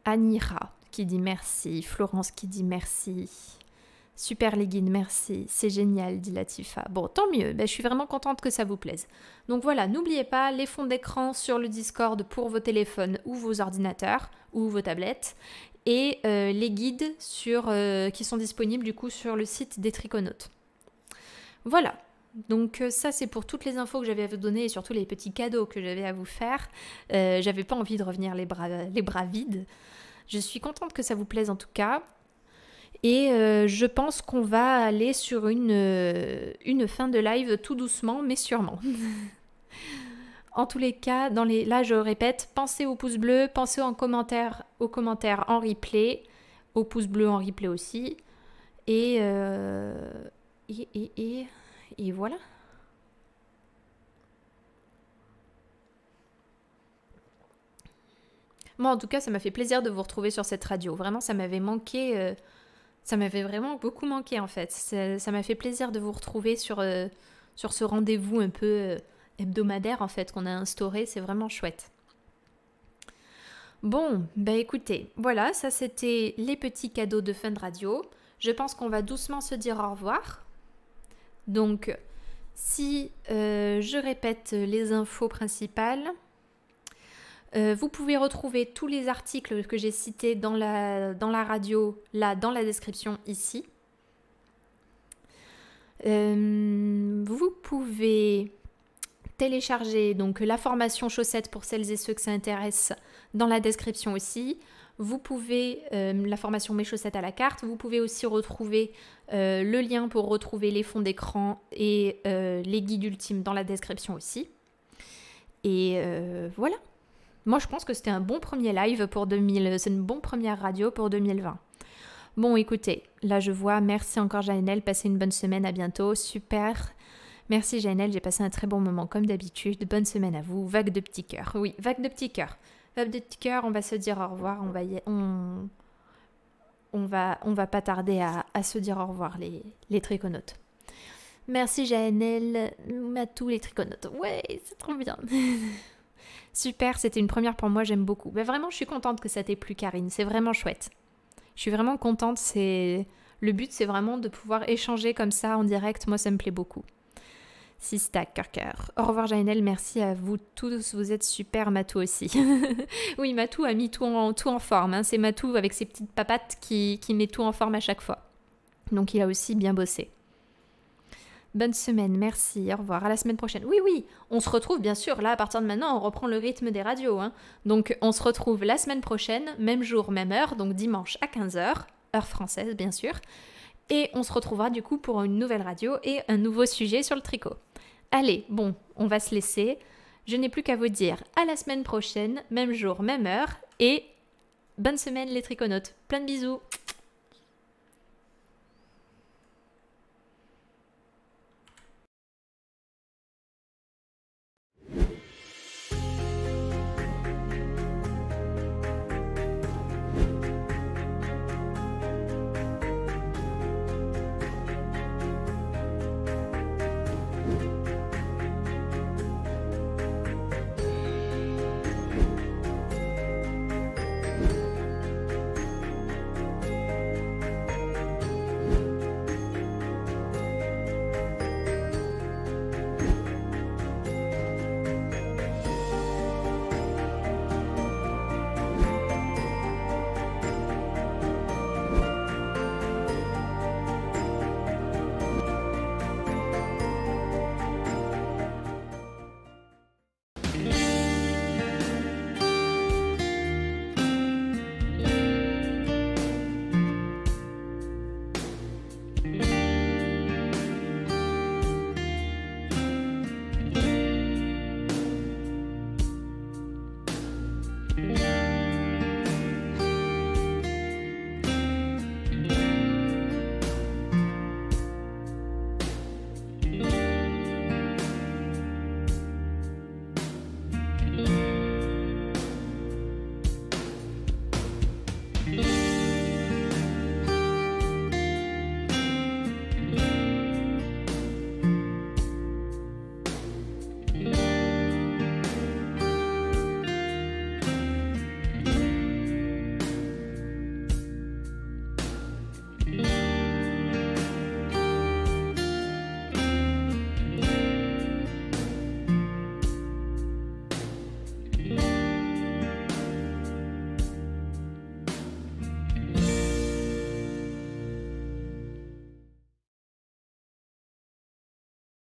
Anira qui dit merci, Florence qui dit merci. Super les guides, merci, c'est génial, dit Latifa. Bon, tant mieux, ben, je suis vraiment contente que ça vous plaise. Donc voilà, n'oubliez pas les fonds d'écran sur le Discord pour vos téléphones ou vos ordinateurs ou vos tablettes et euh, les guides sur, euh, qui sont disponibles du coup sur le site des Triconautes. Voilà, donc euh, ça c'est pour toutes les infos que j'avais à vous donner et surtout les petits cadeaux que j'avais à vous faire. Je j'avais pas envie de revenir les les bras vides. Je suis contente que ça vous plaise en tout cas. Et euh, je pense qu'on va aller sur une, euh, une fin de live tout doucement, mais sûrement. en tous les cas, dans les, là je répète, pensez au pouce bleu, pensez en commentaire, aux commentaires en replay, au pouce bleu en replay aussi. et, euh, et voilà. Moi, en tout cas, ça m'a fait plaisir de vous retrouver sur cette radio. Vraiment, ça m'avait manqué ça m'avait vraiment beaucoup manqué en fait. Ça m'a fait plaisir de vous retrouver sur, euh, sur ce rendez-vous un peu euh, hebdomadaire en fait qu'on a instauré. C'est vraiment chouette. Bon, bah écoutez, voilà, ça c'était les petits cadeaux de Fun Radio. Je pense qu'on va doucement se dire au revoir. Donc, si euh, je répète les infos principales, euh, vous pouvez retrouver tous les articles que j'ai cités dans la, radio, là, dans la description ici. Euh, vous pouvez télécharger donc la formation chaussettes pour celles et ceux que ça intéresse dans la description aussi. Vous pouvez euh, la formation mes chaussettes à la carte. Vous pouvez aussi retrouver le lien pour retrouver les fonds d'écran et les guides ultimes dans la description aussi. Et voilà. Moi, je pense que c'était un bon premier live pour 2000. C'est une bonne première radio pour 2020. Bon, écoutez, là, je vois. Merci encore, Janelle. Passez une bonne semaine. À bientôt. Super. Merci, Janelle. J'ai passé un très bon moment, comme d'habitude. Bonne semaine à vous. Vague de petits cœurs. Oui, vague de petits cœurs. Vague de petits cœurs. On va se dire au revoir. On va on... va, on va pas tarder à, se dire au revoir, les, les triconautes. Merci Janelle, à tous les triconautes. Ouais, c'est trop bien. Super, c'était une première pour moi, j'aime beaucoup. Mais vraiment, je suis contente que ça t'ait plu, Karine. C'est vraiment chouette. Je suis vraiment contente. C'est le but, c'est vraiment de pouvoir échanger comme ça en direct. Moi, ça me plaît beaucoup. cœur cœur. Au revoir Janelle, merci à vous tous, vous êtes super Matou aussi. oui, Matou a mis tout en, tout en forme, hein, c'est Matou avec ses petites papates qui, qui met tout en forme à chaque fois. Donc il a aussi bien bossé. Bonne semaine, merci, au revoir, à la semaine prochaine. Oui, oui, on se retrouve bien sûr, là à partir de maintenant on reprend le rythme des radios. Hein. Donc on se retrouve la semaine prochaine, même jour, même heure, donc dimanche à 15h, heure française bien sûr. Et on se retrouvera du coup pour une nouvelle radio et un nouveau sujet sur le tricot. Allez, bon, on va se laisser. Je n'ai plus qu'à vous dire à la semaine prochaine, même jour, même heure, et bonne semaine les triconautes. Plein de bisous